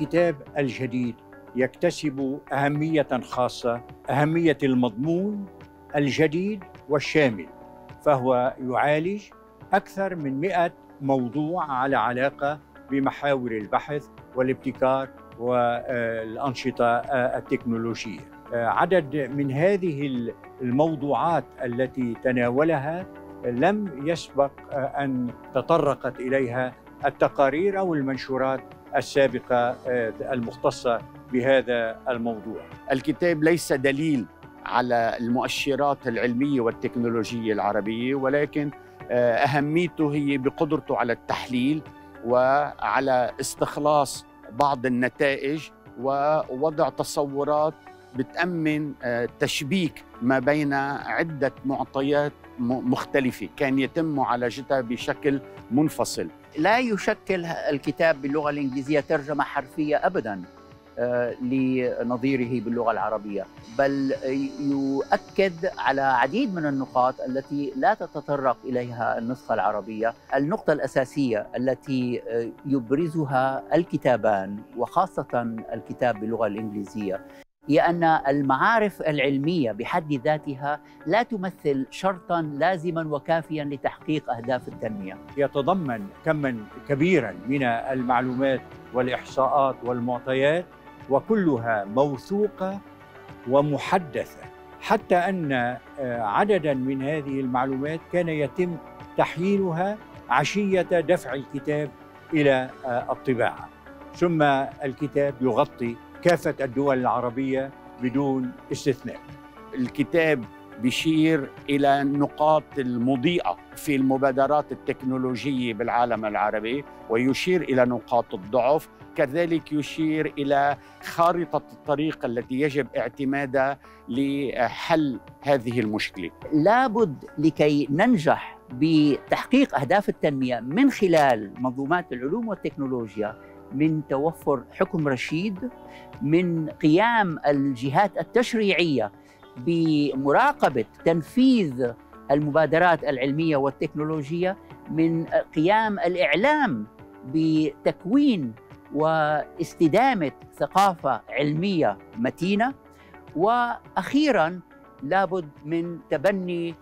الكتاب الجديد يكتسب اهميه خاصه اهميه المضمون الجديد والشامل فهو يعالج اكثر من 100 موضوع على علاقه بمحاور البحث والابتكار والانشطه التكنولوجيه عدد من هذه الموضوعات التي تناولها لم يسبق ان تطرقت اليها التقارير او المنشورات السابقه آه، المختصه بهذا الموضوع. الكتاب ليس دليل على المؤشرات العلميه والتكنولوجيه العربيه ولكن آه، اهميته هي بقدرته على التحليل وعلى استخلاص بعض النتائج ووضع تصورات بتامن آه، تشبيك ما بين عده معطيات مختلفة كان يتم معالجتها بشكل منفصل لا يشكل الكتاب باللغة الإنجليزية ترجمة حرفية أبداً آه، لنظيره باللغة العربية بل يؤكد على عديد من النقاط التي لا تتطرق إليها النسخة العربية النقطة الأساسية التي آه، يبرزها الكتابان وخاصة الكتاب باللغة الإنجليزية هي ان المعارف العلميه بحد ذاتها لا تمثل شرطا لازما وكافيا لتحقيق اهداف التنميه. يتضمن كما كبيرا من المعلومات والاحصاءات والمعطيات وكلها موثوقه ومحدثه حتى ان آه، عددا من هذه المعلومات كان يتم تحيينها عشيه دفع الكتاب الى آه، الطباعه ثم الكتاب يغطي كافة الدول العربية بدون استثناء الكتاب بيشير إلى النقاط المضيئة في المبادرات التكنولوجية بالعالم العربي ويشير إلى نقاط الضعف كذلك يشير إلى خارطة الطريق التي يجب اعتمادها لحل هذه المشكلة لابد لكي ننجح بتحقيق أهداف التنمية من خلال منظومات العلوم والتكنولوجيا من توفر حكم رشيد من قيام الجهات التشريعيه بمراقبه تنفيذ المبادرات العلميه والتكنولوجيه من قيام الاعلام بتكوين واستدامه ثقافه علميه متينه واخيرا لابد من تبني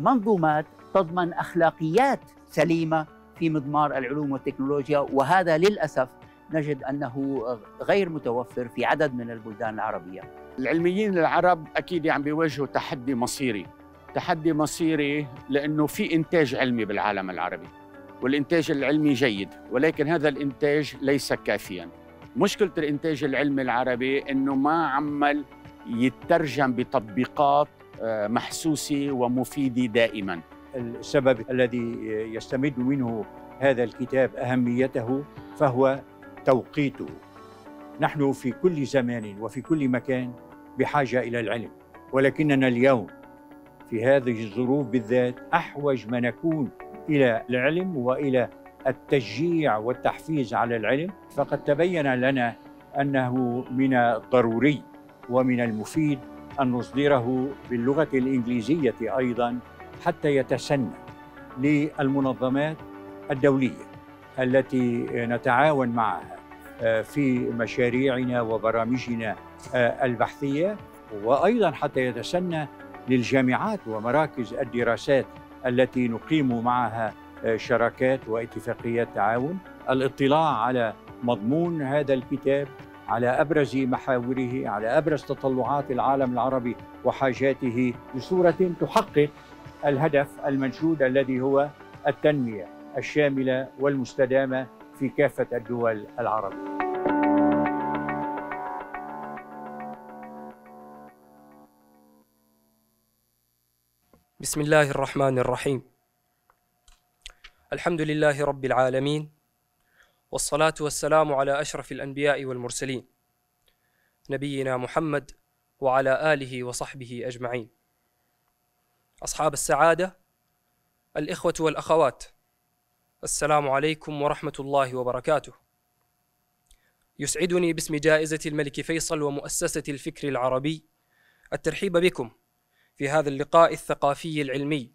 منظومات تضمن اخلاقيات سليمه في مضمار العلوم والتكنولوجيا وهذا للاسف نجد انه غير متوفر في عدد من البلدان العربيه. العلميين العرب اكيد عم يعني بيواجهوا تحدي مصيري، تحدي مصيري لانه في انتاج علمي بالعالم العربي والانتاج العلمي جيد ولكن هذا الانتاج ليس كافيا. مشكله الانتاج العلمي العربي انه ما عمل يترجم بتطبيقات آه، محسوسه ومفيده دائما. السبب الذي يستمد منه هذا الكتاب اهميته فهو توقيته نحن في كل زمان وفي كل مكان بحاجه الى العلم ولكننا اليوم في هذه الظروف بالذات احوج ما نكون الى العلم والى التشجيع والتحفيز على العلم فقد تبين لنا انه من الضروري ومن المفيد ان نصدره باللغه الانجليزيه ايضا حتى يتسنى للمنظمات الدوليه التي نتعاون معها آه، في مشاريعنا وبرامجنا آه، البحثيه وايضا حتى يتسنى للجامعات ومراكز الدراسات التي نقيم معها آه، شراكات واتفاقيات تعاون الاطلاع على مضمون هذا الكتاب على ابرز محاوره على ابرز تطلعات العالم العربي وحاجاته بصوره تحقق الهدف المنشود الذي هو التنميه الشامله والمستدامه في كافة الدول العربية بسم الله الرحمن الرحيم الحمد لله رب العالمين والصلاة والسلام على أشرف الأنبياء والمرسلين نبينا محمد وعلى آله وصحبه أجمعين أصحاب السعادة الإخوة والأخوات السلام عليكم ورحمة الله وبركاته. يسعدني باسم جائزة الملك فيصل ومؤسسة الفكر العربي الترحيب بكم في هذا اللقاء الثقافي العلمي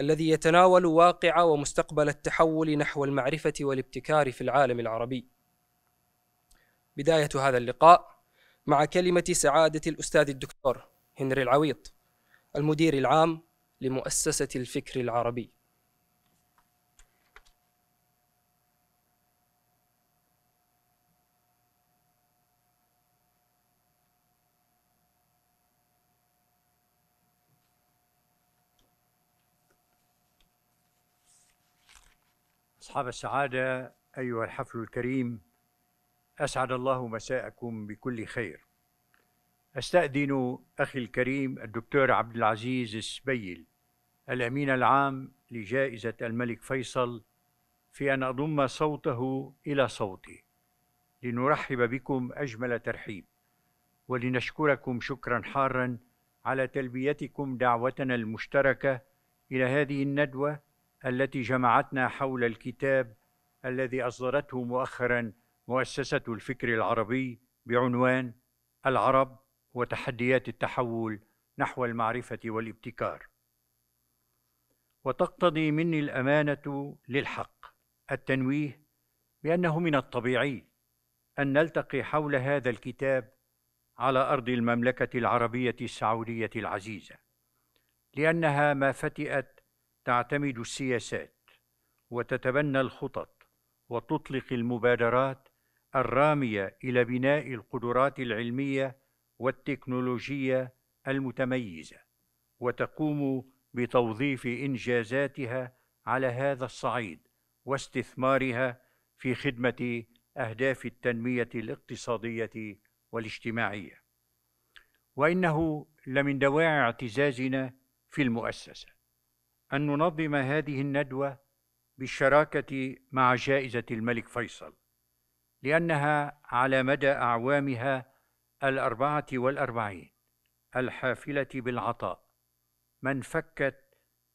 الذي يتناول واقع ومستقبل التحول نحو المعرفة والابتكار في العالم العربي. بداية هذا اللقاء مع كلمة سعادة الأستاذ الدكتور هنري العويط المدير العام لمؤسسة الفكر العربي. أصحاب السعادة أيها الحفل الكريم أسعد الله مساءكم بكل خير أستأذن أخي الكريم الدكتور عبد العزيز السبيل الأمين العام لجائزة الملك فيصل في أن أضم صوته إلى صوتي لنرحب بكم أجمل ترحيب ولنشكركم شكرا حارا على تلبيتكم دعوتنا المشتركة إلى هذه الندوة التي جمعتنا حول الكتاب الذي اصدرته مؤخرا مؤسسه الفكر العربي بعنوان العرب وتحديات التحول نحو المعرفه والابتكار وتقتضي مني الامانه للحق التنويه بانه من الطبيعي ان نلتقي حول هذا الكتاب على ارض المملكه العربيه السعوديه العزيزه لانها ما فتئت تعتمد السياسات وتتبنى الخطط وتطلق المبادرات الراميه الى بناء القدرات العلميه والتكنولوجيه المتميزه وتقوم بتوظيف انجازاتها على هذا الصعيد واستثمارها في خدمه اهداف التنميه الاقتصاديه والاجتماعيه وانه لمن دواعي اعتزازنا في المؤسسه ان ننظم هذه الندوه بالشراكه مع جائزه الملك فيصل لانها على مدى اعوامها الاربعه والاربعين الحافله بالعطاء من فكت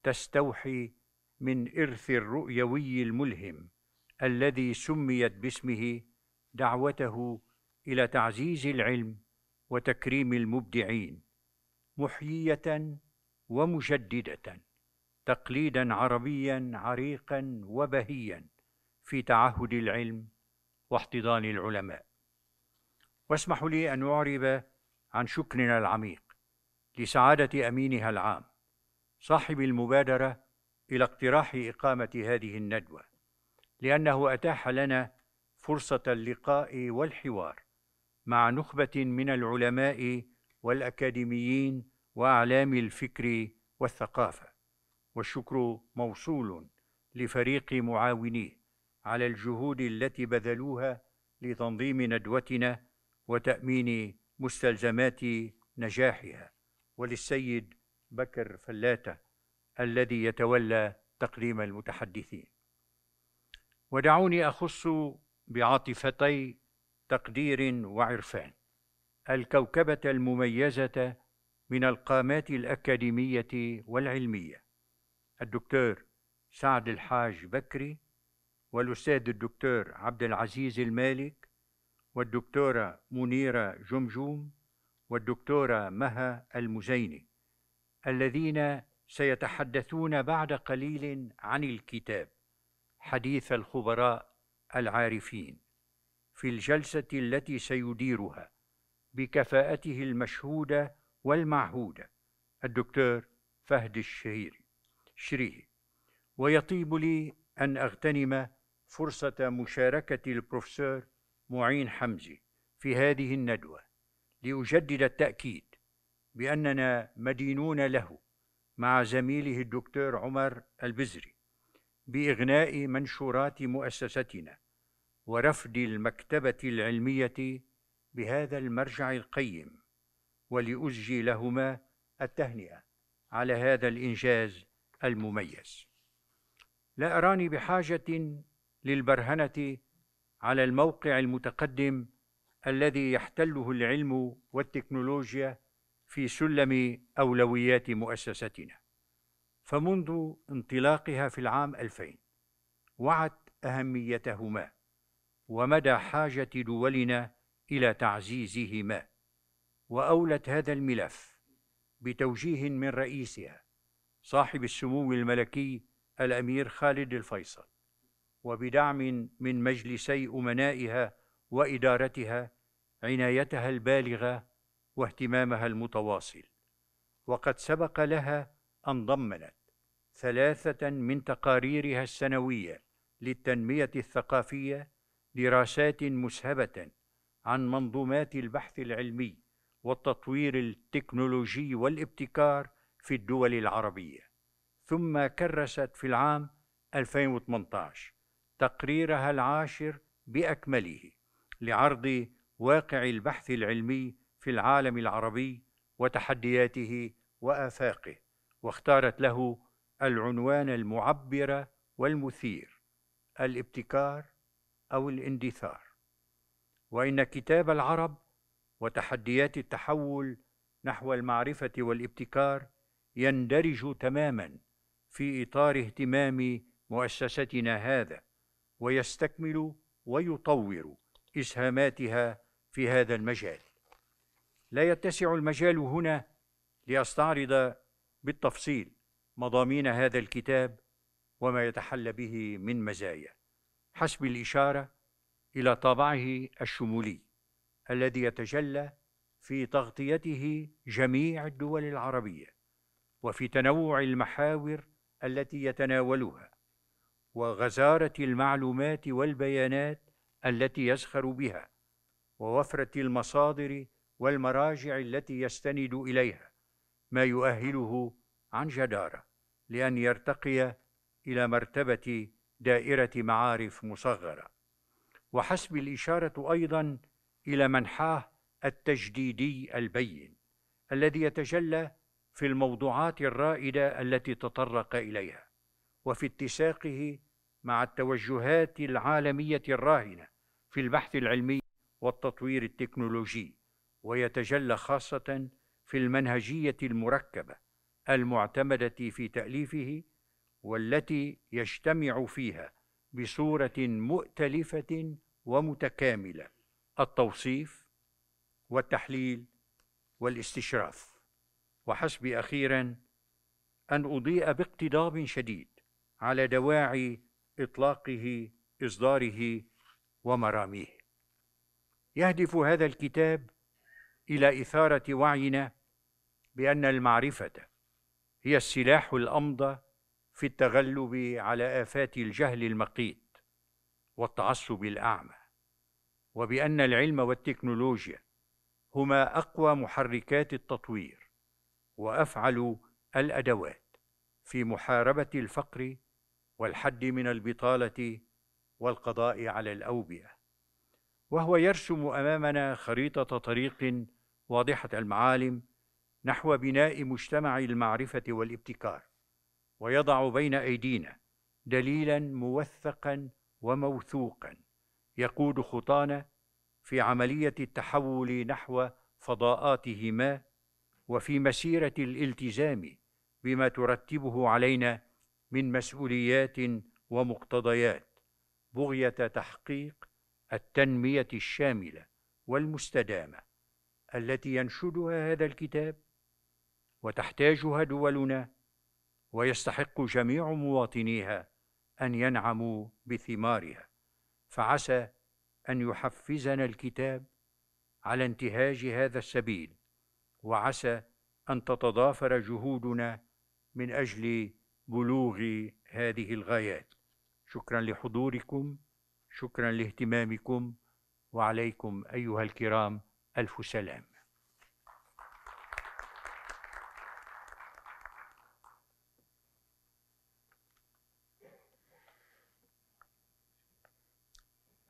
تستوحي من ارث الرؤيوي الملهم الذي سميت باسمه دعوته الى تعزيز العلم وتكريم المبدعين محييه ومجدده تقليدا عربيا عريقا وبهيا في تعهد العلم واحتضان العلماء واسمحوا لي ان اعرب عن شكرنا العميق لسعاده امينها العام صاحب المبادره الى اقتراح اقامه هذه الندوه لانه اتاح لنا فرصه اللقاء والحوار مع نخبه من العلماء والاكاديميين واعلام الفكر والثقافه والشكر موصول لفريق معاونيه على الجهود التي بذلوها لتنظيم ندوتنا وتامين مستلزمات نجاحها وللسيد بكر فلاته الذي يتولى تقديم المتحدثين ودعوني اخص بعاطفتي تقدير وعرفان الكوكبه المميزه من القامات الاكاديميه والعلميه الدكتور سعد الحاج بكري والأستاذ الدكتور عبد العزيز المالك والدكتورة منيرة جمجوم والدكتورة مها المزيني الذين سيتحدثون بعد قليل عن الكتاب حديث الخبراء العارفين في الجلسة التي سيديرها بكفاءته المشهودة والمعهودة الدكتور فهد الشهيري شريه ويطيب لي أن أغتنم فرصة مشاركة البروفيسور معين حمزي في هذه الندوة لأجدد التأكيد بأننا مدينون له مع زميله الدكتور عمر البزري بإغناء منشورات مؤسستنا ورفد المكتبة العلمية بهذا المرجع القيم ولأزجي لهما التهنئة على هذا الإنجاز المميز لا اراني بحاجه للبرهنه على الموقع المتقدم الذي يحتله العلم والتكنولوجيا في سلم اولويات مؤسستنا فمنذ انطلاقها في العام 2000 وعت اهميتهما ومدى حاجه دولنا الى تعزيزهما واولت هذا الملف بتوجيه من رئيسها صاحب السمو الملكي الأمير خالد الفيصل وبدعم من مجلسي أمنائها وإدارتها عنايتها البالغة واهتمامها المتواصل وقد سبق لها أن ضمنت ثلاثة من تقاريرها السنوية للتنمية الثقافية دراسات مسهبة عن منظومات البحث العلمي والتطوير التكنولوجي والابتكار في الدول العربية ثم كرست في العام 2018 تقريرها العاشر بأكمله لعرض واقع البحث العلمي في العالم العربي وتحدياته وآفاقه واختارت له العنوان المعبر والمثير الابتكار أو الاندثار وإن كتاب العرب وتحديات التحول نحو المعرفة والابتكار يندرج تماما في اطار اهتمام مؤسستنا هذا ويستكمل ويطور اسهاماتها في هذا المجال لا يتسع المجال هنا لاستعرض بالتفصيل مضامين هذا الكتاب وما يتحلى به من مزايا حسب الاشاره الى طابعه الشمولي الذي يتجلى في تغطيته جميع الدول العربيه وفي تنوع المحاور التي يتناولها وغزاره المعلومات والبيانات التي يزخر بها ووفره المصادر والمراجع التي يستند اليها ما يؤهله عن جداره لان يرتقي الى مرتبه دائره معارف مصغره وحسب الاشاره ايضا الى منحاه التجديدي البين الذي يتجلى في الموضوعات الرائده التي تطرق اليها وفي اتساقه مع التوجهات العالميه الراهنه في البحث العلمي والتطوير التكنولوجي ويتجلى خاصه في المنهجيه المركبه المعتمده في تاليفه والتي يجتمع فيها بصوره مؤتلفه ومتكامله التوصيف والتحليل والاستشراف وحسبي أخيرا أن أضيء باقتضاب شديد على دواعي إطلاقه إصداره ومراميه يهدف هذا الكتاب إلى إثارة وعينا بأن المعرفة هي السلاح الأمضى في التغلب على آفات الجهل المقيت والتعصب الأعمى وبأن العلم والتكنولوجيا هما أقوى محركات التطوير وافعل الادوات في محاربه الفقر والحد من البطاله والقضاء على الاوبئه وهو يرسم امامنا خريطه طريق واضحه المعالم نحو بناء مجتمع المعرفه والابتكار ويضع بين ايدينا دليلا موثقا وموثوقا يقود خطانا في عمليه التحول نحو فضاءاتهما وفي مسيره الالتزام بما ترتبه علينا من مسؤوليات ومقتضيات بغيه تحقيق التنميه الشامله والمستدامه التي ينشدها هذا الكتاب وتحتاجها دولنا ويستحق جميع مواطنيها ان ينعموا بثمارها فعسى ان يحفزنا الكتاب على انتهاج هذا السبيل وعسى أن تتضافر جهودنا من أجل بلوغ هذه الغايات شكرا لحضوركم شكرا لاهتمامكم وعليكم أيها الكرام ألف سلام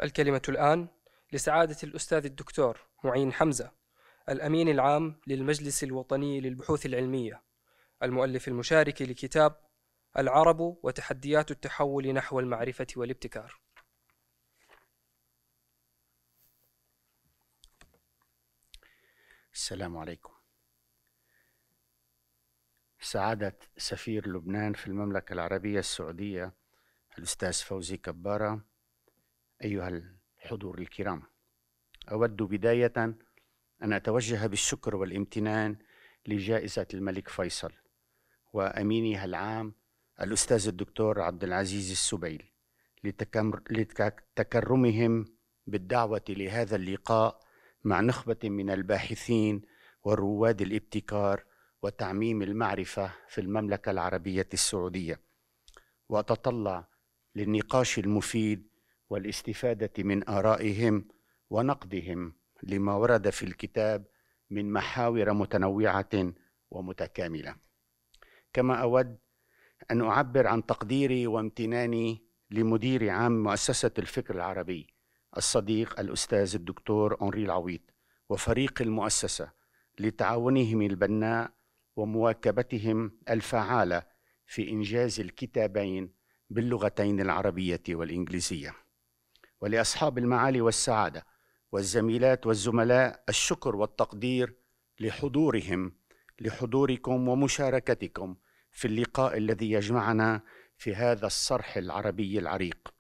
الكلمة الآن لسعادة الأستاذ الدكتور معين حمزة الأمين العام للمجلس الوطني للبحوث العلمية المؤلف المشارك لكتاب العرب وتحديات التحول نحو المعرفة والابتكار السلام عليكم سعادة سفير لبنان في المملكة العربية السعودية الأستاذ فوزي كبارة أيها الحضور الكرام أود بداية أن أتوجه بالشكر والامتنان لجائزة الملك فيصل وأمينها العام الأستاذ الدكتور عبد العزيز السبيل لتكرمهم بالدعوة لهذا اللقاء مع نخبة من الباحثين ورواد الابتكار وتعميم المعرفة في المملكة العربية السعودية وأتطلع للنقاش المفيد والاستفادة من آرائهم ونقدهم لما ورد في الكتاب من محاور متنوعه ومتكامله كما اود ان اعبر عن تقديري وامتناني لمدير عام مؤسسه الفكر العربي الصديق الاستاذ الدكتور اونري العويط وفريق المؤسسه لتعاونهم البناء ومواكبتهم الفعاله في انجاز الكتابين باللغتين العربيه والانجليزيه ولاصحاب المعالي والسعاده والزميلات والزملاء الشكر والتقدير لحضورهم لحضوركم ومشاركتكم في اللقاء الذي يجمعنا في هذا الصرح العربي العريق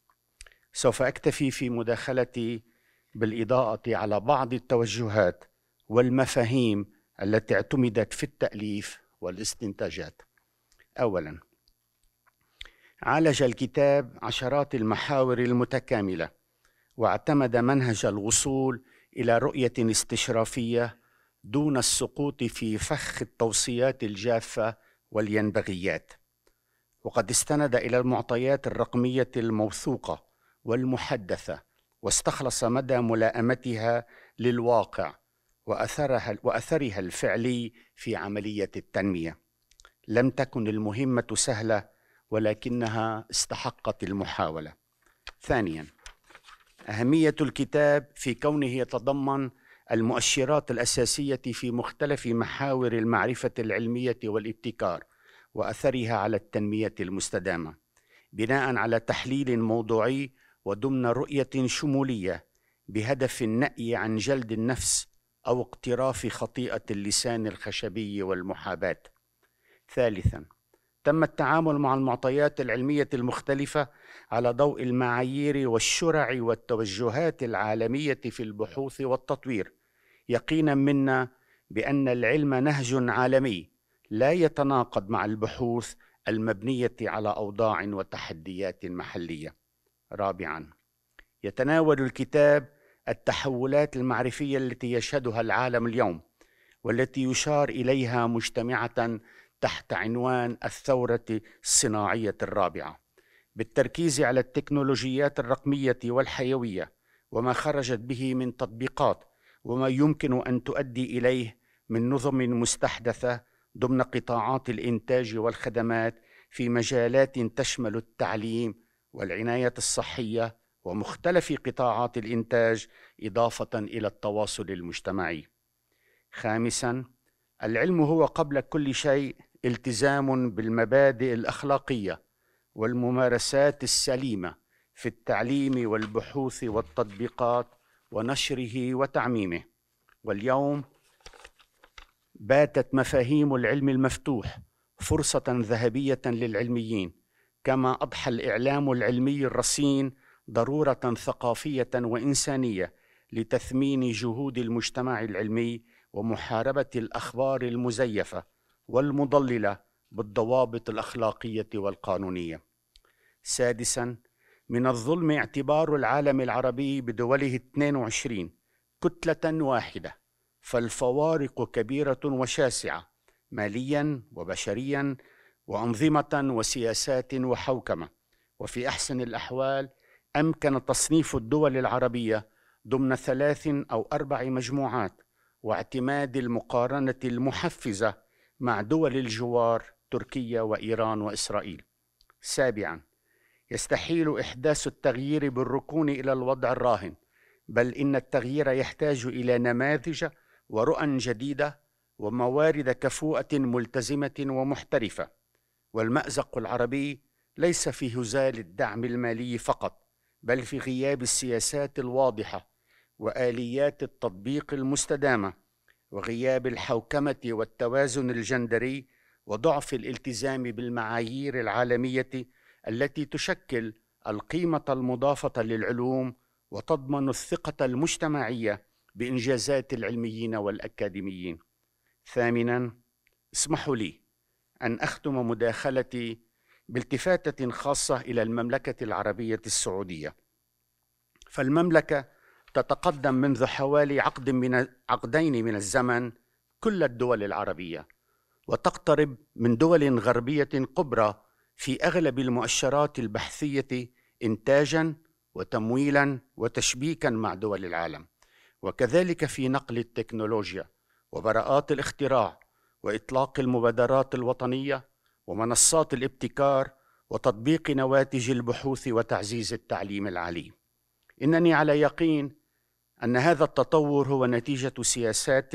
سوف اكتفي في مداخلتي بالاضاءه على بعض التوجهات والمفاهيم التي اعتمدت في التاليف والاستنتاجات اولا عالج الكتاب عشرات المحاور المتكامله واعتمد منهج الوصول الى رؤيه استشرافيه دون السقوط في فخ التوصيات الجافه والينبغيات وقد استند الى المعطيات الرقميه الموثوقه والمحدثه واستخلص مدى ملائمتها للواقع واثرها واثرها الفعلي في عمليه التنميه لم تكن المهمه سهله ولكنها استحقت المحاوله ثانيا أهمية الكتاب في كونه يتضمن المؤشرات الأساسية في مختلف محاور المعرفة العلمية والابتكار وأثرها على التنمية المستدامة بناء على تحليل موضوعي وضمن رؤية شمولية بهدف النأي عن جلد النفس أو اقتراف خطيئة اللسان الخشبي والمحاباة ثالثاً تم التعامل مع المعطيات العلمية المختلفة على ضوء المعايير والشرع والتوجهات العالمية في البحوث والتطوير يقينا منا بأن العلم نهج عالمي لا يتناقض مع البحوث المبنية على أوضاع وتحديات محلية. رابعا يتناول الكتاب التحولات المعرفية التي يشهدها العالم اليوم والتي يشار إليها مجتمعة تحت عنوان الثورة الصناعية الرابعة بالتركيز على التكنولوجيات الرقمية والحيوية وما خرجت به من تطبيقات وما يمكن أن تؤدي إليه من نظم مستحدثة ضمن قطاعات الإنتاج والخدمات في مجالات تشمل التعليم والعناية الصحية ومختلف قطاعات الإنتاج إضافة إلى التواصل المجتمعي. خامساً العلم هو قبل كل شيء التزام بالمبادئ الاخلاقيه والممارسات السليمه في التعليم والبحوث والتطبيقات ونشره وتعميمه واليوم باتت مفاهيم العلم المفتوح فرصه ذهبيه للعلميين كما اضحى الاعلام العلمي الرصين ضروره ثقافيه وانسانيه لتثمين جهود المجتمع العلمي ومحاربه الاخبار المزيفه والمضللة بالضوابط الأخلاقية والقانونية. سادساً من الظلم اعتبار العالم العربي بدوله 22 كتلة واحدة، فالفوارق كبيرة وشاسعة ماليا وبشريا وأنظمة وسياسات وحوكمة، وفي أحسن الأحوال أمكن تصنيف الدول العربية ضمن ثلاث أو أربع مجموعات واعتماد المقارنة المحفزة مع دول الجوار تركيا وإيران وإسرائيل. سابعاً يستحيل إحداث التغيير بالركون إلى الوضع الراهن، بل إن التغيير يحتاج إلى نماذج ورؤى جديدة وموارد كفوءة ملتزمة ومحترفة. والمأزق العربي ليس في هزال الدعم المالي فقط، بل في غياب السياسات الواضحة وآليات التطبيق المستدامة وغياب الحوكمه والتوازن الجندري وضعف الالتزام بالمعايير العالميه التي تشكل القيمه المضافه للعلوم وتضمن الثقه المجتمعيه بانجازات العلميين والاكاديميين ثامنا اسمحوا لي ان اختم مداخلتي بالتفاته خاصه الى المملكه العربيه السعوديه فالمملكه تتقدم منذ حوالي عقد من عقدين من الزمن كل الدول العربية وتقترب من دول غربية كبرى في أغلب المؤشرات البحثية إنتاجا وتمويلا وتشبيكا مع دول العالم وكذلك في نقل التكنولوجيا وبراءات الاختراع واطلاق المبادرات الوطنيه ومنصات الابتكار وتطبيق نواتج البحوث وتعزيز التعليم العالي انني على يقين أن هذا التطور هو نتيجة سياسات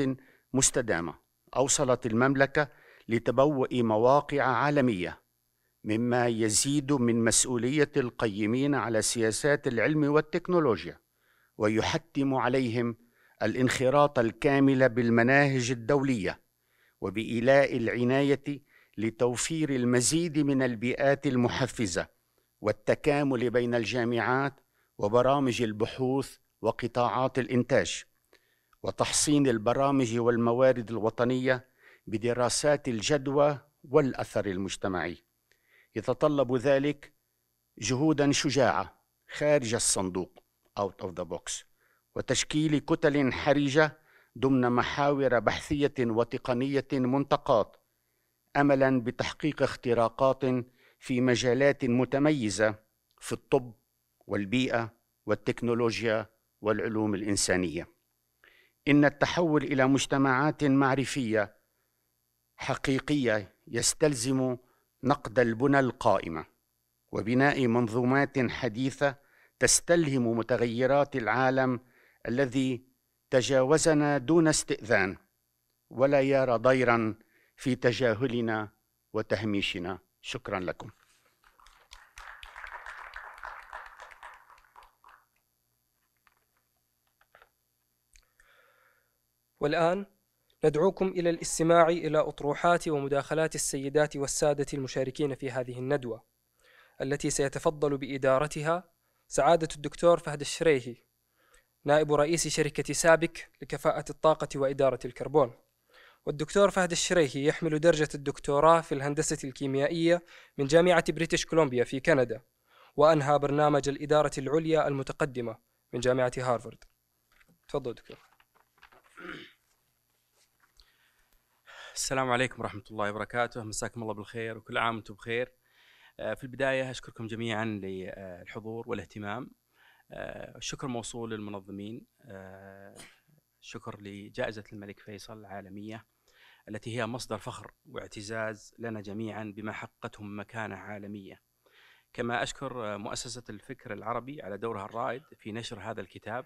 مستدامة أوصلت المملكة لتبوء مواقع عالمية مما يزيد من مسؤولية القيمين على سياسات العلم والتكنولوجيا ويحتم عليهم الانخراط الكامل بالمناهج الدولية وبإيلاء العناية لتوفير المزيد من البيئات المحفزة والتكامل بين الجامعات وبرامج البحوث وقطاعات الإنتاج وتحصين البرامج والموارد الوطنية بدراسات الجدوى والأثر المجتمعي يتطلب ذلك جهودا شجاعة خارج الصندوق out of the box وتشكيل كتل حرجة ضمن محاور بحثية وتقنية منتقاة أملا بتحقيق اختراقات في مجالات متميزة في الطب والبيئة والتكنولوجيا والعلوم الإنسانية إن التحول إلى مجتمعات معرفية حقيقية يستلزم نقد البنى القائمة وبناء منظومات حديثة تستلهم متغيرات العالم الذي تجاوزنا دون استئذان ولا يرى ضيرا في تجاهلنا وتهميشنا شكرا لكم والآن ندعوكم إلى الاستماع إلى أطروحات ومداخلات السيدات والسادة المشاركين في هذه الندوة التي سيتفضل بإدارتها سعادة الدكتور فهد الشريهي نائب رئيس شركة سابك لكفاءة الطاقة وإدارة الكربون والدكتور فهد الشريهي يحمل درجة الدكتوراه في الهندسة الكيميائية من جامعة بريتش كولومبيا في كندا وأنهى برنامج الإدارة العليا المتقدمة من جامعة هارفارد تفضل دكتور السلام عليكم ورحمة الله وبركاته مساكم الله بالخير وكل عام وانتم بخير آه، في البداية أشكركم جميعا للحضور والاهتمام الشكر آه، موصول للمنظمين آه، شكر لجائزة الملك فيصل العالمية التي هي مصدر فخر واعتزاز لنا جميعا بما حققته مكانة عالمية كما أشكر مؤسسة الفكر العربي على دورها الرائد في نشر هذا الكتاب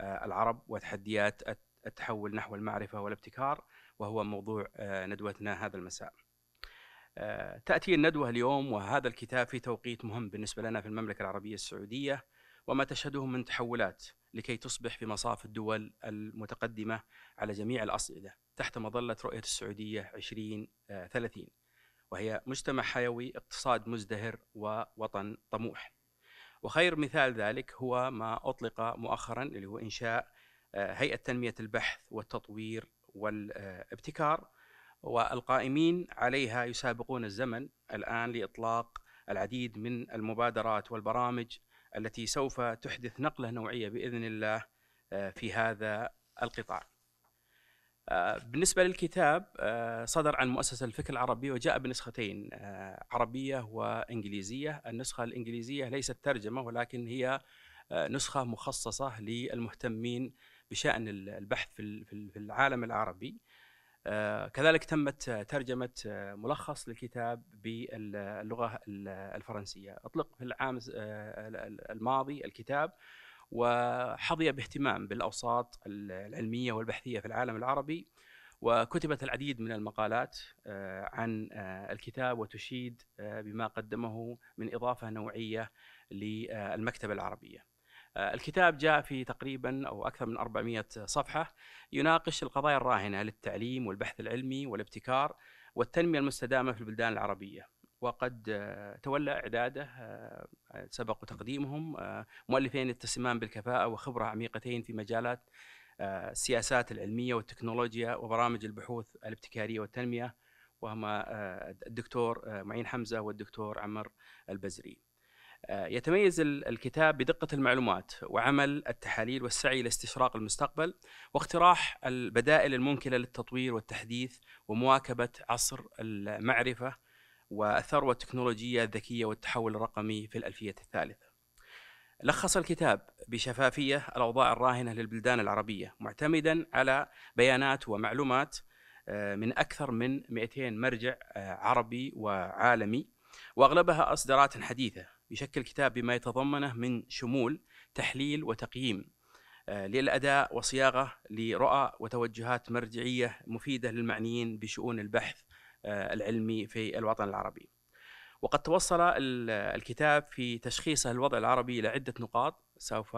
العرب وتحديات التحول نحو المعرفة والابتكار وهو موضوع آه، ندوتنا هذا المساء آه، تأتي الندوة اليوم وهذا الكتاب في توقيت مهم بالنسبة لنا في المملكة العربية السعودية وما تشهده من تحولات لكي تصبح في مصاف الدول المتقدمة على جميع الأصعدة تحت مظلة رؤية السعودية 2030 آه، وهي مجتمع حيوي اقتصاد مزدهر ووطن طموح وخير مثال ذلك هو ما أطلق مؤخرا اللي هو إنشاء هيئة تنمية البحث والتطوير والابتكار والقائمين عليها يسابقون الزمن الآن لإطلاق العديد من المبادرات والبرامج التي سوف تحدث نقلة نوعية بإذن الله آه، في هذا القطاع آه، بالنسبة للكتاب آه، صدر عن مؤسسة الفكر العربي وجاء بنسختين عربية وإنجليزية النسخة الإنجليزية ليست ترجمة ولكن هي نسخة مخصصة للمهتمين بشان البحث في العالم العربي آه، كذلك تمت ترجمة آه، ملخص للكتاب باللغة الفرنسية أطلق في العام آه، الماضي الكتاب وحظي باهتمام بالأوساط العلمية والبحثية في العالم العربي وكتبت العديد من المقالات عن الكتاب وتشيد بما قدمه من إضافة نوعية للمكتبة العربية آه، الكتاب جاء في تقريبا او اكثر من 400 صفحه يناقش القضايا الراهنه للتعليم والبحث العلمي والابتكار والتنميه المستدامه في البلدان العربيه وقد آه، تولى اعداده آه، سبق تقديمهم مؤلفين يتسمان بالكفاءه وخبره عميقتين في مجالات السياسات العلميه والتكنولوجيا وبرامج البحوث الابتكاريه والتنميه وهما الدكتور معين حمزه والدكتور عمر البزري. آه، يتميز الكتاب بدقة المعلومات وعمل التحاليل والسعي لاستشراق المستقبل واقتراح البدائل الممكنة للتطوير والتحديث ومواكبة عصر المعرفة والثروة التكنولوجية الذكية والتحول الرقمي في الألفية الثالثة. لخص الكتاب بشفافية الأوضاع الراهنة للبلدان العربية معتمدا على بيانات ومعلومات آه، من أكثر من 200 مرجع آه، عربي وعالمي واغلبها اصدارات حديثه يشكل كتاب بما يتضمنه من شمول تحليل وتقييم آه، للأداء وصياغة لرؤى وتوجهات مرجعية مفيدة للمعنيين بشؤون البحث آه، العلمي في الوطن العربي وقد توصل الكتاب في تشخيصه الوضع العربي إلى عدة نقاط سوف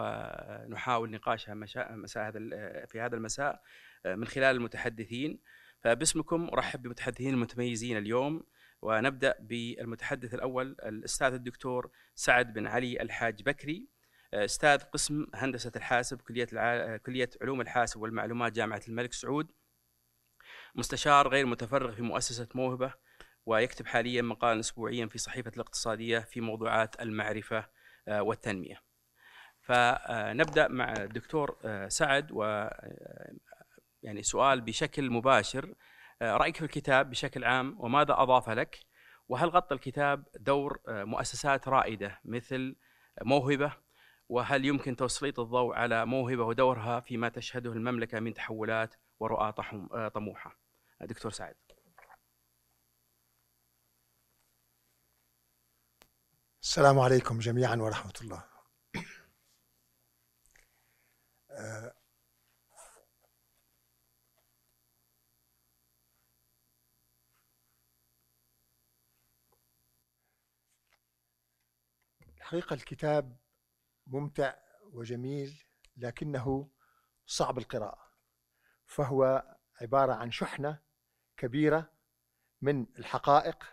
نحاول نقاشها مساء هذا في هذا المساء آه، من خلال المتحدثين فباسمكم أرحب بمتحدثين المتميزين اليوم ونبدا بالمتحدث الاول الاستاذ الدكتور سعد بن علي الحاج بكري استاذ قسم هندسه الحاسب كليه الع... كليه علوم الحاسب والمعلومات جامعه الملك سعود مستشار غير متفرغ في مؤسسه موهبه ويكتب حاليا مقالا اسبوعيا في صحيفه الاقتصاديه في موضوعات المعرفه آه، والتنميه. فنبدا مع الدكتور آه، سعد و آه، يعني سؤال بشكل مباشر آه، رايك في الكتاب بشكل عام وماذا اضاف لك وهل غطى الكتاب دور آه، مؤسسات رائده مثل موهبه وهل يمكن تسليط الضوء على موهبه ودورها فيما تشهده المملكه من تحولات ورؤى آه، طموحه دكتور سعد السلام عليكم جميعا ورحمه الله الحقيقة الكتاب ممتع وجميل لكنه صعب القراءة فهو عبارة عن شحنة كبيرة من الحقائق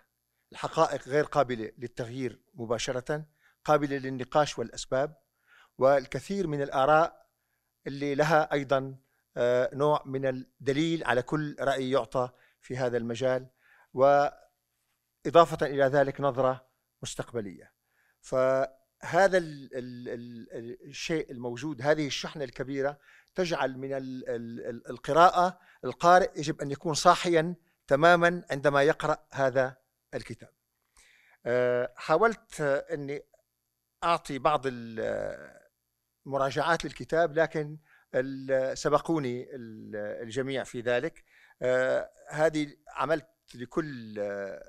الحقائق غير قابلة للتغيير مباشرة قابلة للنقاش والأسباب والكثير من الآراء اللي لها أيضا آه، نوع من الدليل على كل رأي يعطى في هذا المجال وإضافة إلى ذلك نظرة مستقبلية فهذا ال ال الـ الشيء الموجود هذه الشحنة الكبيرة تجعل من الـ الـ القراءة القارئ يجب أن يكون صاحيا تماما عندما يقرأ هذا الكتاب آه، حاولت أني أعطي بعض المراجعات للكتاب لكن سبقوني الجميع في ذلك آه، هذه عملت لكل آه،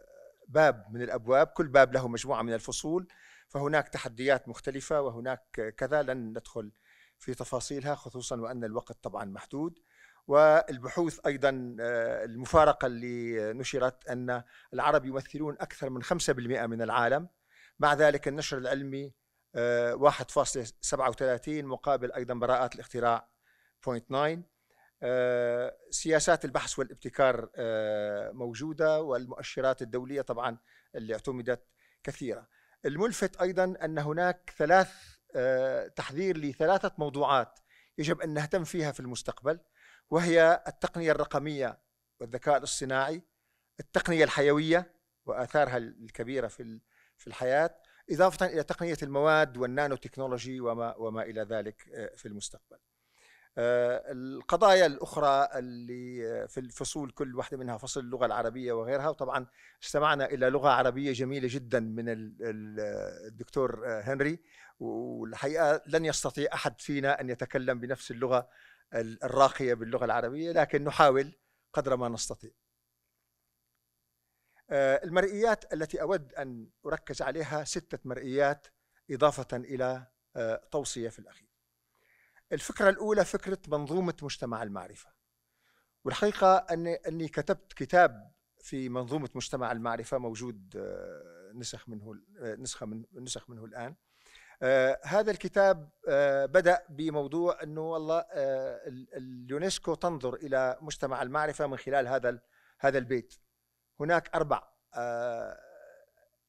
باب من الابواب كل باب له مجموعه من الفصول فهناك تحديات مختلفة وهناك كذا لن ندخل في تفاصيلها خصوصا وأن الوقت طبعا محدود والبحوث أيضا آه، المفارقة اللي نشرت أن العرب يمثلون أكثر من 5% من العالم مع ذلك النشر العلمي 1.37 آه، مقابل أيضا براءات الاختراع 0.9 آه، سياسات البحث والابتكار موجودة والمؤشرات الدولية طبعا اللي اعتمدت كثيرة الملفت ايضا ان هناك ثلاث آه، تحذير لثلاثه موضوعات يجب ان نهتم فيها في المستقبل وهي التقنيه الرقميه والذكاء الاصطناعي التقنيه الحيويه واثارها الكبيره في في الحياه اضافه الى تقنيه المواد والنانو تكنولوجي وما وما الى ذلك آه، في المستقبل آه، القضايا الأخرى اللي آه، في الفصول كل واحدة منها فصل اللغة العربية وغيرها وطبعا استمعنا إلى لغة عربية جميلة جدا من آه، الدكتور هنري والحقيقة لن يستطيع أحد فينا أن يتكلم بنفس اللغة الراقية باللغة العربية لكن نحاول قدر ما نستطيع المرئيات التي أود أن أركز عليها ستة مرئيات إضافة إلى توصية في الأخير الفكرة الأولى فكرة منظومة مجتمع المعرفة والحقيقة أني, أني كتبت كتاب في منظومة مجتمع المعرفة موجود آه، نسخ منه آه، نسخة من نسخ منه الآن آه، هذا الكتاب بدأ بموضوع أنه والله اليونسكو تنظر إلى مجتمع المعرفة من خلال هذا هذا البيت هناك أربع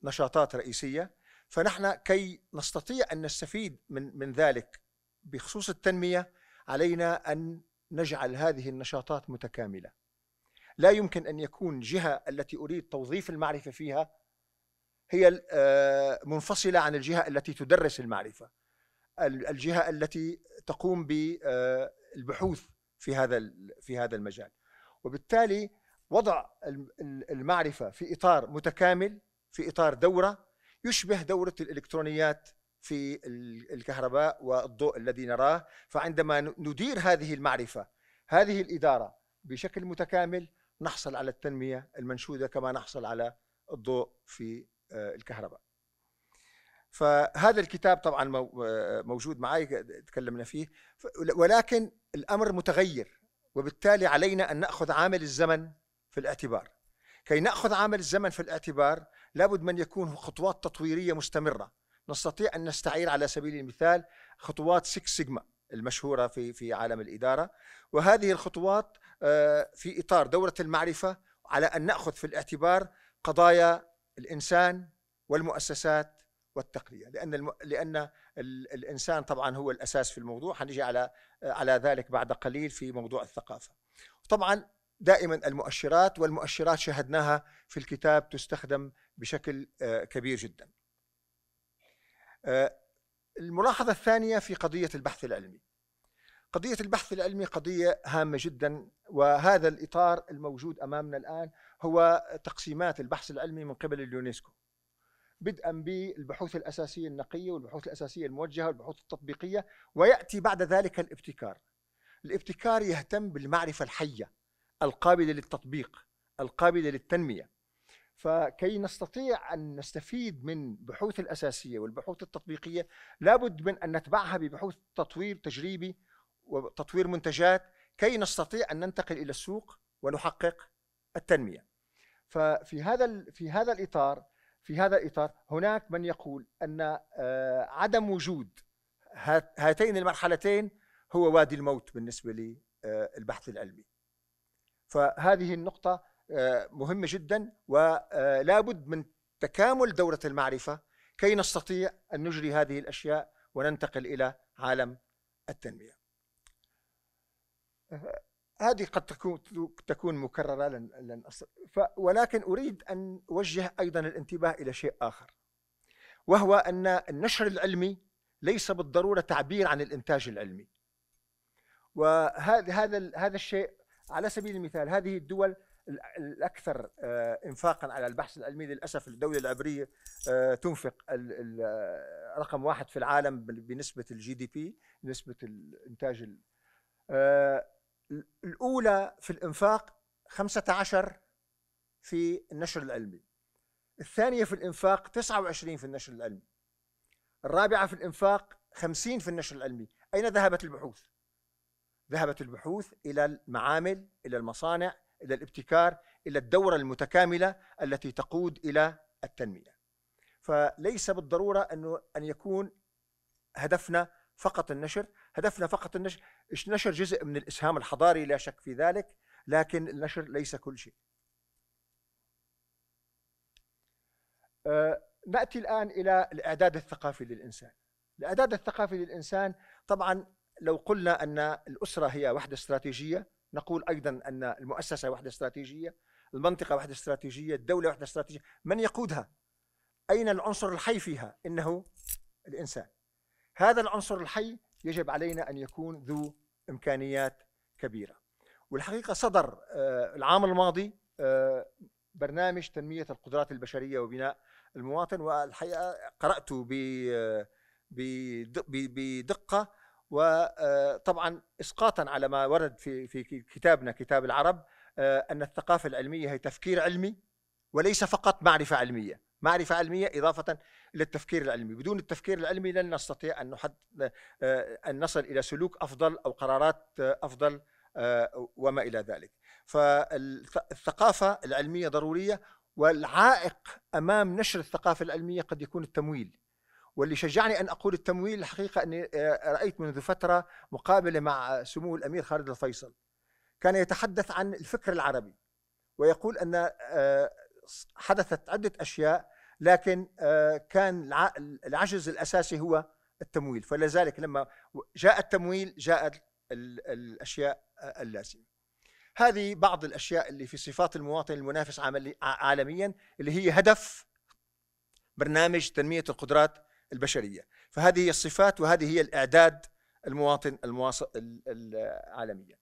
نشاطات رئيسية فنحن كي نستطيع أن نستفيد من من ذلك بخصوص التنمية علينا أن نجعل هذه النشاطات متكاملة لا يمكن أن يكون جهة التي أريد توظيف المعرفة فيها هي آه، منفصلة عن الجهة التي تدرس المعرفة الجهة التي تقوم بالبحوث آه، في هذا في هذا المجال وبالتالي وضع المعرفة في إطار متكامل في إطار دورة يشبه دورة الإلكترونيات في الكهرباء والضوء الذي نراه فعندما ندير هذه المعرفة هذه الإدارة بشكل متكامل نحصل على التنمية المنشودة كما نحصل على الضوء في آه، الكهرباء فهذا الكتاب طبعا آه، موجود معي تكلمنا فيه ولكن الأمر متغير وبالتالي علينا أن نأخذ عامل الزمن في الاعتبار كي نأخذ عامل الزمن في الاعتبار لابد من يكون خطوات تطويرية مستمرة نستطيع ان نستعير على سبيل المثال خطوات 6 سيجما المشهوره في في عالم الاداره وهذه الخطوات آه، في اطار دوره المعرفه على ان ناخذ في الاعتبار قضايا الانسان والمؤسسات والتقنيه لان الم... لان الانسان طبعا هو الاساس في الموضوع حنجي على على ذلك بعد قليل في موضوع الثقافه طبعا دائما المؤشرات والمؤشرات شاهدناها في الكتاب تستخدم بشكل آه، كبير جدا آه، الملاحظة الثانية في قضية البحث العلمي قضية البحث العلمي قضية هامة جدا وهذا الإطار الموجود أمامنا الآن هو تقسيمات البحث العلمي من قبل اليونسكو بدءا بالبحوث الأساسية النقية والبحوث الأساسية الموجهة والبحوث التطبيقية ويأتي بعد ذلك الابتكار الابتكار يهتم بالمعرفة الحية القابلة للتطبيق القابلة للتنمية فكي نستطيع أن نستفيد من بحوث الأساسية والبحوث التطبيقية لابد من أن نتبعها ببحوث تطوير تجريبي وتطوير منتجات كي نستطيع أن ننتقل إلى السوق ونحقق التنمية ففي هذا في هذا الإطار في هذا الإطار هناك من يقول أن آه، عدم وجود هاتين المرحلتين هو وادي الموت بالنسبة للبحث آه، العلمي فهذه النقطة آه، مهمة جدا ولا آه، بد من تكامل دورة المعرفة كي نستطيع أن نجري هذه الأشياء وننتقل إلى عالم التنمية آه، هذه قد تكون تكون مكررة لن لن ولكن أريد أن أوجه أيضا الانتباه إلى شيء آخر وهو أن النشر العلمي ليس بالضرورة تعبير عن الإنتاج العلمي وهذا هذا الشيء على سبيل المثال هذه الدول الاكثر آه، انفاقا على البحث العلمي للاسف الدوله العبريه آه، تنفق آه، رقم واحد في العالم بنسبه الجي دي بي نسبه الانتاج الاولى في الانفاق 15 في النشر العلمي الثانيه في الانفاق 29 في النشر العلمي الرابعه في الانفاق 50 في النشر العلمي اين ذهبت البحوث ذهبت البحوث الى المعامل الى المصانع الى الابتكار الى الدوره المتكامله التي تقود الى التنميه. فليس بالضروره انه ان يكون هدفنا فقط النشر، هدفنا فقط النشر نشر جزء من الاسهام الحضاري لا شك في ذلك، لكن النشر ليس كل شيء. آه، ناتي الان الى الاعداد الثقافي للانسان. الاعداد الثقافي للانسان طبعا لو قلنا ان الاسره هي وحده استراتيجيه نقول أيضا أن المؤسسة وحدة استراتيجية المنطقة وحدة استراتيجية الدولة وحدة استراتيجية من يقودها أين العنصر الحي فيها إنه الإنسان هذا العنصر الحي يجب علينا أن يكون ذو إمكانيات كبيرة والحقيقة صدر آه، العام الماضي آه، برنامج تنمية القدرات البشرية وبناء المواطن والحقيقة قرأته آه، بدقة وطبعا آه، اسقاطا على ما ورد في في كتابنا كتاب العرب آه، ان الثقافه العلميه هي تفكير علمي وليس فقط معرفه علميه، معرفه علميه اضافه للتفكير العلمي، بدون التفكير العلمي لن نستطيع ان نحد آه، ان نصل الى سلوك افضل او قرارات افضل وما الى ذلك. فالثقافه العلميه ضروريه والعائق امام نشر الثقافه العلميه قد يكون التمويل. واللي شجعني ان اقول التمويل الحقيقه اني آه، رايت منذ فتره مقابله مع سمو الامير خالد الفيصل كان يتحدث عن الفكر العربي ويقول ان آه، حدثت عده اشياء لكن آه، كان العجز الاساسي هو التمويل فلذلك لما جاء التمويل جاء الاشياء اللازمه هذه بعض الاشياء اللي في صفات المواطن المنافس عالميا اللي هي هدف برنامج تنميه القدرات البشريه فهذه هي الصفات وهذه هي الاعداد المواطن المواصل العالمية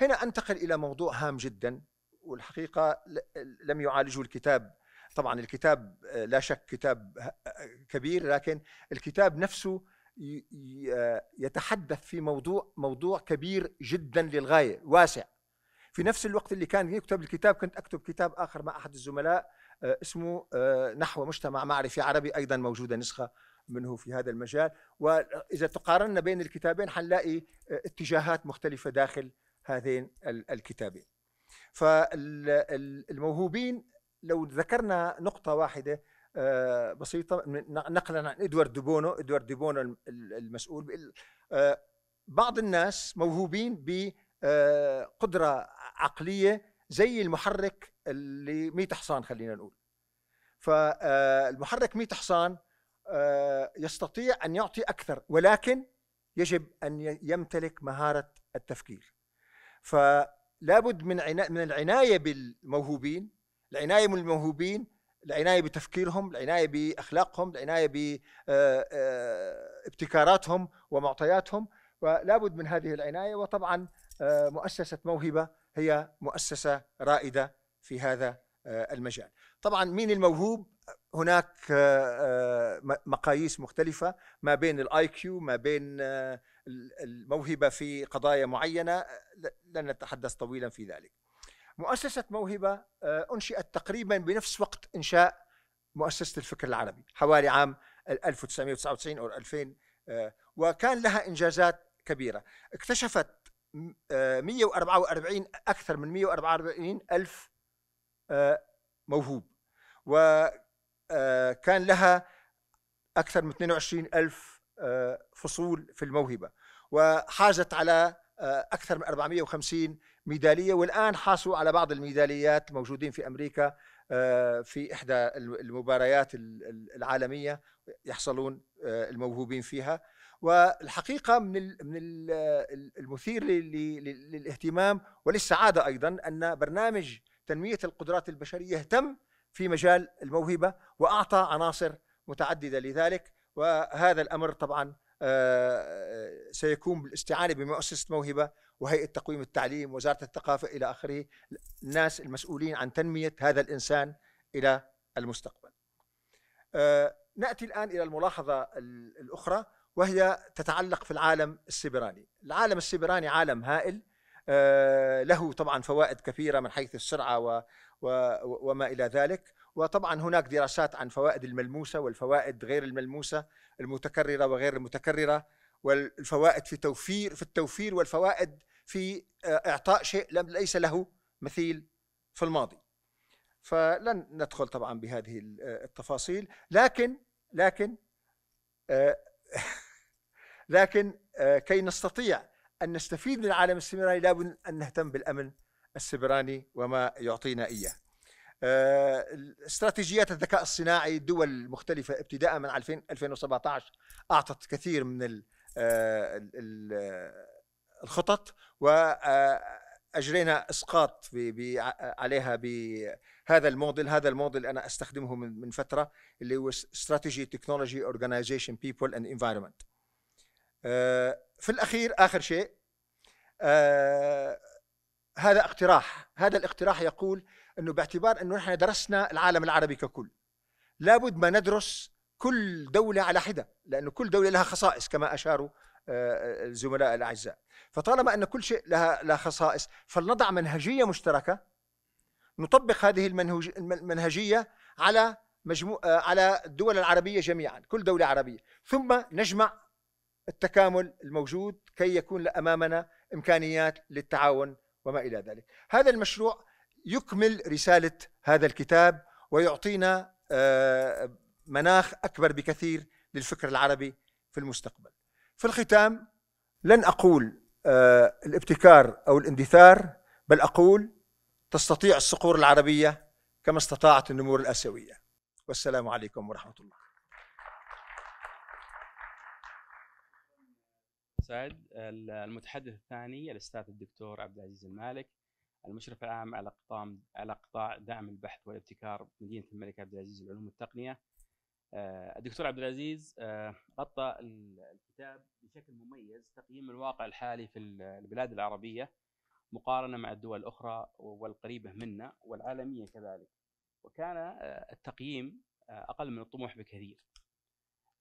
هنا انتقل الى موضوع هام جدا والحقيقه لم يعالجه الكتاب طبعا الكتاب لا شك كتاب كبير لكن الكتاب نفسه يتحدث في موضوع موضوع كبير جدا للغايه واسع في نفس الوقت اللي كان يكتب الكتاب كنت اكتب كتاب اخر مع احد الزملاء آه، اسمه آه، نحو مجتمع معرفي عربي ايضا موجوده نسخه منه في هذا المجال وإذا تقارنا بين الكتابين حنلاقي آه، اتجاهات مختلفة داخل هذين الكتابين فالموهوبين لو ذكرنا نقطة واحدة آه، بسيطة نقلا عن إدوارد ديبونو إدوارد ديبونو المسؤول آه، بعض الناس موهوبين بقدرة عقلية زي المحرك اللي 100 حصان خلينا نقول فالمحرك 100 حصان آه، يستطيع ان يعطي اكثر ولكن يجب ان يمتلك مهاره التفكير فلا بد من من العنايه بالموهوبين العنايه بالموهوبين العنايه بتفكيرهم العنايه باخلاقهم العنايه بابتكاراتهم آه، آه، ومعطياتهم ولا بد من هذه العنايه وطبعا مؤسسه موهبه هي مؤسسه رائده في هذا المجال طبعا مين الموهوب هناك آه، آه، مقاييس مختلفة ما بين الاي كيو ما بين آه، الموهبة في قضايا معينة لن نتحدث طويلا في ذلك مؤسسة موهبة أنشئت تقريبا بنفس وقت إنشاء مؤسسة الفكر العربي حوالي عام 1999 أو 2000 وكان لها إنجازات كبيرة اكتشفت 144 أكثر من 144 ألف موهوب وكان آه، لها أكثر من 22 ألف آه، فصول في الموهبة وحازت على آه، أكثر من 450 ميدالية والآن حاصلوا على بعض الميداليات موجودين في أمريكا في إحدى المباريات العالمية يحصلون الموهوبين فيها والحقيقة من من المثير للاهتمام وللسعادة أيضا أن برنامج تنمية القدرات البشرية يهتم في مجال الموهبة وأعطى عناصر متعددة لذلك وهذا الأمر طبعا آه، سيكون بالاستعانة بمؤسسة موهبة وهيئة تقويم التعليم وزارة الثقافة إلى آخره الناس المسؤولين عن تنمية هذا الإنسان إلى المستقبل آه، نأتي الآن إلى الملاحظة الأخرى وهي تتعلق في العالم السبراني العالم السبراني عالم هائل آه، له طبعا فوائد كثيرة من حيث السرعة وما إلى ذلك وطبعا هناك دراسات عن فوائد الملموسة والفوائد غير الملموسة المتكررة وغير المتكررة والفوائد في توفير في التوفير والفوائد في آه، إعطاء شيء ليس له مثيل في الماضي فلن ندخل طبعا بهذه آه، التفاصيل لكن لكن آه، لكن كي نستطيع أن نستفيد من العالم السمراني لابد أن نهتم بالأمن السبراني وما يعطينا إياه آه، استراتيجيات الذكاء الصناعي دول مختلفة ابتداء من 2017 أعطت كثير من آه، آه، الخطط وأجرينا إسقاط عليها بهذا الموديل هذا الموديل أنا أستخدمه من فترة اللي هو استراتيجي تكنولوجي اورجانيزيشن بيبول اند انفايرمنت في الأخير آخر شيء هذا اقتراح هذا الاقتراح يقول أنه باعتبار أنه نحن درسنا العالم العربي ككل لابد ما ندرس كل دولة على حدة لأنه كل دولة لها خصائص كما أشاروا آه، آه، الزملاء الأعزاء فطالما أن كل شيء لها, لها خصائص فلنضع منهجية مشتركة نطبق هذه المنهجية على مجموع آه، على الدول العربية جميعا كل دولة عربية ثم نجمع التكامل الموجود كي يكون أمامنا إمكانيات للتعاون وما إلى ذلك هذا المشروع يكمل رسالة هذا الكتاب ويعطينا آه، مناخ أكبر بكثير للفكر العربي في المستقبل في الختام لن أقول آه، الابتكار أو الاندثار بل أقول تستطيع الصقور العربية كما استطاعت النمور الآسيوية والسلام عليكم ورحمة الله سعد المتحدث الثاني الاستاذ الدكتور عبد العزيز المالك المشرف العام على قطاع على قطاع دعم البحث والابتكار بمدينه الملك عبد العزيز للعلوم والتقنيه آه، الدكتور عبد العزيز آه، غطى الكتاب بشكل مميز تقييم الواقع الحالي في البلاد العربيه مقارنه مع الدول الاخرى والقريبه منا والعالميه كذلك وكان آه، التقييم اقل من الطموح بكثير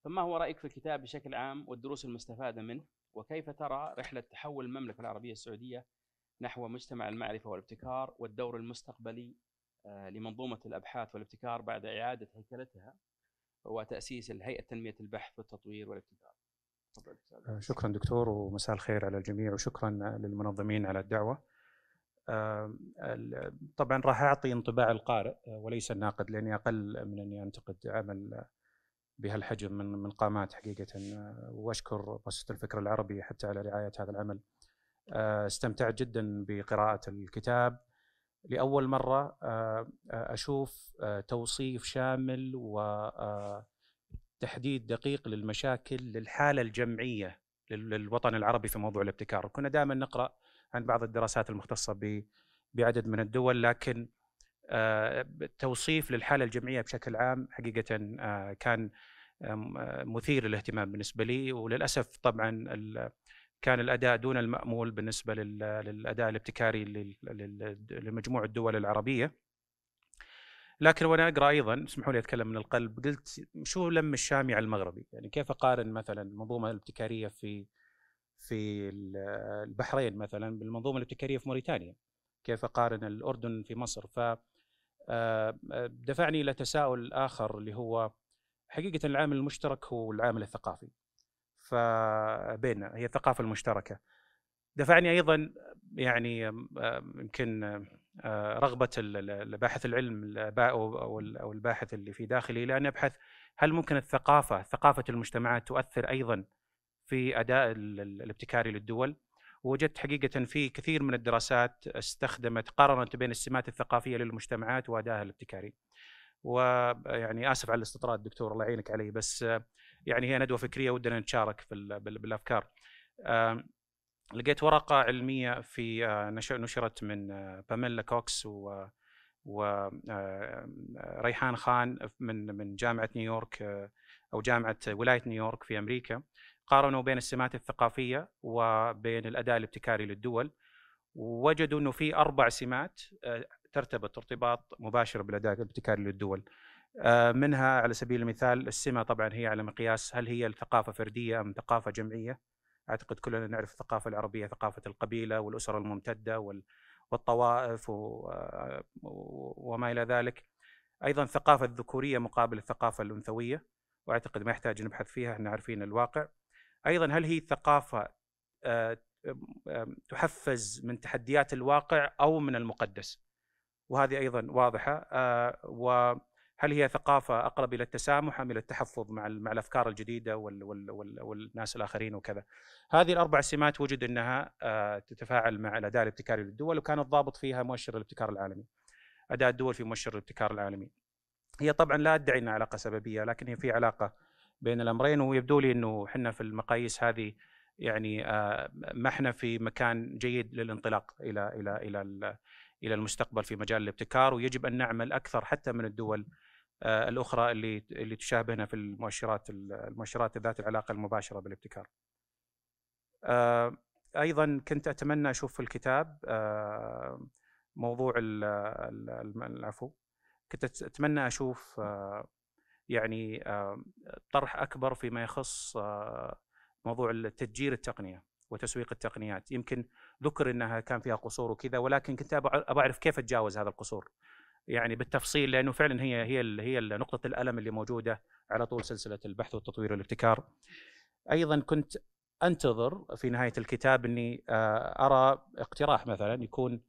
فما هو رايك في الكتاب بشكل عام والدروس المستفاده منه وكيف ترى رحلة تحول المملكة العربية السعودية نحو مجتمع المعرفة والابتكار والدور المستقبلي آه، لمنظومة الأبحاث والابتكار بعد إعادة هيكلتها وتأسيس الهيئة تنمية البحث والتطوير والابتكار آه، شكرا دكتور ومساء الخير على الجميع وشكرا للمنظمين على الدعوة طبعا راح أعطي انطباع القارئ آه، وليس الناقد لأني أقل من أني أنتقد عمل بهالحجم من من قامات حقيقه آه، واشكر مؤسسه الفكر العربي حتى على رعايه هذا العمل. آه، استمتعت جدا بقراءه الكتاب لاول مره آه، اشوف توصيف شامل وتحديد دقيق للمشاكل للحاله الجمعيه للوطن العربي في موضوع الابتكار، كنا دائما نقرا عن بعض الدراسات المختصه بعدد من الدول لكن آه، توصيف للحاله الجمعيه بشكل عام حقيقه آه، كان آه، مثير للاهتمام بالنسبه لي وللاسف طبعا كان الاداء دون المامول بالنسبه للاداء الابتكاري لمجموعه الدول العربيه لكن وانا اقرا ايضا اسمحوا لي اتكلم من القلب قلت شو لم الشامي على المغربي يعني كيف اقارن مثلا المنظومه الابتكاريه في في البحرين مثلا بالمنظومه الابتكاريه في موريتانيا كيف اقارن الاردن في مصر ف آه، دفعني الى تساؤل اخر اللي هو حقيقه العامل المشترك هو العامل الثقافي فبيننا هي الثقافه المشتركه دفعني ايضا يعني يمكن آه، رغبه الباحث العلم او الباحث اللي في داخلي الى ان ابحث هل ممكن الثقافه ثقافه المجتمعات تؤثر ايضا في اداء الابتكاري للدول ووجدت حقيقة في كثير من الدراسات استخدمت قارنت بين السمات الثقافية للمجتمعات وأدائها الابتكاري ويعني آسف على الاستطراد دكتور الله يعينك عليه بس يعني هي ندوة فكرية ودنا نتشارك في بالأفكار لقيت ورقة علمية في نشرت من باميلا كوكس و وريحان خان من من جامعة نيويورك أو جامعة ولاية نيويورك في أمريكا قارنوا بين السمات الثقافيه وبين الاداء الابتكاري للدول ووجدوا انه في اربع سمات آه، ترتبط ارتباط مباشر بالاداء الابتكاري للدول آه، منها على سبيل المثال السمه طبعا هي على مقياس هل هي الثقافه فرديه ام ثقافه جمعيه اعتقد كلنا نعرف الثقافه العربيه ثقافه القبيله والاسر الممتده والطوائف آه، وما الى ذلك ايضا الثقافه الذكوريه مقابل الثقافه الانثويه واعتقد ما يحتاج نبحث فيها احنا عارفين الواقع ايضا هل هي ثقافه آه، آه، تحفز من تحديات الواقع او من المقدس وهذه ايضا واضحه آه، وهل هي ثقافه اقرب الى التسامح ام الى التحفظ مع مع الافكار الجديده وال وال وال والناس الاخرين وكذا هذه الاربع سمات وجد انها تتفاعل مع الاداء الابتكاري للدول وكان الضابط فيها مؤشر الابتكار العالمي اداء الدول في مؤشر الابتكار العالمي هي طبعا لا ادعي انها علاقه سببيه لكن هي في علاقه بين الامرين ويبدو لي انه احنا في المقاييس هذه يعني آه، ما احنا في مكان جيد للانطلاق الى الى الى الى المستقبل في مجال الابتكار ويجب ان نعمل اكثر حتى من الدول آه، الاخرى اللي اللي تشابهنا في المؤشرات المؤشرات ذات العلاقه المباشره بالابتكار. آه، ايضا كنت اتمنى اشوف في الكتاب موضوع العفو كنت اتمنى اشوف يعني آه، طرح اكبر فيما يخص آه، موضوع تتجير التقنيه وتسويق التقنيات يمكن ذكر انها كان فيها قصور وكذا ولكن كنت ابى اعرف كيف اتجاوز هذا القصور يعني بالتفصيل لانه فعلا هي هي هي نقطه الالم اللي موجوده على طول سلسله البحث والتطوير والابتكار ايضا كنت انتظر في نهايه الكتاب اني آه، ارى اقتراح مثلا يكون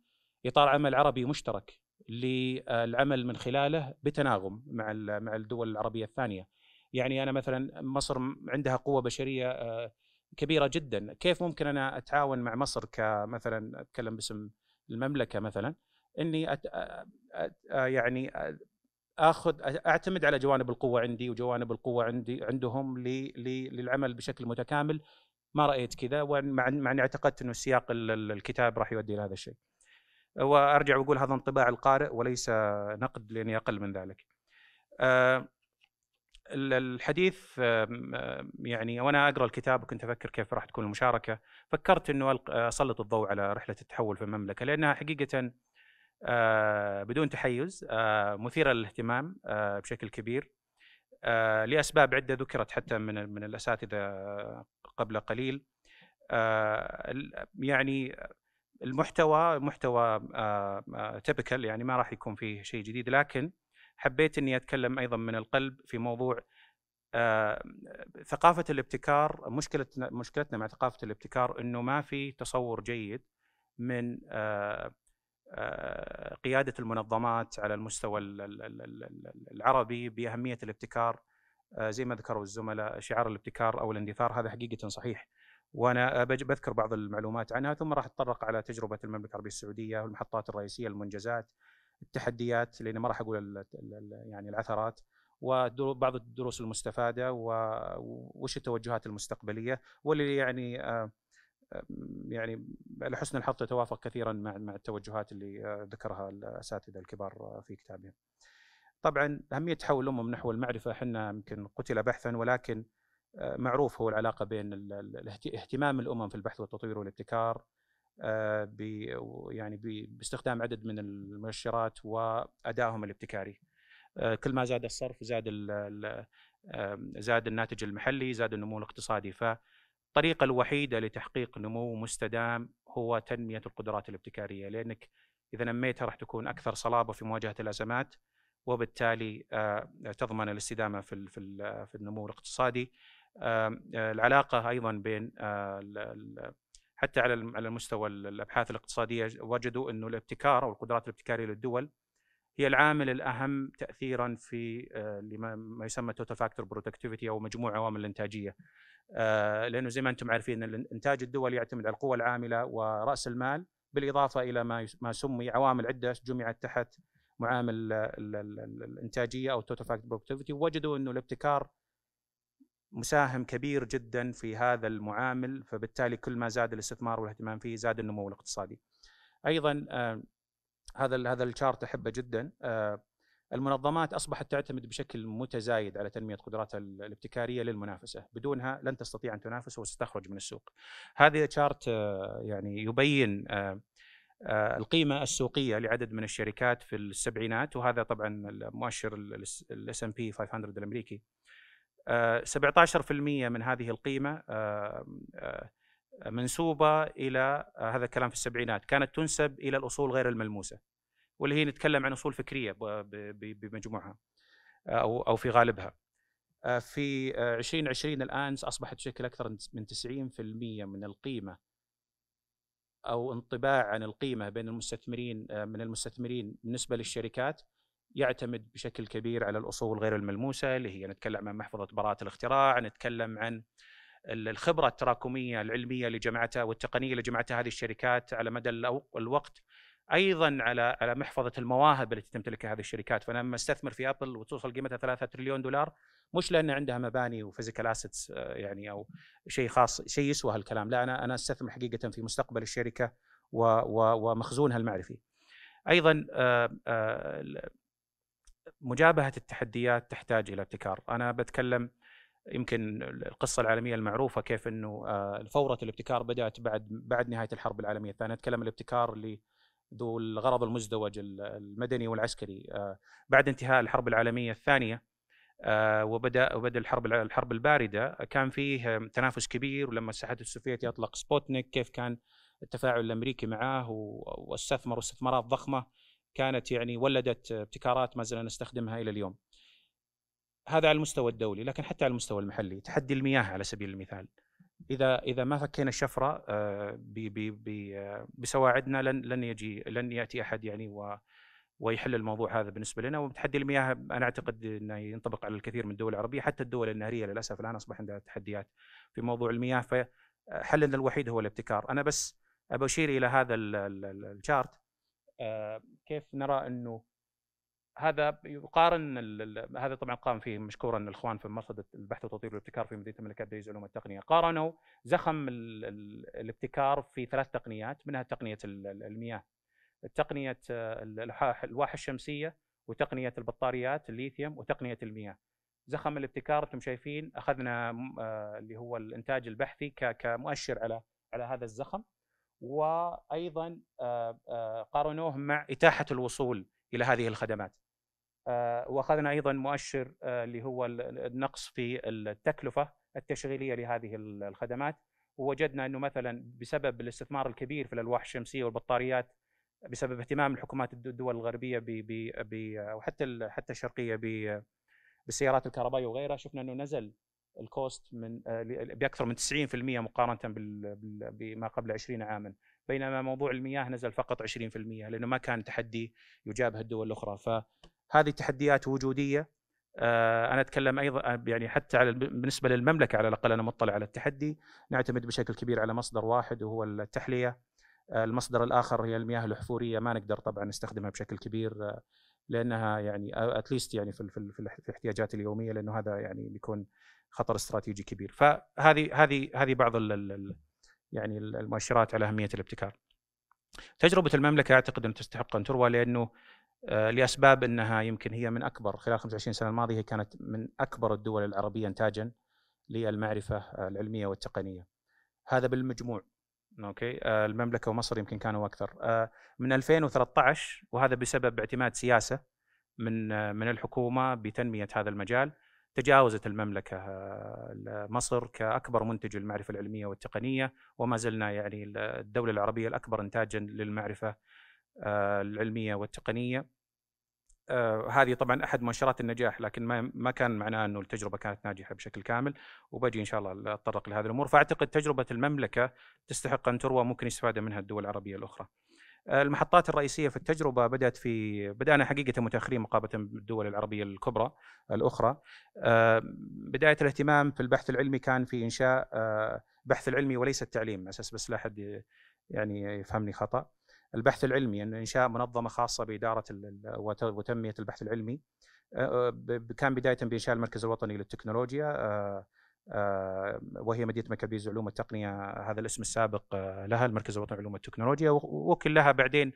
اطار عمل عربي مشترك للعمل من خلاله بتناغم مع مع الدول العربيه الثانيه. يعني انا مثلا مصر عندها قوه بشريه آه، كبيره جدا، كيف ممكن انا اتعاون مع مصر كمثلا اتكلم باسم المملكه مثلا اني أت... يعني اخذ اعتمد على جوانب القوه عندي وجوانب القوه عندي عندهم ل... ل... للعمل بشكل متكامل ما رايت كذا ومع مع اني اعتقدت انه سياق الكتاب راح يؤدي الى هذا الشيء. وارجع واقول هذا انطباع القارئ وليس نقد لاني اقل من ذلك. آه، الحديث يعني وانا اقرا الكتاب وكنت افكر كيف راح تكون المشاركه، فكرت انه اسلط الضوء على رحله التحول في المملكه لانها حقيقه آه، بدون تحيز آه، مثيره للاهتمام بشكل كبير لاسباب عده ذكرت حتى من من الاساتذه قبل قليل يعني المحتوى محتوى تبكل آه، يعني ما راح يكون فيه شيء جديد لكن حبيت اني اتكلم ايضا من القلب في موضوع آه، ثقافة الابتكار مشكلة مشكلتنا مع ثقافة الابتكار انه ما في تصور جيد من آه، قيادة المنظمات على المستوى العربي بأهمية الابتكار زي ما ذكروا الزملاء شعار الابتكار او الاندثار هذا حقيقة صحيح وانا بذكر بعض المعلومات عنها ثم راح اتطرق على تجربه المملكه العربيه السعوديه والمحطات الرئيسيه المنجزات التحديات لاني ما راح اقول الـ الـ يعني العثرات وبعض الدروس المستفاده وش التوجهات المستقبليه واللي يعني آه، يعني لحسن الحظ تتوافق كثيرا مع مع التوجهات اللي آه، ذكرها الاساتذه الكبار في كتابهم. طبعا اهميه تحول الامم نحو المعرفه احنا يمكن قتل بحثا ولكن معروف هو العلاقه بين اهتمام الامم في البحث والتطوير والابتكار آه، يعني باستخدام عدد من المؤشرات وادائهم الابتكاري آه، كل ما زاد الصرف زاد آه، زاد الناتج المحلي زاد النمو الاقتصادي فالطريقه الوحيده لتحقيق نمو مستدام هو تنميه القدرات الابتكاريه لانك اذا نميتها راح تكون اكثر صلابه في مواجهه الازمات وبالتالي تضمن الاستدامه في في النمو الاقتصادي آه، العلاقه ايضا بين آه، حتى على على المستوى الابحاث الاقتصاديه وجدوا انه الابتكار او القدرات الابتكاريه للدول هي العامل الاهم تاثيرا في آه، ما يسمى توتال فاكتور برودكتيفيتي او مجموع عوامل الانتاجيه. لانه زي ما انتم عارفين ان الإنتاج الدول يعتمد على القوى العامله وراس المال بالاضافه الى ما ما سمي عوامل عده جمعت تحت معامل الانتاجيه او توتال فاكتور برودكتيفيتي وجدوا انه الابتكار مساهم كبير جدا في هذا المعامل فبالتالي كل ما زاد الاستثمار والاهتمام فيه زاد النمو الاقتصادي. ايضا آه، هذا هذا الشارت احبه جدا آه، المنظمات اصبحت تعتمد بشكل متزايد على تنميه قدراتها الابتكاريه للمنافسه، بدونها لن تستطيع ان تنافس وستخرج من السوق. هذا شارت آه، يعني يبين القيمه السوقيه لعدد من الشركات في السبعينات وهذا طبعا المؤشر الاس ام بي 500 الامريكي 17% آه، من هذه القيمة آه، آه، منسوبة إلى هذا الكلام في السبعينات كانت تنسب إلى الأصول غير الملموسة واللي هي نتكلم عن أصول فكرية بمجموعها أو أو في غالبها في 2020 الآن أصبحت تشكل أكثر من 90% من القيمة أو انطباع عن القيمة بين المستثمرين من المستثمرين بالنسبة للشركات يعتمد بشكل كبير على الاصول غير الملموسه اللي هي نتكلم عن محفظه براءه الاختراع، نتكلم عن الخبره التراكميه العلميه اللي جمعتها والتقنيه اللي جمعتها هذه الشركات على مدى الوقت ايضا على على محفظه المواهب التي تمتلكها هذه الشركات فانا لما استثمر في ابل وتوصل قيمتها 3 تريليون دولار مش لان عندها مباني وفيزيكال اسيتس آه، يعني او شيء خاص شيء يسوى هالكلام لا انا انا استثمر حقيقه في مستقبل الشركه ومخزونها المعرفي ايضا آه، آه، مجابهه التحديات تحتاج الى ابتكار، انا بتكلم يمكن القصه العالميه المعروفه كيف انه آه، فوره الابتكار بدات بعد بعد نهايه الحرب العالميه الثانيه، اتكلم الابتكار اللي ذو الغرض المزدوج المدني والعسكري آه، بعد انتهاء الحرب العالميه الثانيه آه، وبدا وبدا الحرب الحرب البارده كان فيه تنافس كبير ولما الاتحاد السوفيتي اطلق سبوتنيك كيف كان التفاعل الامريكي معاه واستثمروا استثمارات ضخمه كانت يعني ولدت ابتكارات ما زلنا نستخدمها الى اليوم. هذا على المستوى الدولي لكن حتى على المستوى المحلي تحدي المياه على سبيل المثال اذا اذا ما فكينا الشفره آه، آه، بسواعدنا لن لن يجي لن ياتي احد يعني و ويحل الموضوع هذا بالنسبه لنا وتحدي المياه انا اعتقد انه ينطبق على الكثير من الدول العربيه حتى الدول النهريه للاسف الان اصبح عندها تحديات في موضوع المياه فحلنا الوحيد هو الابتكار انا بس ابى اشير الى هذا الشارت آه، كيف نرى انه هذا يقارن هذا طبعا قام فيه مشكورا الاخوان في مرصد البحث والتطوير والابتكار في مدينه الملك عبد العزيز علوم التقنيه قارنوا زخم الابتكار في ثلاث تقنيات منها تقنيه المياه، تقنيه آه، الواح الشمسيه وتقنيه البطاريات الليثيوم وتقنيه المياه. زخم الابتكار انتم شايفين اخذنا آه، اللي هو الانتاج البحثي كمؤشر على على هذا الزخم وايضا آه، آه، قارنوه مع اتاحه الوصول الى هذه الخدمات. آه، واخذنا ايضا مؤشر اللي هو النقص في التكلفه التشغيليه لهذه الخدمات ووجدنا انه مثلا بسبب الاستثمار الكبير في الالواح الشمسيه والبطاريات بسبب اهتمام الحكومات الدول الغربيه ب ب ب وحتى حتى الشرقيه بالسيارات الكهربائيه وغيرها شفنا انه نزل الكوست من آه، باكثر من 90% مقارنه بما قبل 20 عاما بينما موضوع المياه نزل فقط 20% لانه ما كان تحدي يجابه الدول الاخرى فهذه تحديات وجوديه آه، انا اتكلم ايضا يعني حتى على بالنسبه للمملكه على الاقل انا مطلع على التحدي نعتمد بشكل كبير على مصدر واحد وهو التحليه آه، المصدر الاخر هي المياه الحفوريه ما نقدر طبعا نستخدمها بشكل كبير لانها يعني اتليست يعني في في, في الاحتياجات اليوميه لانه هذا يعني بيكون خطر استراتيجي كبير فهذه هذه هذه بعض ال ال يعني المؤشرات على اهميه الابتكار تجربه المملكه اعتقد ان تستحق ان تروى لانه آه، لاسباب انها يمكن هي من اكبر خلال 25 سنه الماضيه هي كانت من اكبر الدول العربيه انتاجا للمعرفه العلميه والتقنيه هذا بالمجموع اوكي آه، المملكه ومصر يمكن كانوا اكثر آه، من 2013 وهذا بسبب اعتماد سياسه من من الحكومه بتنميه هذا المجال تجاوزت المملكة آه، مصر كأكبر منتج للمعرفة العلمية والتقنية وما زلنا يعني الدولة العربية الأكبر إنتاجا للمعرفة آه، العلمية والتقنية آه، هذه طبعا أحد مؤشرات النجاح لكن ما كان معناه أنه التجربة كانت ناجحة بشكل كامل وبجي إن شاء الله أتطرق لهذه الأمور فأعتقد تجربة المملكة تستحق أن تروى ممكن يستفاد منها الدول العربية الأخرى المحطات الرئيسيه في التجربه بدات في بدانا حقيقه متاخرين مقابله بالدول العربيه الكبرى الاخرى آه، بدايه الاهتمام في البحث العلمي كان في انشاء آه، بحث العلمي وليس التعليم اساس بس لا احد يعني يفهمني خطا البحث العلمي ان يعني انشاء منظمه خاصه باداره وتنميه البحث العلمي آه، كان بدايه بانشاء المركز الوطني للتكنولوجيا آه، وهي مدينه مكابيز علوم التقنيه هذا الاسم السابق آه، لها المركز الوطني للعلوم والتكنولوجيا وكل لها بعدين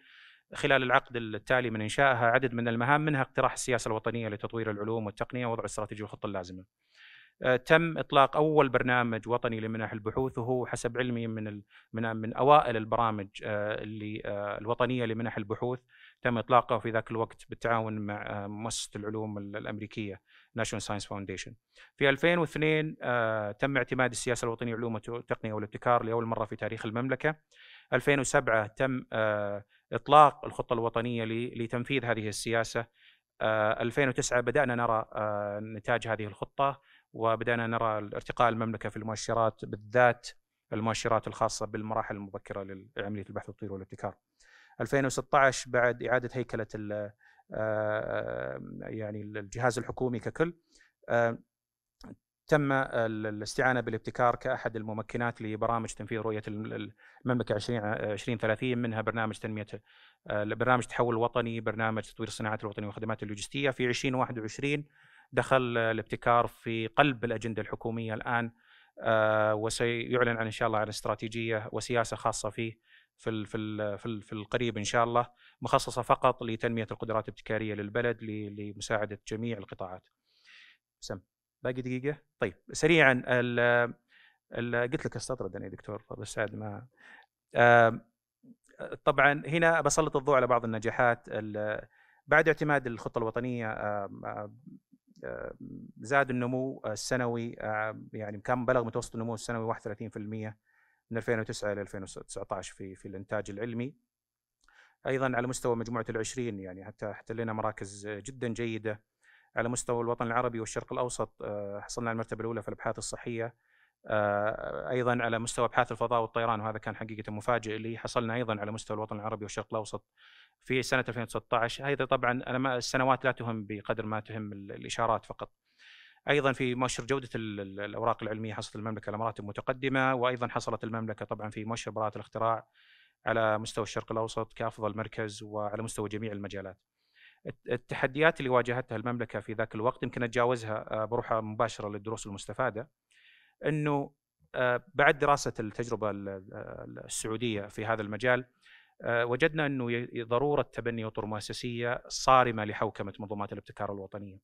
خلال العقد التالي من انشائها عدد من المهام منها اقتراح السياسه الوطنيه لتطوير العلوم والتقنيه ووضع الاستراتيجيه والخطه اللازمه. آه، تم اطلاق اول برنامج وطني لمنح البحوث وهو حسب علمي من من اوائل البرامج اللي الوطنيه لمنح البحوث تم اطلاقه في ذاك الوقت بالتعاون مع آه، مؤسسه العلوم الامريكيه ناشونال ساينس فاونديشن. في 2002 آه، تم اعتماد السياسه الوطنيه للعلوم والتقنيه والابتكار لاول مره في تاريخ المملكه. 2007 تم آه، اطلاق الخطه الوطنيه لتنفيذ هذه السياسه. 2009 بدانا نرى نتاج هذه الخطه وبدانا نرى ارتقاء المملكه في المؤشرات بالذات المؤشرات الخاصه بالمراحل المبكره لعمليه البحث والتطوير والابتكار. 2016 بعد اعاده هيكله آه، آه، يعني الجهاز الحكومي ككل آه، تم الاستعانه بالابتكار كاحد الممكنات لبرامج تنفيذ رؤيه المملكه 2030 منها برنامج تنميه برنامج التحول الوطني، برنامج تطوير الصناعات الوطنيه والخدمات اللوجستيه في 2021 دخل الابتكار في قلب الاجنده الحكوميه الان وسيعلن عن ان شاء الله عن استراتيجيه وسياسه خاصه فيه في الـ في الـ في, الـ في القريب ان شاء الله مخصصه فقط لتنميه القدرات الابتكاريه للبلد لمساعده جميع القطاعات. سم باقي دقيقه؟ طيب سريعا الـ الـ قلت لك استطرد انا يا دكتور بس عاد ما طبعا هنا بسلط الضوء على بعض النجاحات بعد اعتماد الخطه الوطنيه زاد النمو السنوي يعني كان بلغ متوسط النمو السنوي 31% من 2009 الى 2019 في في الانتاج العلمي ايضا على مستوى مجموعه العشرين يعني حتى احتلينا مراكز جدا جيده على مستوى الوطن العربي والشرق الاوسط آه، حصلنا على المرتبه الاولى في الابحاث الصحيه آه، ايضا على مستوى ابحاث الفضاء والطيران وهذا كان حقيقه مفاجئ لي حصلنا ايضا على مستوى الوطن العربي والشرق الاوسط في سنه 2019 هذا طبعا انا ما السنوات لا تهم بقدر ما تهم الاشارات فقط ايضا في مؤشر جوده الاوراق العلميه حصلت المملكه مراتب متقدمه وايضا حصلت المملكه طبعا في مؤشر براءه الاختراع على مستوى الشرق الاوسط كافضل مركز وعلى مستوى جميع المجالات. التحديات اللي واجهتها المملكه في ذاك الوقت يمكن اتجاوزها آه، بروحها مباشره للدروس المستفاده انه آه، بعد دراسه التجربه السعوديه في هذا المجال آه، وجدنا انه ضروره تبني اطر مؤسسيه صارمه لحوكمه منظومات الابتكار الوطنيه.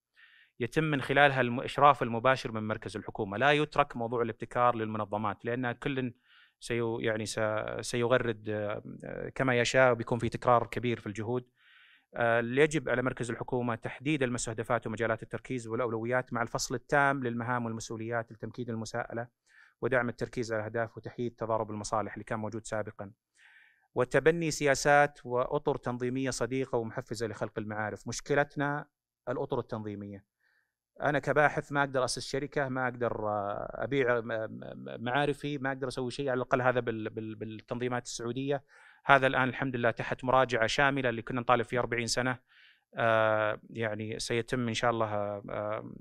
يتم من خلالها الاشراف المباشر من مركز الحكومه، لا يترك موضوع الابتكار للمنظمات لان كل سي يعني سيغرد كما يشاء وبيكون في تكرار كبير في الجهود. آه، يجب على مركز الحكومه تحديد المستهدفات ومجالات التركيز والاولويات مع الفصل التام للمهام والمسؤوليات لتمكين المساءله ودعم التركيز على الاهداف وتحييد تضارب المصالح اللي كان موجود سابقا. وتبني سياسات واطر تنظيميه صديقه ومحفزه لخلق المعارف، مشكلتنا الاطر التنظيميه. انا كباحث ما اقدر اسس شركه ما اقدر آه، ابيع آه، معارفي ما اقدر اسوي شيء على الاقل هذا بالتنظيمات السعوديه هذا الان الحمد لله تحت مراجعه شامله اللي كنا نطالب فيه 40 سنه آه، يعني سيتم ان شاء الله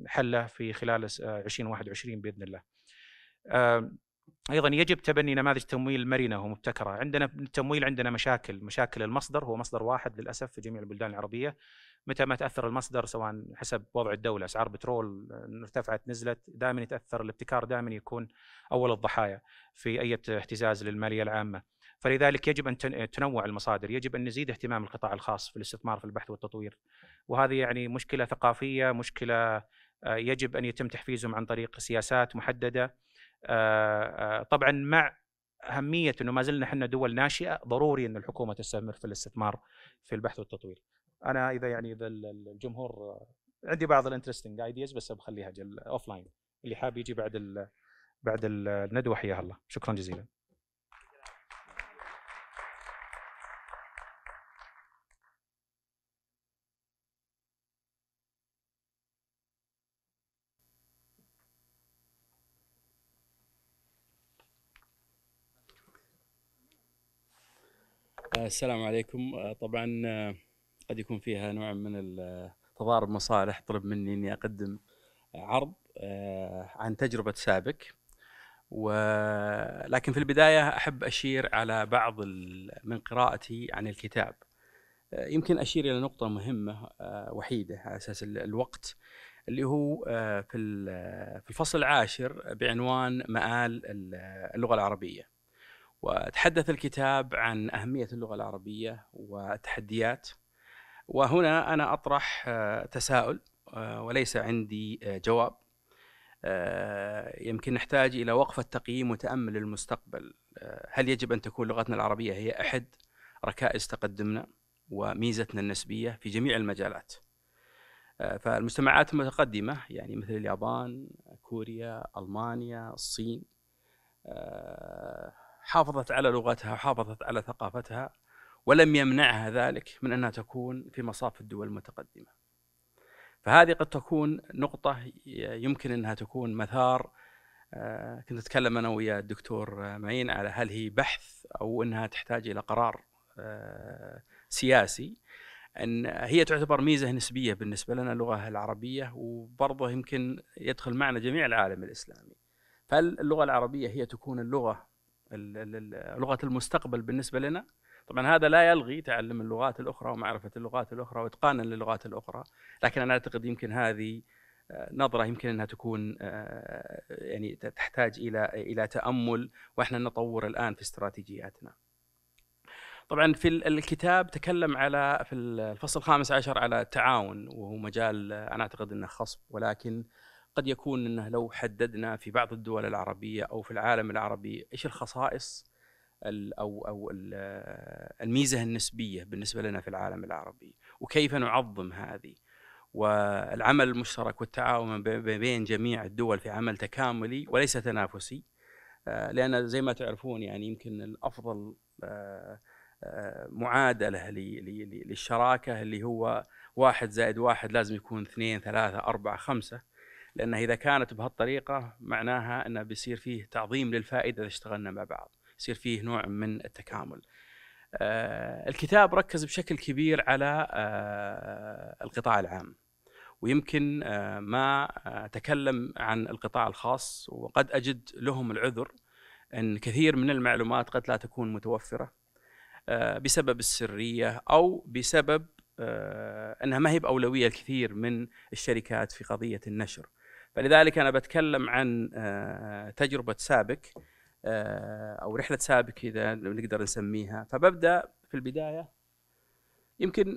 حله في خلال 2021 باذن الله. ايضا يجب تبني نماذج تمويل مرنه ومبتكره، عندنا التمويل عندنا مشاكل، مشاكل المصدر هو مصدر واحد للاسف في جميع البلدان العربيه، متى ما تاثر المصدر سواء حسب وضع الدوله اسعار بترول ارتفعت نزلت دائما يتاثر الابتكار دائما يكون اول الضحايا في اي اهتزاز للماليه العامه فلذلك يجب ان تنوع المصادر يجب ان نزيد اهتمام القطاع الخاص في الاستثمار في البحث والتطوير وهذه يعني مشكله ثقافيه مشكله آه، يجب ان يتم تحفيزهم عن طريق سياسات محدده آه، آه، طبعا مع اهميه انه ما زلنا احنا دول ناشئه ضروري ان الحكومه تستثمر في الاستثمار في البحث والتطوير انا اذا يعني اذا الجمهور عندي بعض الانترستنج ايديز بس بخليها اوف لاين اللي حاب يجي بعد الـ بعد الندوه حياه الله شكرا جزيلا السلام عليكم طبعا قد يكون فيها نوع من تضارب مصالح طلب مني اني اقدم عرض آه، عن تجربه سابك ولكن في البدايه احب اشير على بعض من قراءتي عن الكتاب آه، يمكن اشير الى نقطه مهمه آه، وحيده على اساس الوقت اللي هو في في الفصل العاشر بعنوان مآل اللغه العربيه وتحدث الكتاب عن اهميه اللغه العربيه والتحديات وهنا انا اطرح آه، تساؤل آه، وليس عندي آه، جواب يمكن نحتاج الى وقفه تقييم وتامل للمستقبل هل يجب ان تكون لغتنا العربيه هي احد ركائز تقدمنا وميزتنا النسبيه في جميع المجالات فالمجتمعات المتقدمه يعني مثل اليابان كوريا المانيا الصين حافظت على لغتها وحافظت على ثقافتها ولم يمنعها ذلك من أنها تكون في مصاف الدول المتقدمة فهذه قد تكون نقطة يمكن أنها تكون مثار آه، كنت أتكلم أنا ويا الدكتور معين على هل هي بحث أو أنها تحتاج إلى قرار آه، سياسي أن هي تعتبر ميزة نسبية بالنسبة لنا اللغة العربية وبرضه يمكن يدخل معنا جميع العالم الإسلامي فهل اللغة العربية هي تكون اللغة لغة المستقبل بالنسبة لنا طبعا هذا لا يلغي تعلم اللغات الاخرى ومعرفه اللغات الاخرى واتقانا للغات الاخرى لكن انا اعتقد يمكن هذه آه، نظره يمكن انها تكون آه، يعني تحتاج الى الى تامل واحنا نطور الان في استراتيجياتنا. طبعا في الكتاب تكلم على في الفصل الخامس عشر على التعاون وهو مجال انا اعتقد انه خصب ولكن قد يكون انه لو حددنا في بعض الدول العربيه او في العالم العربي ايش الخصائص او او الميزه النسبيه بالنسبه لنا في العالم العربي وكيف نعظم هذه والعمل المشترك والتعاون بين جميع الدول في عمل تكاملي وليس تنافسي آه، لان زي ما تعرفون يعني يمكن الافضل آه، آه، معادله للشراكه اللي هو واحد زائد واحد لازم يكون اثنين ثلاثه اربعه خمسه لانه اذا كانت بهالطريقه معناها انه بيصير فيه تعظيم للفائده اذا اشتغلنا مع بعض. يصير فيه نوع من التكامل. آه، الكتاب ركز بشكل كبير على آه، القطاع العام ويمكن آه، ما تكلم عن القطاع الخاص وقد أجد لهم العذر أن كثير من المعلومات قد لا تكون متوفرة بسبب السرية أو بسبب أنها ما هي بأولوية الكثير من الشركات في قضية النشر فلذلك أنا بتكلم عن تجربة سابك آه، او رحله سابق اذا نقدر نسميها فببدا في البدايه يمكن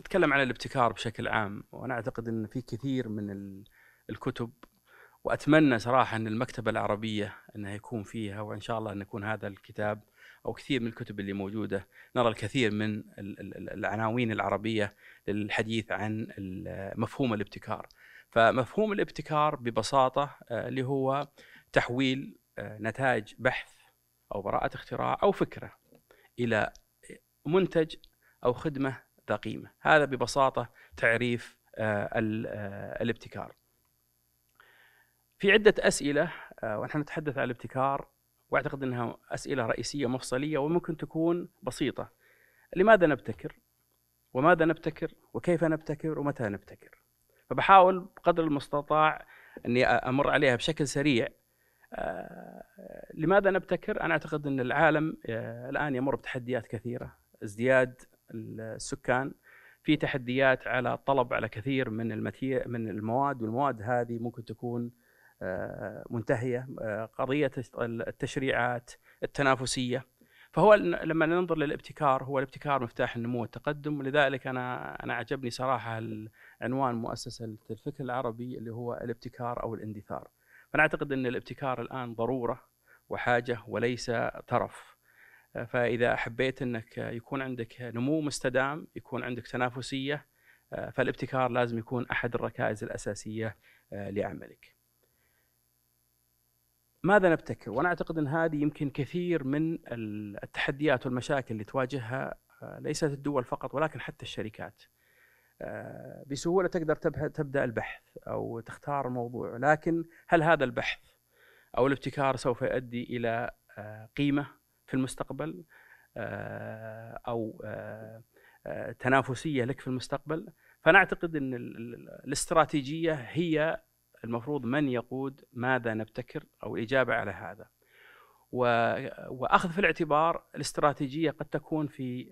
نتكلم آه، عن الابتكار بشكل عام وانا اعتقد ان في كثير من الكتب واتمنى صراحه ان المكتبه العربيه انها يكون فيها وان شاء الله ان يكون هذا الكتاب او كثير من الكتب اللي موجوده نرى الكثير من العناوين العربيه للحديث عن مفهوم الابتكار فمفهوم الابتكار ببساطه آه، اللي هو تحويل آه، نتائج بحث او براءه اختراع او فكره الى منتج او خدمه ذا قيمه هذا ببساطه تعريف آه، آه، الابتكار في عده اسئله ونحن نتحدث عن الابتكار واعتقد انها اسئله رئيسيه مفصليه وممكن تكون بسيطه لماذا نبتكر وماذا نبتكر وكيف نبتكر ومتى نبتكر فبحاول قدر المستطاع اني امر عليها بشكل سريع آه، لماذا نبتكر؟ انا اعتقد ان العالم آه، الان يمر بتحديات كثيره، ازدياد السكان، في تحديات على الطلب على كثير من من المواد والمواد هذه ممكن تكون آه، منتهيه، قضيه التشريعات، التنافسيه، فهو لما ننظر للابتكار هو الابتكار مفتاح النمو والتقدم ولذلك انا انا عجبني صراحه عنوان مؤسسه الفكر العربي اللي هو الابتكار او الاندثار. فانا اعتقد ان الابتكار الان ضروره وحاجه وليس ترف آه، فاذا حبيت انك يكون عندك نمو مستدام يكون عندك تنافسيه آه، فالابتكار لازم يكون احد الركائز الاساسيه آه، لعملك ماذا نبتكر؟ وانا اعتقد ان هذه يمكن كثير من التحديات والمشاكل اللي تواجهها ليست الدول فقط ولكن حتى الشركات. آه، بسهوله تقدر تبدا البحث او تختار الموضوع لكن هل هذا البحث او الابتكار سوف يؤدي الى آه، قيمه في المستقبل آه، او تنافسيه لك في المستقبل فانا اعتقد ان الاستراتيجيه هي المفروض من يقود ماذا نبتكر او الاجابه على هذا واخذ في الاعتبار الاستراتيجيه قد تكون في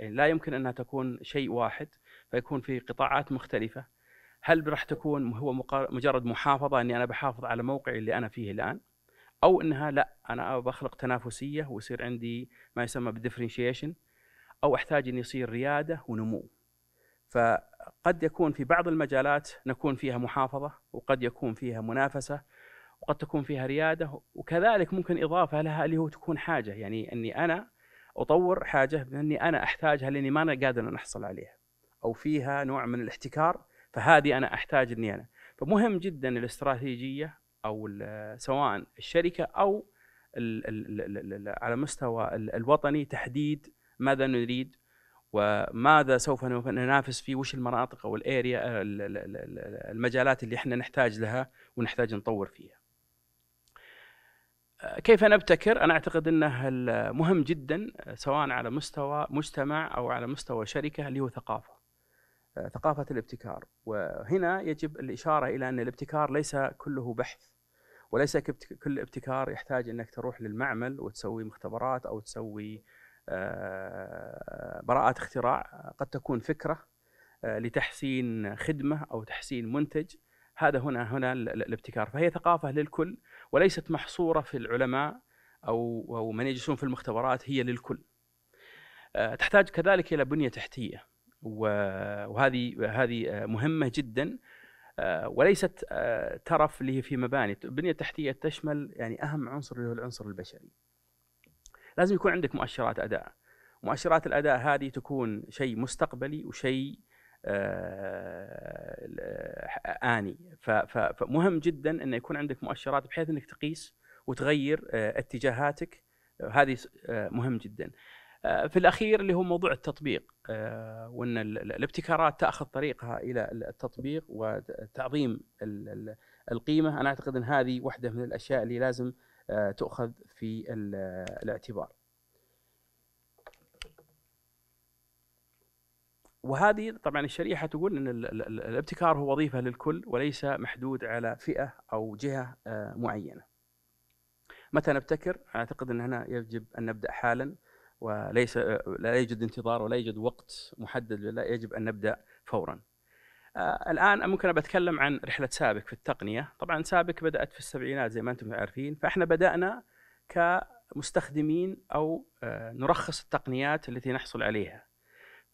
لا يمكن انها تكون شيء واحد فيكون في قطاعات مختلفه هل راح تكون هو مجرد محافظه اني انا بحافظ على موقعي اللي انا فيه الان او انها لا انا بخلق تنافسيه ويصير عندي ما يسمى بالديفرنشيشن او احتاج ان يصير رياده ونمو فقد يكون في بعض المجالات نكون فيها محافظه وقد يكون فيها منافسه وقد تكون فيها رياده وكذلك ممكن اضافه لها اللي هو تكون حاجه يعني اني انا اطور حاجه باني انا احتاجها لاني ما انا قادر ان احصل عليها او فيها نوع من الاحتكار فهذه انا احتاج اني انا فمهم جدا الاستراتيجيه او سواء الشركه او الـ الـ الـ الـ على مستوى الوطني تحديد ماذا نريد وماذا سوف ننافس فيه وش المناطق او الاريا المجالات اللي احنا نحتاج لها ونحتاج نطور فيها كيف نبتكر انا اعتقد انه مهم جدا سواء على مستوى مجتمع او على مستوى شركه اللي هو ثقافه آه، ثقافة الابتكار وهنا يجب الإشارة إلى أن الابتكار ليس كله بحث وليس كل ابتكار يحتاج أنك تروح للمعمل وتسوي مختبرات أو تسوي آه، براءة اختراع قد تكون فكرة آه، لتحسين خدمة أو تحسين منتج هذا هنا هنا الابتكار فهي ثقافة للكل وليست محصورة في العلماء أو أو من يجلسون في المختبرات هي للكل تحتاج كذلك إلى بنية تحتية وهذه هذه آه، مهمه جدا آه، وليست آه، ترف اللي هي في مباني البنيه التحتيه تشمل يعني اهم عنصر اللي هو العنصر البشري لازم يكون عندك مؤشرات اداء مؤشرات الاداء هذه تكون شيء مستقبلي وشيء اني فمهم جدا انه يكون عندك مؤشرات بحيث انك تقيس وتغير اتجاهاتك هذه مهم جدا في الاخير اللي هو موضوع التطبيق آه، وان الابتكارات تاخذ طريقها الى التطبيق وتعظيم القيمه انا اعتقد ان هذه واحده من الاشياء اللي لازم آه، تؤخذ في الاعتبار. وهذه طبعا الشريحه تقول ان الابتكار هو وظيفه للكل وليس محدود على فئه او جهه آه، معينه. متى نبتكر؟ اعتقد ان هنا يجب ان نبدا حالا وليس لا يوجد انتظار ولا يوجد وقت محدد لا يجب ان نبدا فورا. آه، الان ممكن أتكلم عن رحله سابك في التقنيه، طبعا سابك بدات في السبعينات زي ما انتم عارفين، فاحنا بدانا كمستخدمين او آه، نرخص التقنيات التي نحصل عليها.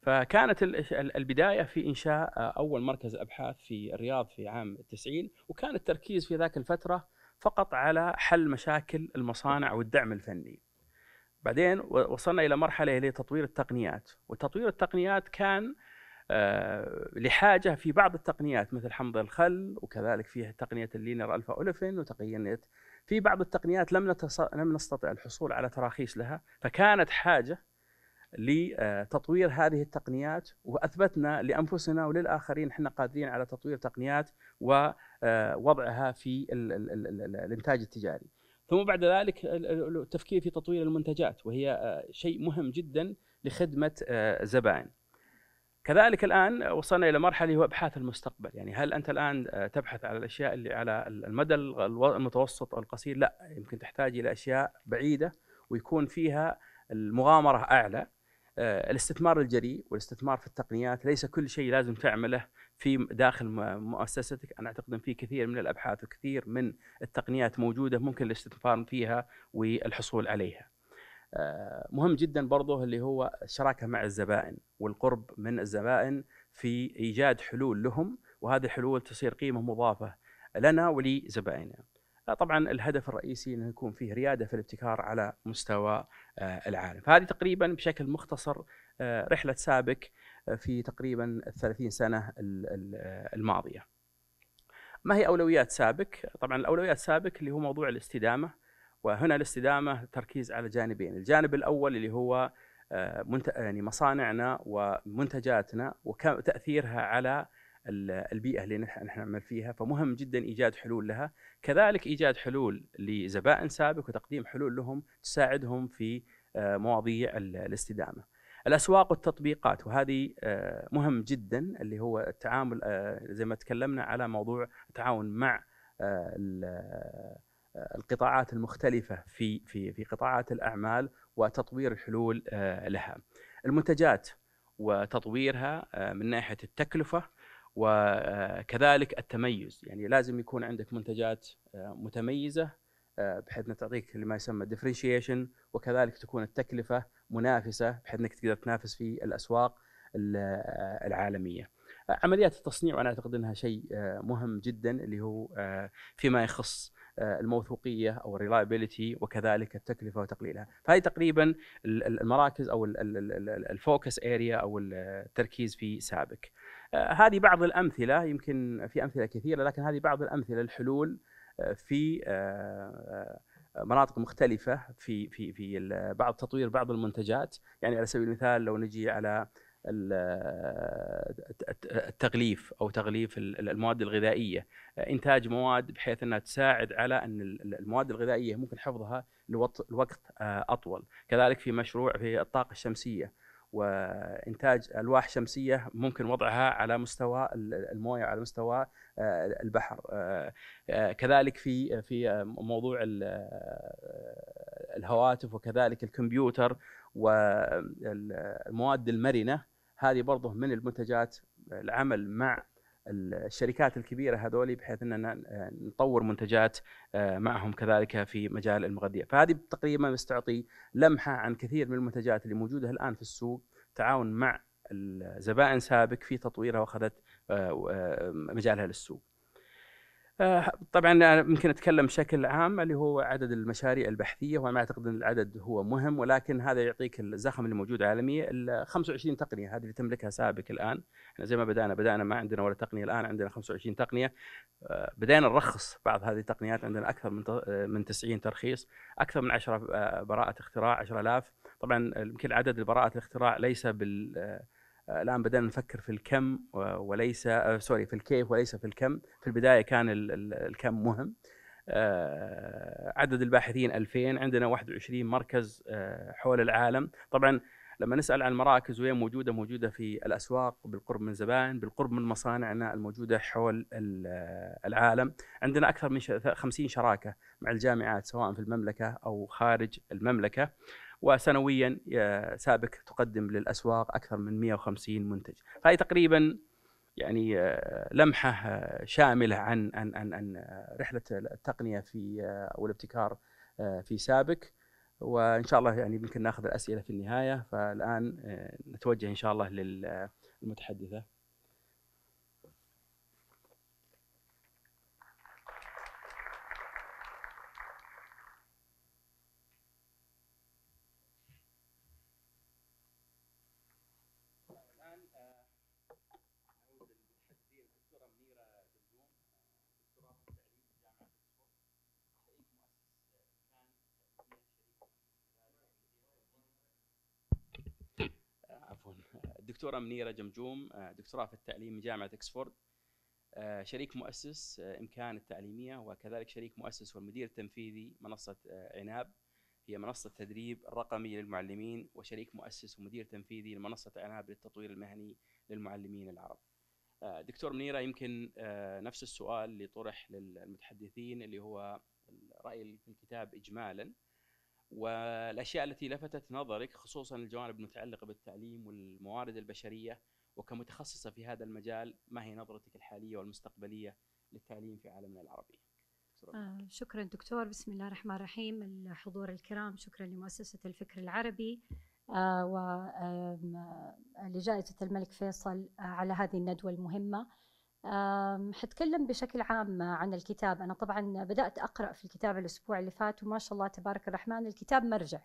فكانت البدايه في انشاء آه، اول مركز ابحاث في الرياض في عام 90 وكان التركيز في ذاك الفتره فقط على حل مشاكل المصانع والدعم الفني. بعدين وصلنا الى مرحله اللي تطوير التقنيات وتطوير التقنيات كان آه، لحاجه في بعض التقنيات مثل حمض الخل وكذلك فيها تقنيه اللينر الفا اولفين وتقنيه في بعض التقنيات لم لم نستطع الحصول على تراخيص لها فكانت حاجه لتطوير آه، هذه التقنيات واثبتنا لانفسنا وللاخرين احنا قادرين على تطوير تقنيات ووضعها آه، في الانتاج التجاري. ثم بعد ذلك التفكير في تطوير المنتجات وهي آه، شيء مهم جدا لخدمه الزبائن. آه، كذلك الان وصلنا الى مرحله هو ابحاث المستقبل، يعني هل انت الان آه، تبحث على الاشياء اللي على المدى المتوسط او القصير؟ لا، يمكن تحتاج الى اشياء بعيده ويكون فيها المغامره اعلى. الاستثمار الجريء والاستثمار في التقنيات، ليس كل شيء لازم تعمله في داخل مؤسستك انا اعتقد ان في كثير من الابحاث وكثير من التقنيات موجوده ممكن الاستثمار فيها والحصول عليها. آه، مهم جدا برضه اللي هو الشراكه مع الزبائن والقرب من الزبائن في ايجاد حلول لهم وهذه الحلول تصير قيمه مضافه لنا ولزبائننا. آه، طبعا الهدف الرئيسي انه يكون فيه رياده في الابتكار على مستوى آه، العالم، فهذه تقريبا بشكل مختصر رحله سابك في تقريبا 30 سنة الماضية ما هي أولويات سابك؟ طبعا الأولويات سابك اللي هو موضوع الاستدامة وهنا الاستدامة تركيز على جانبين الجانب الأول اللي هو آه، يعني مصانعنا ومنتجاتنا وتأثيرها على البيئة اللي نحن نعمل فيها فمهم جدا إيجاد حلول لها كذلك إيجاد حلول لزبائن سابق وتقديم حلول لهم تساعدهم في آه، مواضيع الاستدامة الاسواق والتطبيقات وهذه آه، مهم جدا اللي هو التعامل آه، زي ما تكلمنا على موضوع التعاون مع آه، القطاعات المختلفه في في في قطاعات الاعمال وتطوير الحلول لها. المنتجات وتطويرها من ناحيه التكلفه وكذلك التميز يعني لازم يكون عندك منتجات متميزه آه، بحيث انها تعطيك ما يسمى ديفرنشيشن وكذلك تكون التكلفه منافسه بحيث انك تقدر تنافس في الاسواق آه، العالميه. آه، عمليات التصنيع وانا اعتقد انها شيء مهم جدا اللي هو فيما يخص الموثوقيه او الريلابيلتي وكذلك التكلفه وتقليلها، فهذه تقريبا المراكز او الفوكس اريا او التركيز في سابك. هذه بعض الامثله يمكن في امثله كثيره لكن هذه بعض الامثله الحلول في آه، آه، مناطق مختلفة في في في بعض تطوير بعض المنتجات، يعني على سبيل المثال لو نجي على آه، التغليف او تغليف المواد الغذائيه انتاج مواد بحيث انها تساعد على ان المواد الغذائيه ممكن حفظها لوقت اطول كذلك في مشروع في الطاقه الشمسيه وانتاج الواح شمسيه ممكن وضعها على مستوى المويه على مستوى آه، البحر آه، آه، كذلك في في موضوع الهواتف وكذلك الكمبيوتر والمواد المرنه هذه برضه من المنتجات العمل مع الشركات الكبيره هذول بحيث اننا نطور منتجات آه، معهم كذلك في مجال المغذيه، فهذه تقريبا بس تعطي لمحه عن كثير من المنتجات اللي موجوده الان في السوق تعاون مع زبائن سابق في تطويرها واخذت آه، آه، مجالها للسوق. طبعا يمكن اتكلم بشكل عام اللي هو عدد المشاريع البحثيه وانا اعتقد ان العدد هو مهم ولكن هذا يعطيك الزخم اللي موجود عالميا ال 25 تقنيه هذه اللي تملكها سابك الان احنا زي ما بدانا بدانا ما عندنا ولا تقنيه الان عندنا 25 تقنيه آه، بدينا نرخص بعض هذه التقنيات عندنا اكثر من آه، من 90 ترخيص اكثر من 10 آه، براءه اختراع 10000 طبعا يمكن عدد البراءات الاختراع ليس بال آه، الان بدانا نفكر في الكم وليس آه، سوري في الكيف وليس في الكم في البدايه كان الكم مهم آه، عدد الباحثين 2000 عندنا 21 مركز حول العالم طبعا لما نسال عن المراكز وين موجوده موجوده في الاسواق بالقرب من زبائن بالقرب من مصانعنا الموجوده حول العالم عندنا اكثر من 50 شراكه مع الجامعات سواء في المملكه او خارج المملكه وسنويا آه، سابك تقدم للاسواق اكثر من 150 منتج فهي تقريبا يعني آه، لمحه آه، شامله عن عن عن, عن رحله التقنيه في او الابتكار في سابك وان شاء الله يعني يمكن ناخذ الاسئله في النهايه فالان نتوجه ان شاء الله للمتحدثه الدكتوره منيره جمجوم آه، دكتوراه في التعليم من جامعه اكسفورد آه، شريك مؤسس آه، امكان التعليميه وكذلك شريك مؤسس والمدير التنفيذي منصه عناب هي منصه تدريب رقمي للمعلمين وشريك مؤسس ومدير تنفيذي لمنصه عناب للتطوير المهني للمعلمين العرب. دكتور منيره يمكن نفس السؤال اللي طرح للمتحدثين اللي هو الراي في الكتاب اجمالا والاشياء التي لفتت نظرك خصوصا الجوانب المتعلقه بالتعليم والموارد البشريه وكمتخصصه في هذا المجال ما هي نظرتك الحاليه والمستقبليه للتعليم في عالمنا العربي؟ آه شكرا دكتور بسم الله الرحمن الرحيم الحضور الكرام شكرا لمؤسسه الفكر العربي آه ولجائزه آه، الملك فيصل آه، على هذه الندوه المهمه حتكلم بشكل عام عن الكتاب أنا طبعا بدأت أقرأ في الكتاب الأسبوع اللي فات وما شاء الله تبارك الرحمن الكتاب مرجع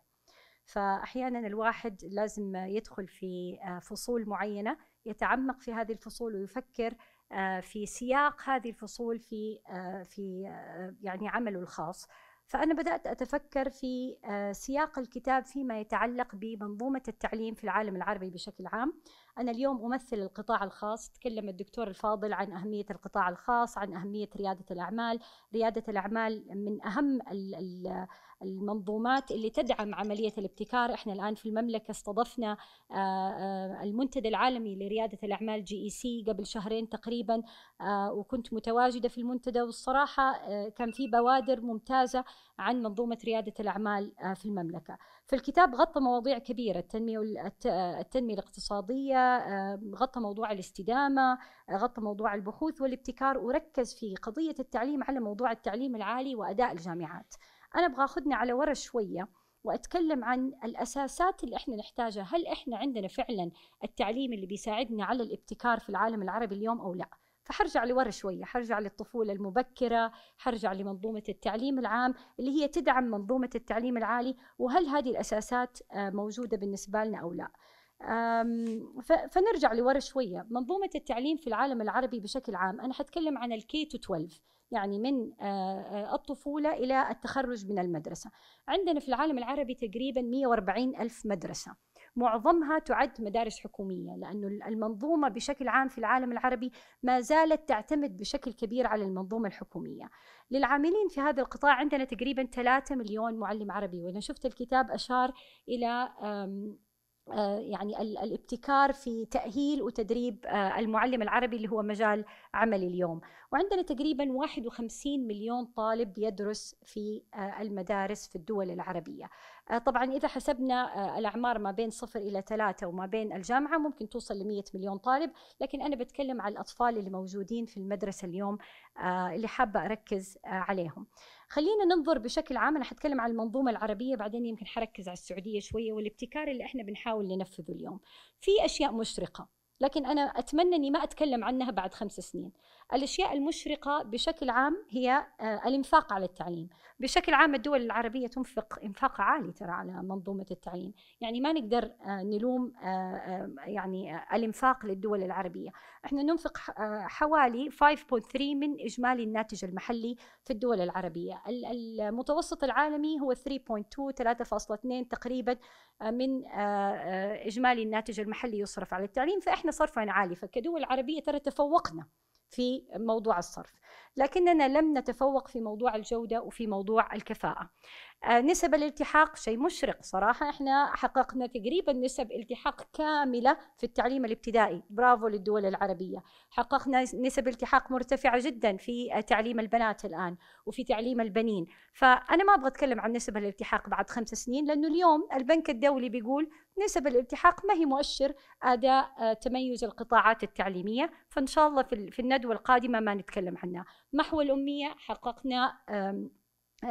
فأحيانا الواحد لازم يدخل في آه، فصول معينة يتعمق في هذه الفصول ويفكر آه، في سياق هذه الفصول في آه، في يعني عمله الخاص فأنا بدأت أتفكر في سياق الكتاب فيما يتعلق بمنظومة التعليم في العالم العربي بشكل عام أنا اليوم أمثل القطاع الخاص تكلم الدكتور الفاضل عن أهمية القطاع الخاص عن أهمية ريادة الأعمال ريادة الأعمال من أهم المنظومات اللي تدعم عملية الابتكار احنا الآن في المملكة استضفنا آه، آه، المنتدى العالمي لريادة الأعمال جي إي سي قبل شهرين تقريبا آه، وكنت متواجدة في المنتدى والصراحة كان في بوادر ممتازة عن منظومة ريادة الأعمال في المملكة فالكتاب غطى مواضيع كبيرة التنمية التنمية الاقتصادية غطى موضوع الاستدامة آه، غطى موضوع البحوث والابتكار وركز في قضية التعليم على موضوع التعليم العالي وأداء الجامعات أنا أبغى أخذنا على ورا شوية واتكلم عن الاساسات اللي احنا نحتاجها، هل احنا عندنا فعلا التعليم اللي بيساعدنا على الابتكار في العالم العربي اليوم او لا؟ فحرجع لورا شويه حرجع للطفوله المبكره حرجع لمنظومه التعليم العام اللي هي تدعم منظومه التعليم العالي وهل هذه الاساسات آه، موجوده بالنسبه لنا او لا فنرجع لورا شويه منظومه التعليم في العالم العربي بشكل عام انا حتكلم عن الكي تو 12 يعني من آه، آه، الطفولة إلى التخرج من المدرسة عندنا في العالم العربي تقريبا 140 ألف مدرسة معظمها تعد مدارس حكومية لأن المنظومة بشكل عام في العالم العربي ما زالت تعتمد بشكل كبير على المنظومة الحكومية للعاملين في هذا القطاع عندنا تقريبا 3 مليون معلم عربي وأنا شفت الكتاب أشار إلى آه، يعني الابتكار في تأهيل وتدريب آه، المعلم العربي اللي هو مجال عملي اليوم وعندنا تقريبا 51 مليون طالب يدرس في آه، المدارس في الدول العربية آه، طبعا إذا حسبنا آه، الأعمار ما بين صفر إلى ثلاثة وما بين الجامعة ممكن توصل ل 100 مليون طالب لكن أنا بتكلم على الأطفال اللي موجودين في المدرسة اليوم آه، اللي حابة أركز عليهم خلينا ننظر بشكل عام أنا حتكلم عن المنظومة العربية بعدين يمكن حركز على السعودية شوية والابتكار اللي احنا بنحاول ننفذه اليوم في أشياء مشرقة لكن انا اتمنى اني ما اتكلم عنها بعد خمس سنين الأشياء المشرقة بشكل عام هي آه، الإنفاق على التعليم بشكل عام الدول العربية تنفق إنفاق عالي ترى على منظومة التعليم يعني ما نقدر آه، نلوم آه، يعني الإنفاق للدول العربية احنا ننفق حوالي 5.3 من إجمالي الناتج المحلي في الدول العربية المتوسط العالمي هو 3.2 3.2 تقريبا من إجمالي الناتج المحلي يصرف على التعليم فإحنا صرفنا عالي فكدول عربية ترى تفوقنا في موضوع الصرف لكننا لم نتفوق في موضوع الجودة وفي موضوع الكفاءة آه، نسب الالتحاق شيء مشرق صراحة احنا حققنا تقريبا نسب التحاق كاملة في التعليم الابتدائي برافو للدول العربية حققنا نسب التحاق مرتفعة جدا في تعليم البنات الآن وفي تعليم البنين فأنا ما أبغى أتكلم عن نسب الالتحاق بعد خمس سنين لأنه اليوم البنك الدولي بيقول نسب الالتحاق ما هي مؤشر أداء آه، تميز القطاعات التعليمية فإن شاء الله في الندوة القادمة ما نتكلم عنها محو الأمية حققنا آه،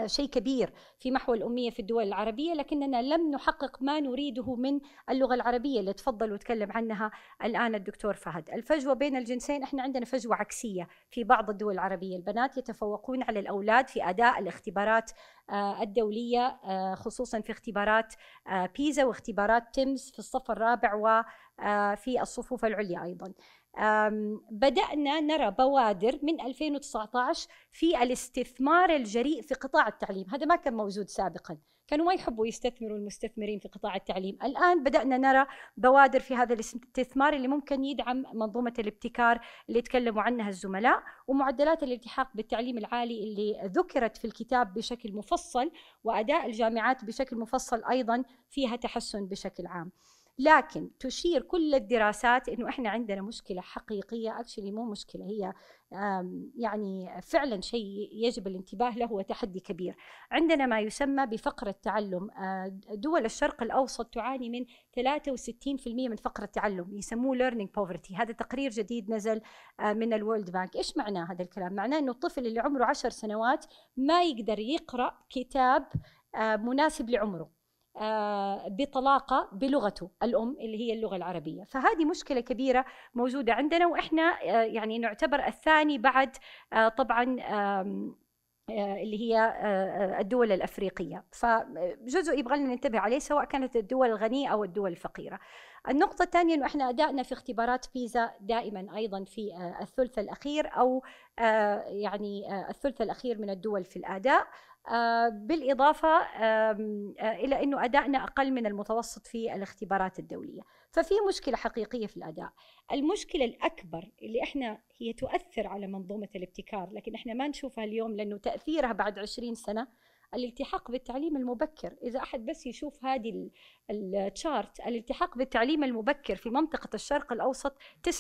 شيء كبير في محو الأمية في الدول العربية لكننا لم نحقق ما نريده من اللغة العربية اللي تفضل وتكلم عنها الآن الدكتور فهد الفجوة بين الجنسين احنا عندنا فجوة عكسية في بعض الدول العربية البنات يتفوقون على الأولاد في أداء الاختبارات آه، الدولية آه، خصوصا في اختبارات بيزا واختبارات تيمز في الصف الرابع وفي الصفوف العليا أيضا بدأنا نرى بوادر من 2019 في الاستثمار الجريء في قطاع التعليم هذا ما كان موجود سابقا كانوا ما يحبوا يستثمروا المستثمرين في قطاع التعليم الآن بدأنا نرى بوادر في هذا الاستثمار اللي ممكن يدعم منظومة الابتكار اللي تكلموا عنها الزملاء ومعدلات الالتحاق بالتعليم العالي اللي ذكرت في الكتاب بشكل مفصل وأداء الجامعات بشكل مفصل أيضا فيها تحسن بشكل عام لكن تشير كل الدراسات انه احنا عندنا مشكله حقيقيه اكشلي مو مشكله هي يعني فعلا شيء يجب الانتباه له وتحدي كبير عندنا ما يسمى بفقر التعلم آه، دول الشرق الأوسط تعاني من 63% من فقر التعلم يسموه ليرنينج بوفرتي هذا تقرير جديد نزل آه، من الوورلد بانك إيش معناه هذا الكلام معناه أنه الطفل اللي عمره 10 سنوات ما يقدر يقرأ كتاب آه، مناسب لعمره آه، بطلاقه بلغته الام اللي هي اللغه العربيه، فهذه مشكله كبيره موجوده عندنا واحنا آه، يعني نعتبر الثاني بعد آه، طبعا اللي هي الدول الافريقيه، فجزء يبغى لنا ننتبه عليه سواء كانت الدول الغنيه او الدول الفقيره. النقطة الثانية أنه إحنا أدائنا في اختبارات بيزا دائما أيضا في الثلث الأخير أو يعني الثلث الأخير من الدول في الأداء آه، بالاضافه آه، الى انه ادائنا اقل من المتوسط في الاختبارات الدوليه، ففي مشكله حقيقيه في الاداء، المشكله الاكبر اللي احنا هي تؤثر على منظومه الابتكار، لكن احنا ما نشوفها اليوم لانه تاثيرها بعد 20 سنه الالتحاق بالتعليم المبكر إذا أحد بس يشوف هذه التشارت الالتحاق بالتعليم المبكر في منطقة الشرق الأوسط 29%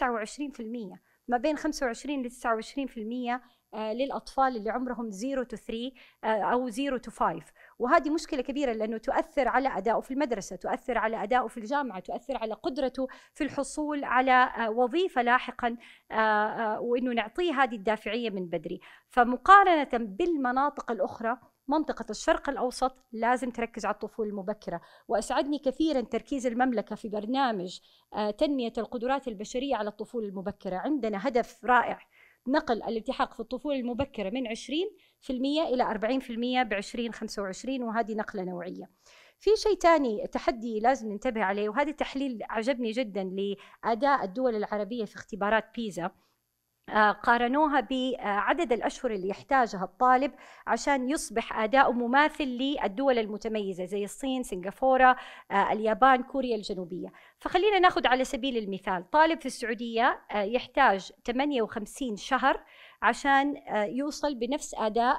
ما بين 25 ل 29% آه، للاطفال اللي عمرهم 0 تو 3 او 0 تو 5 وهذه مشكله كبيره لانه تؤثر على ادائه في المدرسه تؤثر على ادائه في الجامعه تؤثر على قدرته في الحصول على آه، وظيفه لاحقا آه، وانه نعطيه هذه الدافعيه من بدري فمقارنه بالمناطق الاخرى منطقة الشرق الأوسط لازم تركز على الطفولة المبكرة وأسعدني كثيرا تركيز المملكة في برنامج تنمية القدرات البشرية على الطفولة المبكرة عندنا هدف رائع نقل الالتحاق في الطفولة المبكرة من 20% إلى 40% ب 2025 وهذه نقلة نوعية في شيء ثاني تحدي لازم ننتبه عليه وهذا التحليل عجبني جدا لأداء الدول العربية في اختبارات بيزا آه، قارنوها بعدد الأشهر اللي يحتاجها الطالب عشان يصبح أداؤه مماثل للدول المتميزة زي الصين، سنغافورة، آه، اليابان، كوريا الجنوبية فخلينا نأخذ على سبيل المثال طالب في السعودية آه، يحتاج 58 شهر عشان يوصل بنفس أداء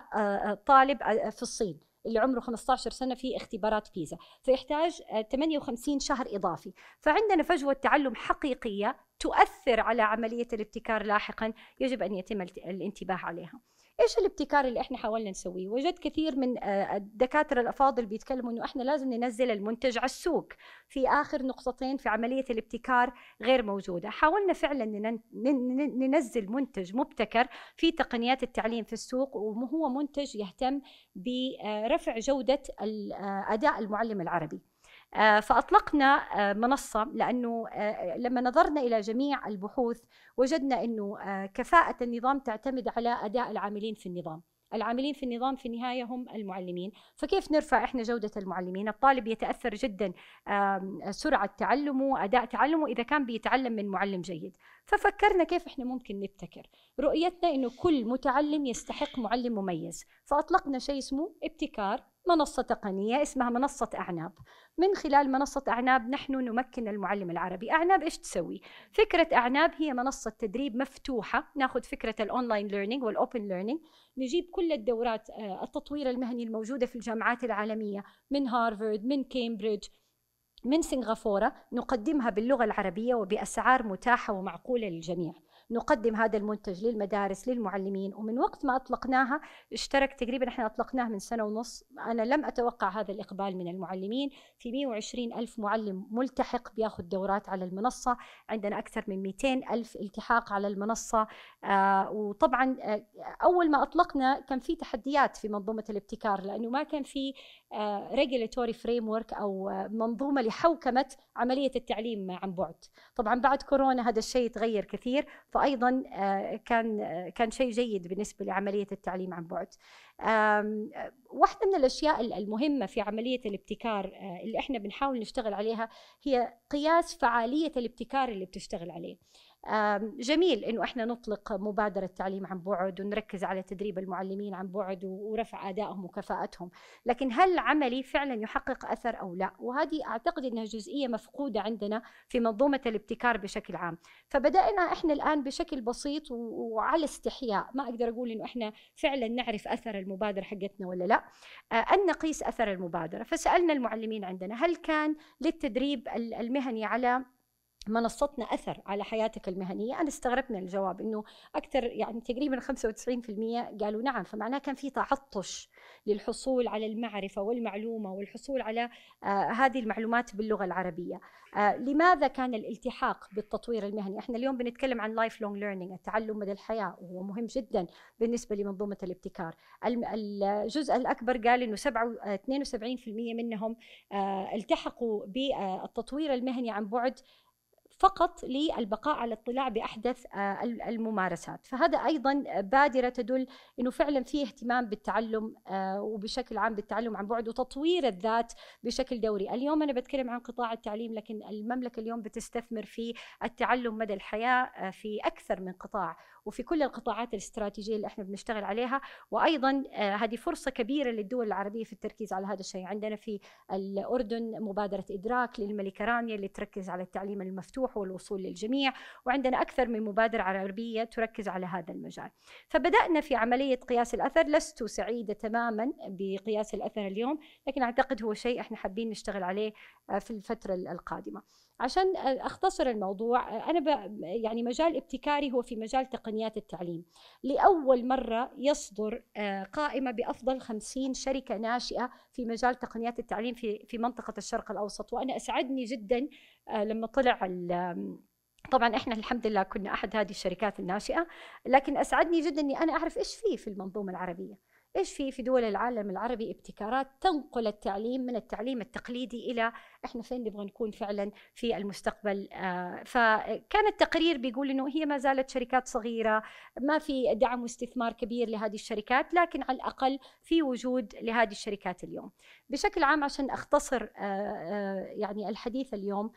طالب في الصين اللي عمره 15 سنه في اختبارات بيزا فيحتاج 58 شهر اضافي فعندنا فجوه تعلم حقيقيه تؤثر على عملية الابتكار لاحقا يجب أن يتم الانتباه عليها ايش الابتكار اللي احنا حاولنا نسويه؟ وجدت كثير من آه، الدكاتره الافاضل بيتكلموا انه احنا لازم ننزل المنتج على السوق في اخر نقطتين في عمليه الابتكار غير موجوده، حاولنا فعلا ننزل منتج مبتكر في تقنيات التعليم في السوق وهو منتج يهتم برفع آه، جوده آه، اداء المعلم العربي. آه، فأطلقنا آه، منصة لأنه آه، لما نظرنا إلى جميع البحوث وجدنا أنه كفاءة النظام تعتمد على أداء العاملين في النظام العاملين في النظام في النهايه هم المعلمين، فكيف نرفع احنا جوده المعلمين؟ الطالب يتاثر جدا سرعه تعلمه، اداء تعلمه اذا كان بيتعلم من معلم جيد، ففكرنا كيف احنا ممكن نبتكر، رؤيتنا انه كل متعلم يستحق معلم مميز، فاطلقنا شيء اسمه ابتكار منصة تقنية اسمها منصة أعناب من خلال منصة أعناب نحن نمكن المعلم العربي أعناب إيش تسوي؟ فكرة أعناب هي منصة تدريب مفتوحة ناخذ فكرة الأونلاين ليرنينج والأوبن ليرنينج نجيب كل الدورات آه، التطوير المهني الموجودة في الجامعات العالمية من هارفارد من كامبريدج من سنغافورة نقدمها باللغة العربية وبأسعار متاحة ومعقولة للجميع نقدم هذا المنتج للمدارس للمعلمين ومن وقت ما اطلقناها اشترك تقريبا احنا اطلقناه من سنه ونص انا لم اتوقع هذا الاقبال من المعلمين في 120 الف معلم ملتحق بياخذ دورات على المنصه عندنا اكثر من 200 الف التحاق على المنصه آه وطبعا آه اول ما اطلقنا كان في تحديات في منظومه الابتكار لانه ما كان في ريجوليتوري فريم ورك او آه، منظومه لحوكمه عمليه التعليم عن بعد طبعا بعد كورونا هذا الشيء تغير كثير ف فايضا آه، كان آه، كان شيء جيد بالنسبه لعمليه التعليم عن بعد. آه، واحده من الاشياء المهمه في عمليه الابتكار اللي احنا بنحاول نشتغل عليها هي قياس فعاليه الابتكار اللي بتشتغل عليه. جميل انه احنا نطلق مبادره تعليم عن بعد ونركز على تدريب المعلمين عن بعد ورفع ادائهم وكفاءتهم، لكن هل عملي فعلا يحقق اثر او لا؟ وهذه اعتقد انها جزئيه مفقوده عندنا في منظومه الابتكار بشكل عام، فبدانا احنا الان بشكل بسيط وعلى استحياء، ما اقدر اقول انه احنا فعلا نعرف اثر المبادره حقتنا ولا لا، آه، ان نقيس اثر المبادره، فسالنا المعلمين عندنا هل كان للتدريب المهني على منصتنا اثر على حياتك المهنيه انا استغربت من الجواب انه اكثر يعني تقريبا 95% قالوا نعم فمعناه كان في تعطش للحصول على المعرفه والمعلومه والحصول على آه هذه المعلومات باللغه العربيه آه لماذا كان الالتحاق بالتطوير المهني احنا اليوم بنتكلم عن لايف لونج ليرنينج التعلم مدى الحياه وهو مهم جدا بالنسبه لمنظومه الابتكار الجزء الاكبر قال انه 72, آه، منهم آه التحقوا بالتطوير المهني عن بعد فقط للبقاء على اطلاع باحدث آه، الممارسات، فهذا ايضا بادره تدل انه فعلا في اهتمام بالتعلم آه، وبشكل عام بالتعلم عن بعد وتطوير الذات بشكل دوري، اليوم انا بتكلم عن قطاع التعليم لكن المملكه اليوم بتستثمر في التعلم مدى الحياه آه، في اكثر من قطاع وفي كل القطاعات الاستراتيجيه اللي احنا بنشتغل عليها وايضا آه، هذه فرصه كبيره للدول العربيه في التركيز على هذا الشيء عندنا في الاردن مبادره ادراك للملكه رانيا اللي تركز على التعليم المفتوح والوصول للجميع وعندنا اكثر من مبادره عربيه تركز على هذا المجال فبدانا في عمليه قياس الاثر لست سعيده تماما بقياس الاثر اليوم لكن اعتقد هو شيء احنا حابين نشتغل عليه آه، في الفتره القادمه عشان اختصر الموضوع انا يعني مجال ابتكاري هو في مجال تقنيات التعليم لاول مره يصدر آه، قائمه بافضل 50 شركه ناشئه في مجال تقنيات التعليم في في منطقه الشرق الاوسط وانا اسعدني جدا آه، لما طلع طبعا احنا الحمد لله كنا احد هذه الشركات الناشئه لكن اسعدني جدا اني انا اعرف ايش فيه في المنظومه العربيه ايش في في دول العالم العربي ابتكارات تنقل التعليم من التعليم التقليدي الى احنا فين نبغى نكون فعلا في المستقبل آه، فكان التقرير بيقول انه هي ما زالت شركات صغيره ما في دعم واستثمار كبير لهذه الشركات لكن على الاقل في وجود لهذه الشركات اليوم بشكل عام عشان اختصر آه، آه، يعني الحديث اليوم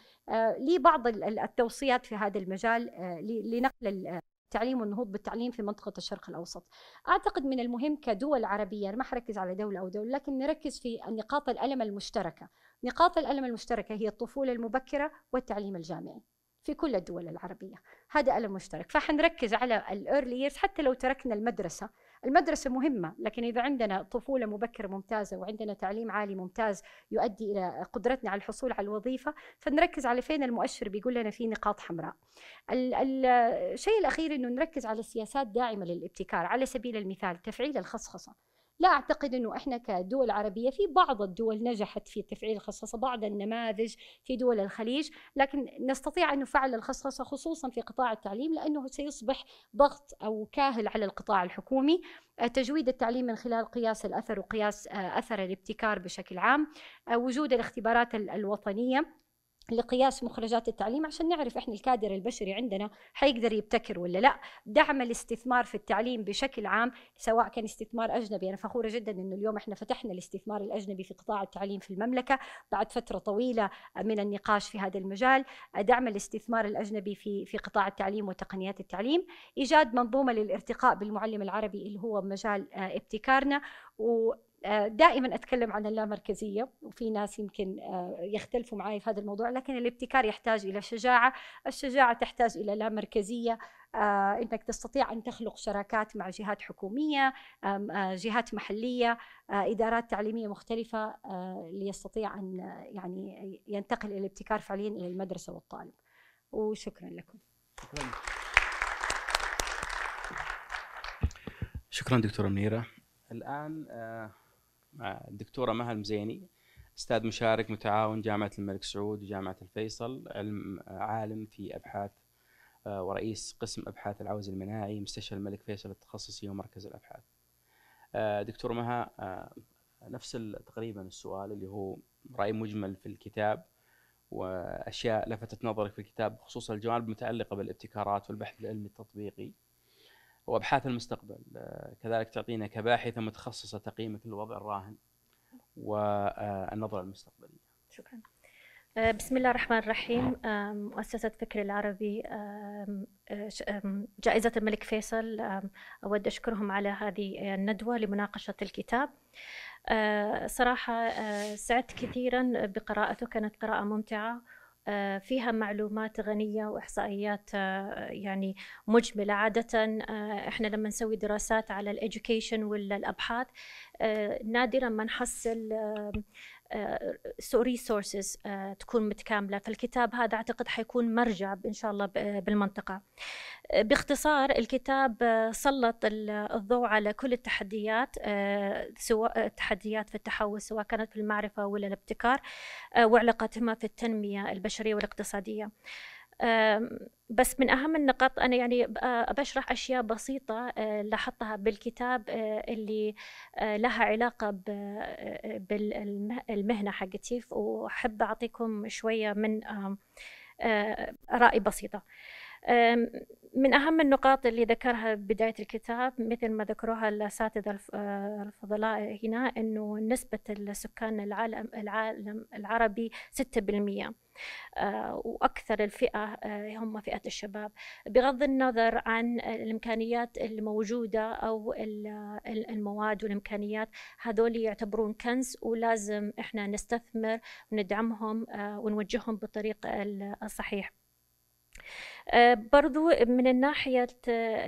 لي بعض التوصيات في هذا المجال لنقل التعليم والنهوض بالتعليم في منطقة الشرق الأوسط أعتقد من المهم كدول عربية أنا ما حركز على دولة أو دولة لكن نركز في نقاط الألم المشتركة نقاط الألم المشتركة هي الطفولة المبكرة والتعليم الجامعي في كل الدول العربية هذا ألم مشترك فحنركز على الأيرلي حتى لو تركنا المدرسة المدرسة مهمة لكن إذا عندنا طفولة مبكرة ممتازة وعندنا تعليم عالي ممتاز يؤدي إلى قدرتنا على الحصول على الوظيفة فنركز على فين المؤشر بيقول لنا في نقاط حمراء الشيء الأخير أنه نركز على سياسات داعمة للابتكار على سبيل المثال تفعيل الخصخصة لا أعتقد أنه إحنا كدول عربية في بعض الدول نجحت في تفعيل الخصخصة بعض النماذج في دول الخليج لكن نستطيع أن نفعل الخصخصة خصوصا في قطاع التعليم لأنه سيصبح ضغط أو كاهل على القطاع الحكومي آه، تجويد التعليم من خلال قياس الأثر وقياس آه، أثر الابتكار بشكل عام آه، وجود الاختبارات الوطنية لقياس مخرجات التعليم عشان نعرف احنا الكادر البشري عندنا حيقدر يبتكر ولا لا دعم الاستثمار في التعليم بشكل عام سواء كان استثمار اجنبي انا فخوره جدا انه اليوم احنا فتحنا الاستثمار الاجنبي في قطاع التعليم في المملكه بعد فتره طويله من النقاش في هذا المجال دعم الاستثمار الاجنبي في في قطاع التعليم وتقنيات التعليم ايجاد منظومه للارتقاء بالمعلم العربي اللي هو مجال آه، ابتكارنا و آه، دائما أتكلم عن اللامركزية وفي ناس يمكن آه، يختلفوا معي في هذا الموضوع لكن الابتكار يحتاج إلى شجاعة الشجاعة تحتاج إلى لامركزية آه، انك تستطيع ان تخلق شراكات مع جهات حكوميه جهات محليه ادارات تعليميه مختلفه ليستطيع ان يعني ينتقل الابتكار فعليا الى المدرسه والطالب وشكرا لكم شكرا دكتوره منيره الان مع الدكتوره مها المزيني استاذ مشارك متعاون جامعه الملك سعود وجامعه الفيصل علم عالم في ابحاث آه، ورئيس قسم ابحاث العوز المناعي مستشفى الملك فيصل التخصصي ومركز الابحاث. آه، دكتور مها آه، نفس تقريبا السؤال اللي هو راي مجمل في الكتاب واشياء لفتت نظرك في الكتاب بخصوص الجوانب المتعلقه بالابتكارات والبحث العلمي التطبيقي وابحاث المستقبل آه، كذلك تعطينا كباحثه متخصصه تقييمك للوضع الراهن والنظره آه، المستقبليه. شكرا. آه، بسم الله الرحمن الرحيم مؤسسة فكر العربي جائزة الملك فيصل أود أشكرهم على هذه الندوة لمناقشة الكتاب صراحة سعدت كثيرا بقراءته كانت قراءة ممتعة آه، فيها معلومات غنية وإحصائيات آه، يعني مجملة عادة آه، إحنا لما نسوي دراسات على الإدوكيشن ولا الأبحاث نادرا ما نحصل ريسورسز آه، آه، تكون متكامله فالكتاب هذا اعتقد حيكون مرجع ان شاء الله بالمنطقه آه، باختصار الكتاب سلط الضوء على كل التحديات سواء التحديات في التحول سواء كانت في المعرفه ولا الابتكار وعلاقتهما في التنميه البشريه والاقتصاديه بس من أهم النقاط أنا يعني آه، بشرح أشياء بسيطة آه، لاحظتها بالكتاب آه، اللي لها علاقة بالمهنة حقتي وأحب أعطيكم شوية من رأي بسيطة من أهم النقاط اللي ذكرها بداية الكتاب مثل ما ذكروها الأساتذة آه، الفضلاء هنا أنه نسبة السكان العالم, العالم العربي 6% آه، وأكثر الفئة آه، هم فئة الشباب بغض النظر عن الإمكانيات الموجودة أو المواد والإمكانيات هذول يعتبرون كنز ولازم إحنا نستثمر وندعمهم ونوجههم بالطريق الصحيح. آه، برضو من الناحية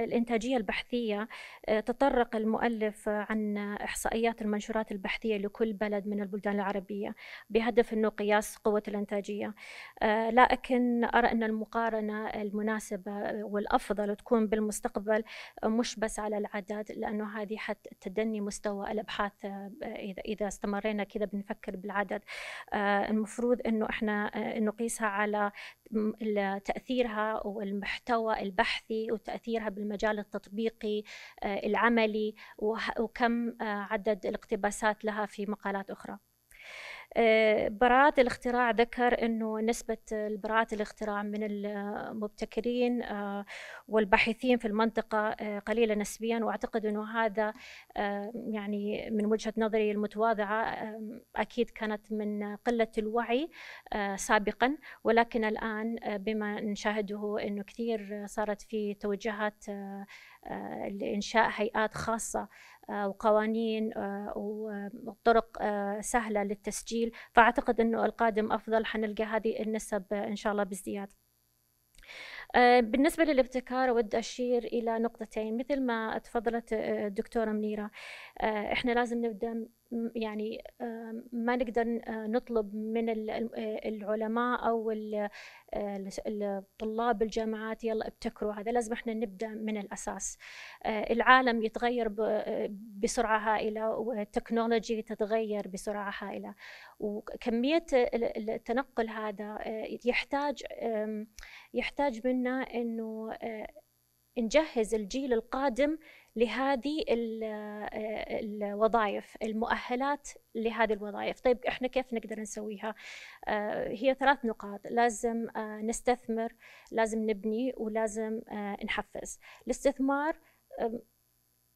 الإنتاجية البحثية آه، تطرق المؤلف عن إحصائيات المنشورات البحثية لكل بلد من البلدان العربية بهدف أنه قياس قوة الإنتاجية آه، لكن أرى أن المقارنة المناسبة والأفضل تكون بالمستقبل مش بس على العدد لأنه هذه حتدني مستوى الأبحاث إذا إذا استمرينا كذا بنفكر بالعدد المفروض أنه إحنا نقيسها على تأثيرها والمحتوى البحثي وتأثيرها بالمجال التطبيقي آه، العملي وكم آه، عدد الاقتباسات لها في مقالات أخرى آه، براءة الاختراع ذكر أنه نسبة براءة الاختراع من المبتكرين آه، والباحثين في المنطقة آه، قليلة نسبيا وأعتقد أنه هذا يعني من وجهة نظري المتواضعة أكيد كانت من قلة الوعي سابقا ولكن الآن بما نشاهده أنه كثير صارت في توجهات لإنشاء هيئات خاصة وقوانين آه، وطرق آه، آه، سهله للتسجيل فاعتقد انه القادم افضل حنلقى هذه النسب ان شاء الله بازدياد بالنسبة للابتكار أود أشير إلى نقطتين مثل ما تفضلت الدكتورة منيرة إحنا لازم نبدأ يعني آه، ما نقدر آه، نطلب من آه، العلماء او الطلاب الجامعات يلا ابتكروا هذا لازم احنا نبدا من الاساس العالم يتغير بسرعه هائله والتكنولوجي تتغير بسرعه هائله وكميه التنقل هذا يحتاج يحتاج منا انه نجهز الجيل القادم لهذه آه، الوظائف المؤهلات لهذه الوظائف طيب احنا كيف نقدر نسويها آه، هي ثلاث نقاط لازم آه، نستثمر لازم نبني ولازم نحفز الاستثمار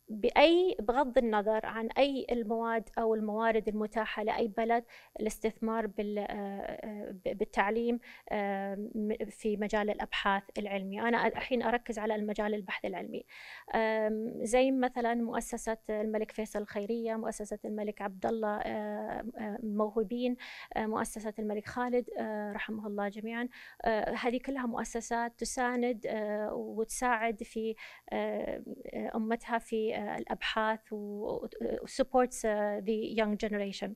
باي بغض النظر عن اي المواد او الموارد المتاحه لاي بلد الاستثمار آه، آه، بالتعليم في مجال الابحاث العلميه، انا الحين اركز على المجال البحث العلمي. زي مثلا مؤسسه الملك فيصل الخيريه، مؤسسه الملك عبد الله الموهوبين، مؤسسه الملك خالد رحمه الله جميعا، آه، هذه كلها مؤسسات تساند وتساعد في امتها في آه، الابحاث وسبورتس ذا يونج جنريشن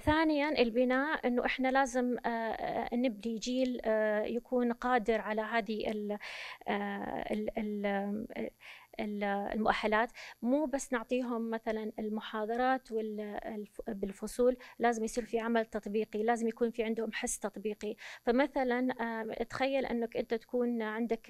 ثانيا البناء انه احنا لازم آه،, آه، نبني جيل آه، يكون قادر على هذه ال المؤهلات مو بس نعطيهم مثلا المحاضرات بالفصول لازم يصير في عمل تطبيقي لازم يكون في عندهم حس تطبيقي فمثلا تخيل انك انت تكون عندك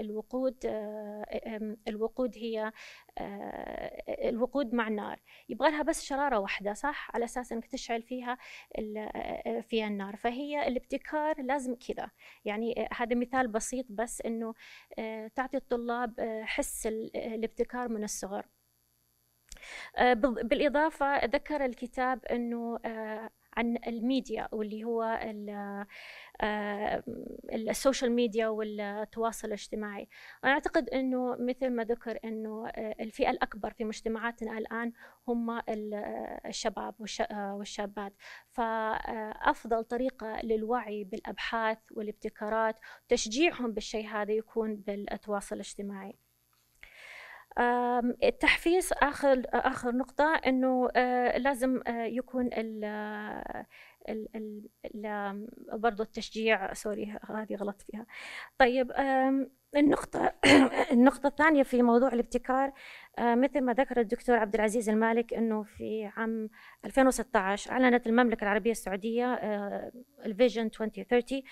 الوقود آه، الوقود هي آه، الوقود مع النار يبغى لها بس شراره واحده صح على اساس انك تشعل فيها آه، آه، فيها النار فهي الابتكار لازم كذا يعني هذا مثال بسيط بس انه تعطي الطلاب حس الابتكار من الصغر بالإضافة ذكر الكتاب أنه عن الميديا واللي هو السوشيال ميديا آه، والتواصل الاجتماعي أنا أعتقد أنه مثل ما ذكر أنه آه، الفئة الأكبر في مجتمعاتنا الآن هم آه، الشباب والشابات فأفضل طريقة للوعي بالأبحاث والابتكارات تشجيعهم بالشيء هذا يكون بالتواصل الاجتماعي التحفيز اخر اخر نقطه انه آه، لازم آه، يكون آه، ال ال ال برضو التشجيع سوري هذه غلط فيها طيب النقطة النقطة الثانية في موضوع الابتكار مثل ما ذكر الدكتور عبد العزيز المالك انه في عام 2016 اعلنت المملكة العربية السعودية الفيجن 2030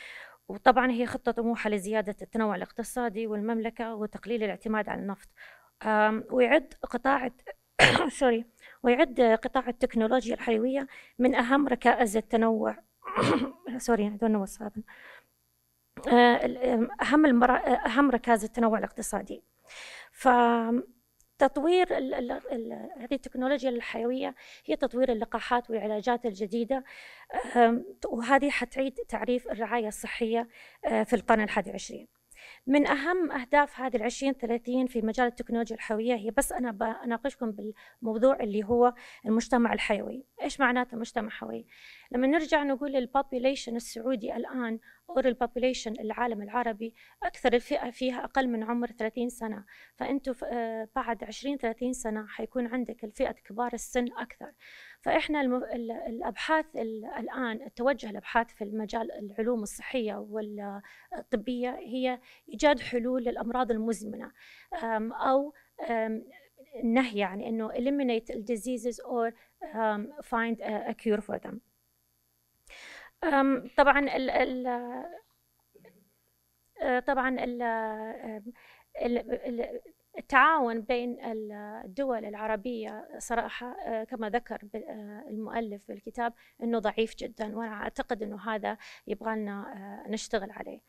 وطبعا هي خطة طموحة لزيادة التنوع الاقتصادي والمملكة وتقليل الاعتماد على النفط ويعد قطاع سوري ويعد قطاع التكنولوجيا الحيوية من أهم ركائز التنوع سوري دون آه، أهم المرا... أهم ركائز التنوع الاقتصادي ف تطوير هذه التكنولوجيا الحيوية هي تطوير اللقاحات والعلاجات الجديدة وهذه حتعيد تعريف الرعاية الصحية آه، في القرن الحادي عشرين من أهم أهداف هذه العشرين ثلاثين في مجال التكنولوجيا الحيوية هي بس أنا بناقشكم بالموضوع اللي هو المجتمع الحيوي إيش معناته مجتمع حيوي؟ لما نرجع نقول البوبيليشن السعودي الآن اور البوبيليشن العالم العربي أكثر الفئة فيها أقل من عمر 30 سنة فأنتوا آه، بعد 20 30 سنة حيكون عندك الفئة كبار السن أكثر فإحنا الأبحاث الآن التوجه الأبحاث في المجال العلوم الصحية والطبية هي إيجاد حلول للأمراض المزمنة أو النهي يعني انه eliminate diseases or find a, cure for them. طبعا ال ال آه، طبعا الـ الـ ال التعاون بين الدول العربية صراحة آه، كما ذكر آه، المؤلف بالكتاب أنه ضعيف جدا وأنا أعتقد أنه هذا يبغى لنا آه، نشتغل عليه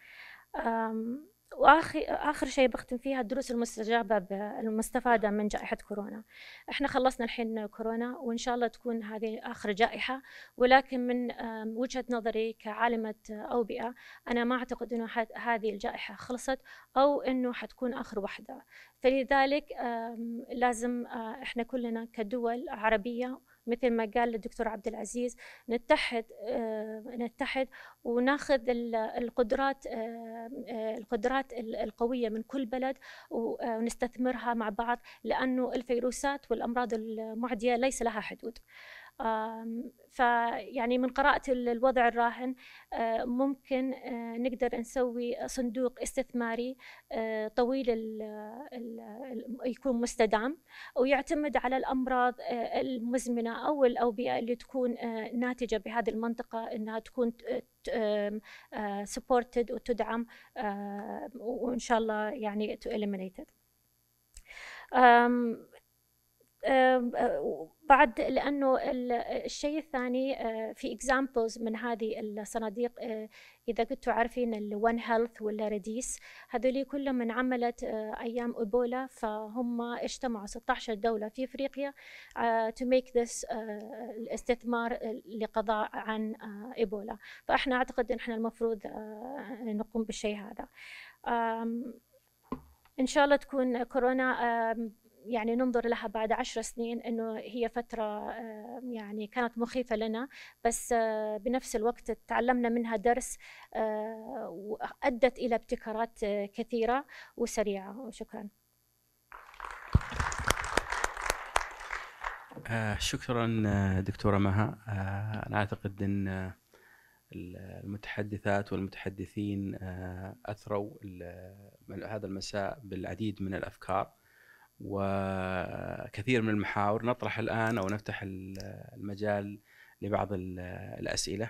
واخر اخر شيء بختم فيها الدروس المستجابه المستفاده من جائحه كورونا. احنا خلصنا الحين كورونا وان شاء الله تكون هذه اخر جائحه ولكن من وجهه نظري كعالمه اوبئه انا ما اعتقد انه هذه الجائحه خلصت او انه حتكون اخر واحده. فلذلك لازم احنا كلنا كدول عربيه مثل ما قال الدكتور عبد العزيز نتحد آه، نتحد وناخذ القدرات آه، آه، القدرات القويه من كل بلد ونستثمرها مع بعض لانه الفيروسات والامراض المعديه ليس لها حدود فيعني من قراءة الوضع الراهن آه، ممكن آه، نقدر نسوي صندوق استثماري آه، طويل ال يكون مستدام ويعتمد على الأمراض المزمنة أو الأوبئة اللي تكون ناتجة بهذه المنطقة أنها تكون سبورتد وتدعم وإن شاء الله يعني تو آه، بعد لانه الشيء الثاني آه، في اكزامبلز من هذه الصناديق آه، اذا كنتوا عارفين الون هيلث ولا ريديس هذول كلهم من عملت ايام ايبولا فهم اجتمعوا 16 دوله في افريقيا تو ميك ذس الاستثمار لقضاء عن ايبولا فاحنا اعتقد ان احنا المفروض نقوم بالشيء هذا ان شاء الله تكون كورونا يعني ننظر لها بعد عشر سنين انه هي فتره يعني كانت مخيفه لنا بس آه، بنفس الوقت تعلمنا منها درس آه، وادت الى ابتكارات آه، كثيره وسريعه وشكرا شكرا دكتورة مها أنا أعتقد أن المتحدثات والمتحدثين أثروا هذا المساء بالعديد من الأفكار وكثير من المحاور نطرح الآن أو نفتح المجال لبعض الأسئلة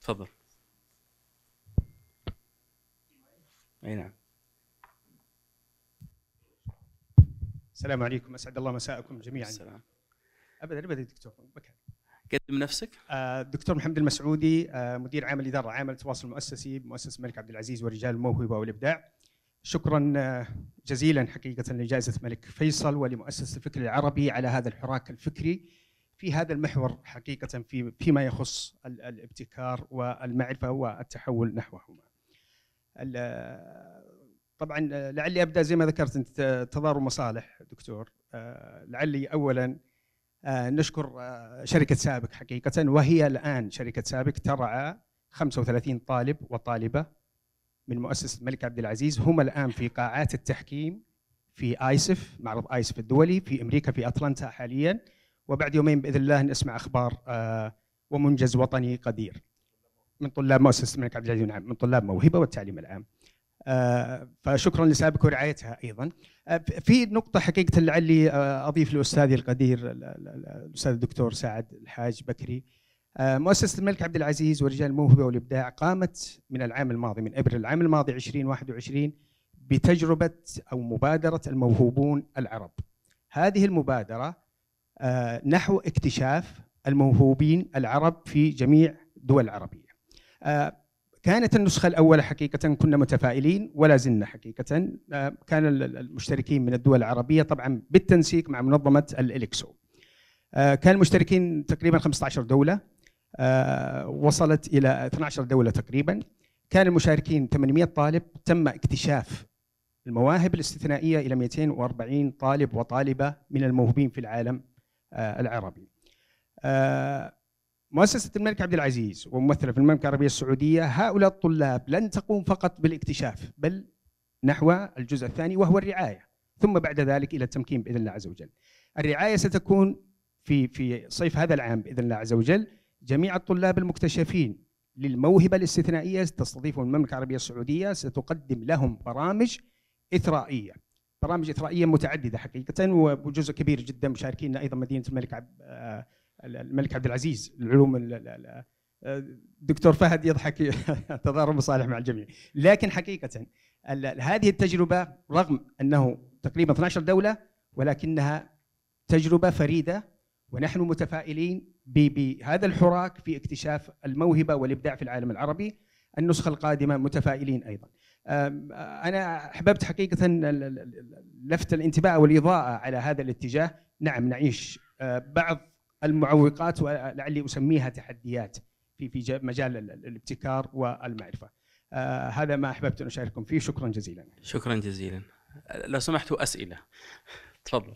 تفضل أي نعم السلام عليكم اسعد الله مساءكم جميعا السلام ابدا ابدا دكتور مكان قدم نفسك آه، دكتور محمد المسعودي آه، مدير عام الاداره العامه للتواصل المؤسسي بمؤسسه الملك عبد العزيز ورجال الموهبه والابداع شكرا آه، جزيلا حقيقة لجائزة الملك فيصل ولمؤسسة الفكر العربي على هذا الحراك الفكري في هذا المحور حقيقة في فيما يخص الابتكار والمعرفة والتحول نحوهما. آه، طبعا آه، لعلي ابدا زي ما ذكرت انت تضارب مصالح دكتور لعلي اولا نشكر شركه سابك حقيقه وهي الان شركه سابك ترعى 35 طالب وطالبه من مؤسسه الملك عبد العزيز هم الان في قاعات التحكيم في ايسف معرض ايسف الدولي في امريكا في اتلانتا حاليا وبعد يومين باذن الله نسمع اخبار آه، ومنجز وطني قدير من طلاب مؤسسه الملك عبد العزيز نعم من طلاب موهبه والتعليم العام. آه، فشكرا لسابك ورعايتها ايضا. آه، في نقطه حقيقه لعلي اضيف لاستاذي القدير الاستاذ الدكتور سعد الحاج بكري آه، مؤسسة الملك عبد العزيز ورجال الموهبة والإبداع قامت من العام الماضي من أبريل العام الماضي 2021 بتجربة أو مبادرة الموهوبون العرب هذه المبادرة آه، نحو اكتشاف الموهوبين العرب في جميع الدول العربية آه، كانت النسخة الأولى حقيقة كنا متفائلين ولا زلنا حقيقة كان المشتركين من الدول العربية طبعا بالتنسيق مع منظمة الإلكسو كان المشتركين تقريبا 15 دولة آه، وصلت إلى 12 دولة تقريبا كان المشاركين 800 طالب تم اكتشاف المواهب الاستثنائية إلى 240 طالب وطالبة من الموهوبين في العالم آه، العربي آه، مؤسسة الملك عبد العزيز وممثلة في المملكة العربية السعودية هؤلاء الطلاب لن تقوم فقط بالاكتشاف بل نحو الجزء الثاني وهو الرعاية ثم بعد ذلك إلى التمكين بإذن الله عز وجل الرعاية ستكون في في صيف هذا العام بإذن الله عز وجل جميع الطلاب المكتشفين للموهبة الاستثنائية تستضيفهم المملكة العربية السعودية ستقدم لهم برامج إثرائية برامج إثرائية متعددة حقيقة وجزء كبير جدا مشاركين أيضا مدينة الملك عبد آه، الملك عبد العزيز العلوم الدكتور فهد يضحك تضارب مصالح مع الجميع لكن حقيقة هذه التجربة رغم أنه تقريبا 12 دولة ولكنها تجربة فريدة ونحن متفائلين بهذا الحراك في اكتشاف الموهبه والابداع في العالم العربي النسخه القادمه متفائلين ايضا انا احببت حقيقه لفت الانتباه والاضاءه على هذا الاتجاه نعم نعيش أه، بعض المعوقات ولعلي اسميها تحديات في في مجال الابتكار والمعرفه أه، هذا ما احببت ان اشارككم فيه شكرا جزيلا شكرا جزيلا لو سمحتوا اسئله تفضل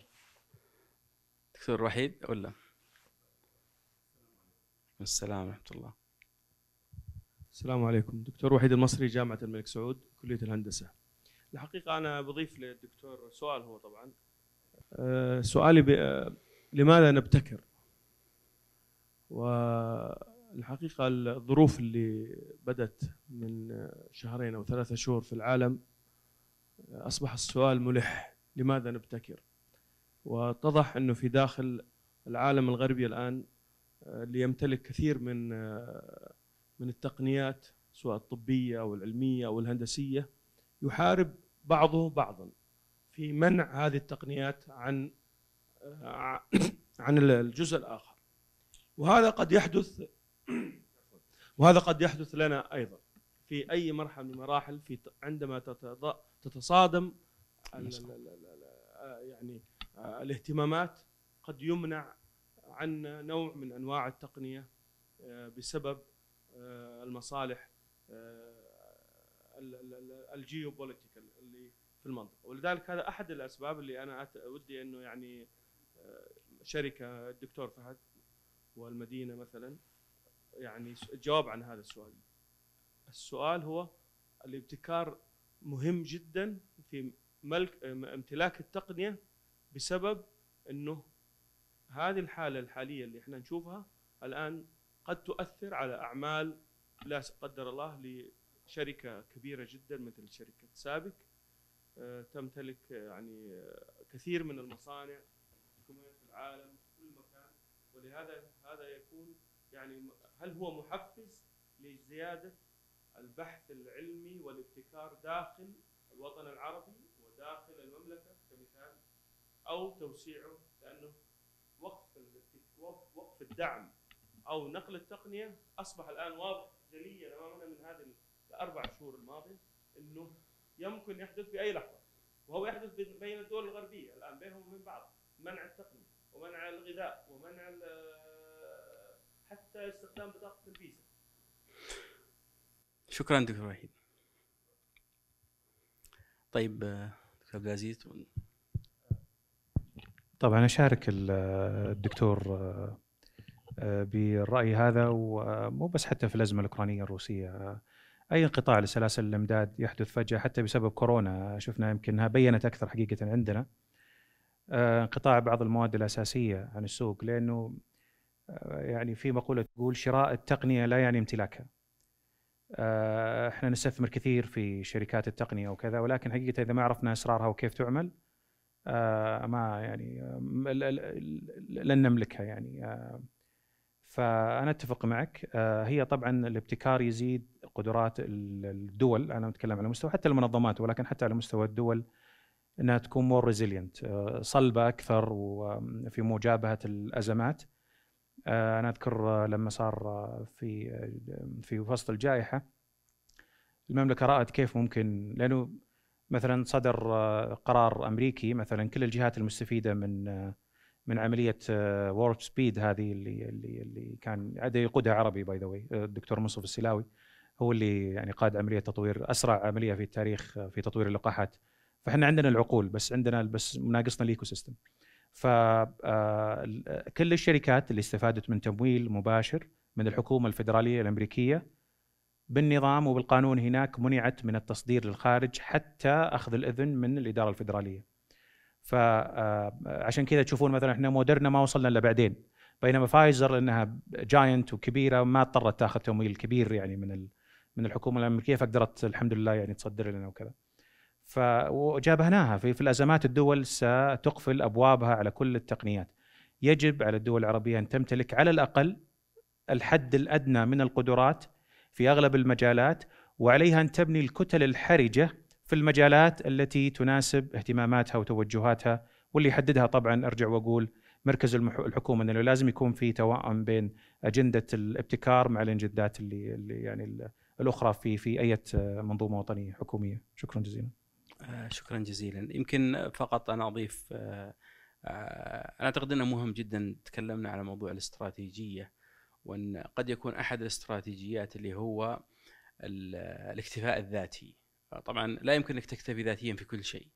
دكتور وحيد ولا السلام ورحمة الله السلام عليكم دكتور وحيد المصري جامعة الملك سعود كلية الهندسة الحقيقة أنا بضيف للدكتور سؤال هو طبعا أه، سؤالي أه، لماذا نبتكر والحقيقة الظروف اللي بدت من شهرين أو ثلاثة شهور في العالم أصبح السؤال ملح لماذا نبتكر واتضح أنه في داخل العالم الغربي الآن اللي آه، يمتلك كثير من آه، من التقنيات سواء الطبيه او العلميه او الهندسيه يحارب بعضه بعضا في منع هذه التقنيات عن آه، عن الجزء الاخر وهذا قد يحدث وهذا قد يحدث لنا ايضا في اي مرحله من المراحل في عندما تتصادم يعني الاهتمامات قد يمنع عن نوع من انواع التقنيه آه، بسبب آه، المصالح آه، الجيوبوليتيكال اللي في المنطقه ولذلك هذا احد الاسباب اللي انا ودي انه يعني شركه الدكتور فهد والمدينه مثلا يعني الجواب عن هذا السؤال السؤال هو الابتكار مهم جدا في ملك امتلاك التقنيه بسبب انه هذه الحاله الحاليه اللي احنا نشوفها الان قد تؤثر على اعمال لا قدر الله لشركه كبيره جدا مثل شركه سابك آه، تمتلك آه، يعني آه، كثير من المصانع في العالم في كل مكان ولهذا هذا يكون يعني هل هو محفز لزياده البحث العلمي والابتكار داخل الوطن العربي وداخل المملكه كمثال او توسيعه لانه وقف الدعم او نقل التقنيه اصبح الان واضح جليا امامنا من هذه الاربع شهور الماضيه انه يمكن يحدث في اي لحظه وهو يحدث بين الدول الغربيه الان بينهم وبين بعض منع التقنيه ومنع الغذاء ومنع حتى استخدام بطاقه الفيزا شكرا دكتور وحيد طيب دكتور عبد العزيز طبعا اشارك الدكتور آه، بالراي هذا ومو بس حتى في الازمه الاوكرانيه الروسيه آه، اي انقطاع لسلاسل الامداد يحدث فجاه حتى بسبب كورونا شفنا يمكنها بينت اكثر حقيقه عندنا آه، انقطاع بعض المواد الاساسيه عن السوق لانه يعني في مقوله تقول شراء التقنيه لا يعني امتلاكها احنا نستثمر كثير في شركات التقنيه وكذا ولكن حقيقه اذا ما عرفنا اسرارها وكيف تعمل آه، ما يعني لن نملكها يعني آه، فانا اتفق معك آه، هي طبعا الابتكار يزيد قدرات الدول انا بتكلم على مستوى حتى المنظمات ولكن حتى على مستوى الدول انها تكون مور ريزيلينت صلبه اكثر وفي مجابهه الازمات انا اذكر لما صار في في وسط الجائحه المملكه رأت كيف ممكن لانه مثلا صدر آه، قرار امريكي مثلا كل الجهات المستفيده من آه، من عمليه وورك آه، سبيد هذه اللي اللي اللي كان عاد يقودها عربي باي ذا واي الدكتور مصطفى السلاوي هو اللي يعني قاد عمليه تطوير اسرع عمليه في التاريخ في تطوير اللقاحات فاحنا عندنا العقول بس عندنا بس ناقصنا الايكو سيستم فكل الشركات اللي استفادت من تمويل مباشر من الحكومه الفدراليه الامريكيه بالنظام وبالقانون هناك منعت من التصدير للخارج حتى اخذ الاذن من الاداره الفدراليه. فعشان آه، آه، كذا تشوفون مثلا احنا مودرنا ما وصلنا الا بعدين بينما فايزر لانها جاينت وكبيره ما اضطرت تاخذ تمويل كبير يعني من من الحكومه الامريكيه فقدرت الحمد لله يعني تصدر لنا وكذا. فجابهناها في, في الازمات الدول ستقفل ابوابها على كل التقنيات. يجب على الدول العربيه ان تمتلك على الاقل الحد الادنى من القدرات في اغلب المجالات وعليها ان تبني الكتل الحرجه في المجالات التي تناسب اهتماماتها وتوجهاتها واللي يحددها طبعا ارجع واقول مركز الحكومه انه لازم يكون في توائم بين اجنده الابتكار مع الاجندات اللي, اللي يعني الاخرى في في اي منظومه وطنيه حكوميه شكرا جزيلا آه، شكرا جزيلا يمكن فقط انا اضيف آه، آه، انا اعتقد انه مهم جدا تكلمنا على موضوع الاستراتيجيه وان قد يكون احد الاستراتيجيات اللي هو الاكتفاء الذاتي طبعا لا يمكن انك تكتفي ذاتيا في كل شيء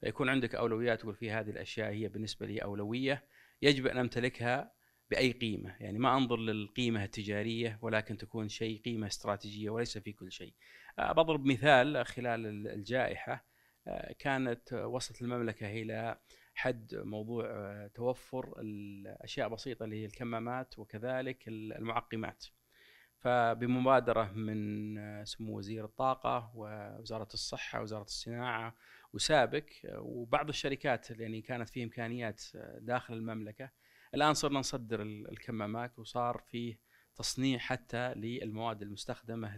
فيكون عندك اولويات تقول في هذه الاشياء هي بالنسبه لي اولويه يجب ان امتلكها باي قيمه يعني ما انظر للقيمه التجاريه ولكن تكون شيء قيمه استراتيجيه وليس في كل شيء أه، بضرب مثال خلال الجائحه أه، كانت وصلت المملكه الى حد موضوع آه، توفر الاشياء بسيطه اللي هي الكمامات وكذلك المعقمات. فبمبادره من آه، سمو وزير الطاقه ووزاره الصحه ووزاره الصناعه وسابك آه، وبعض الشركات يعني كانت في امكانيات داخل المملكه الان صرنا نصدر الكمامات وصار فيه تصنيع حتى للمواد المستخدمه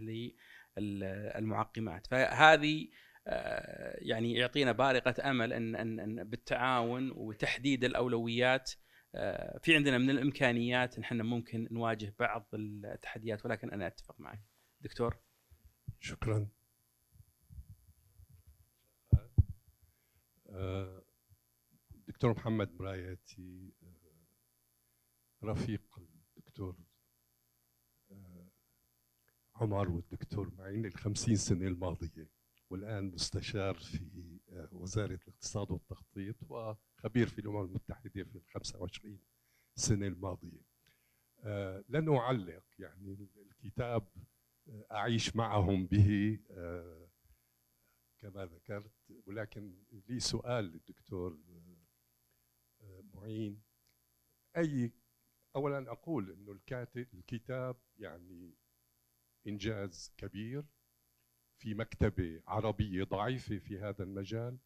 للمعقمات فهذه آه، يعني يعطينا بارقه امل ان ان, أن بالتعاون وتحديد الاولويات آه، في عندنا من الامكانيات نحن ممكن نواجه بعض التحديات ولكن انا اتفق معك دكتور شكرا آه، دكتور محمد مراياتي رفيق الدكتور عمر والدكتور معين الخمسين سنة الماضية والآن مستشار في آه، وزارة الاقتصاد والتخطيط وخبير في الأمم المتحدة في ال 25 سنة الماضية آه، لن أعلق يعني الكتاب آه، أعيش معهم به كما ذكرت ولكن لي سؤال للدكتور معين أي أولا أقول أنه الكاتب الكتاب يعني إنجاز كبير في مكتبه عربيه ضعيفه في هذا المجال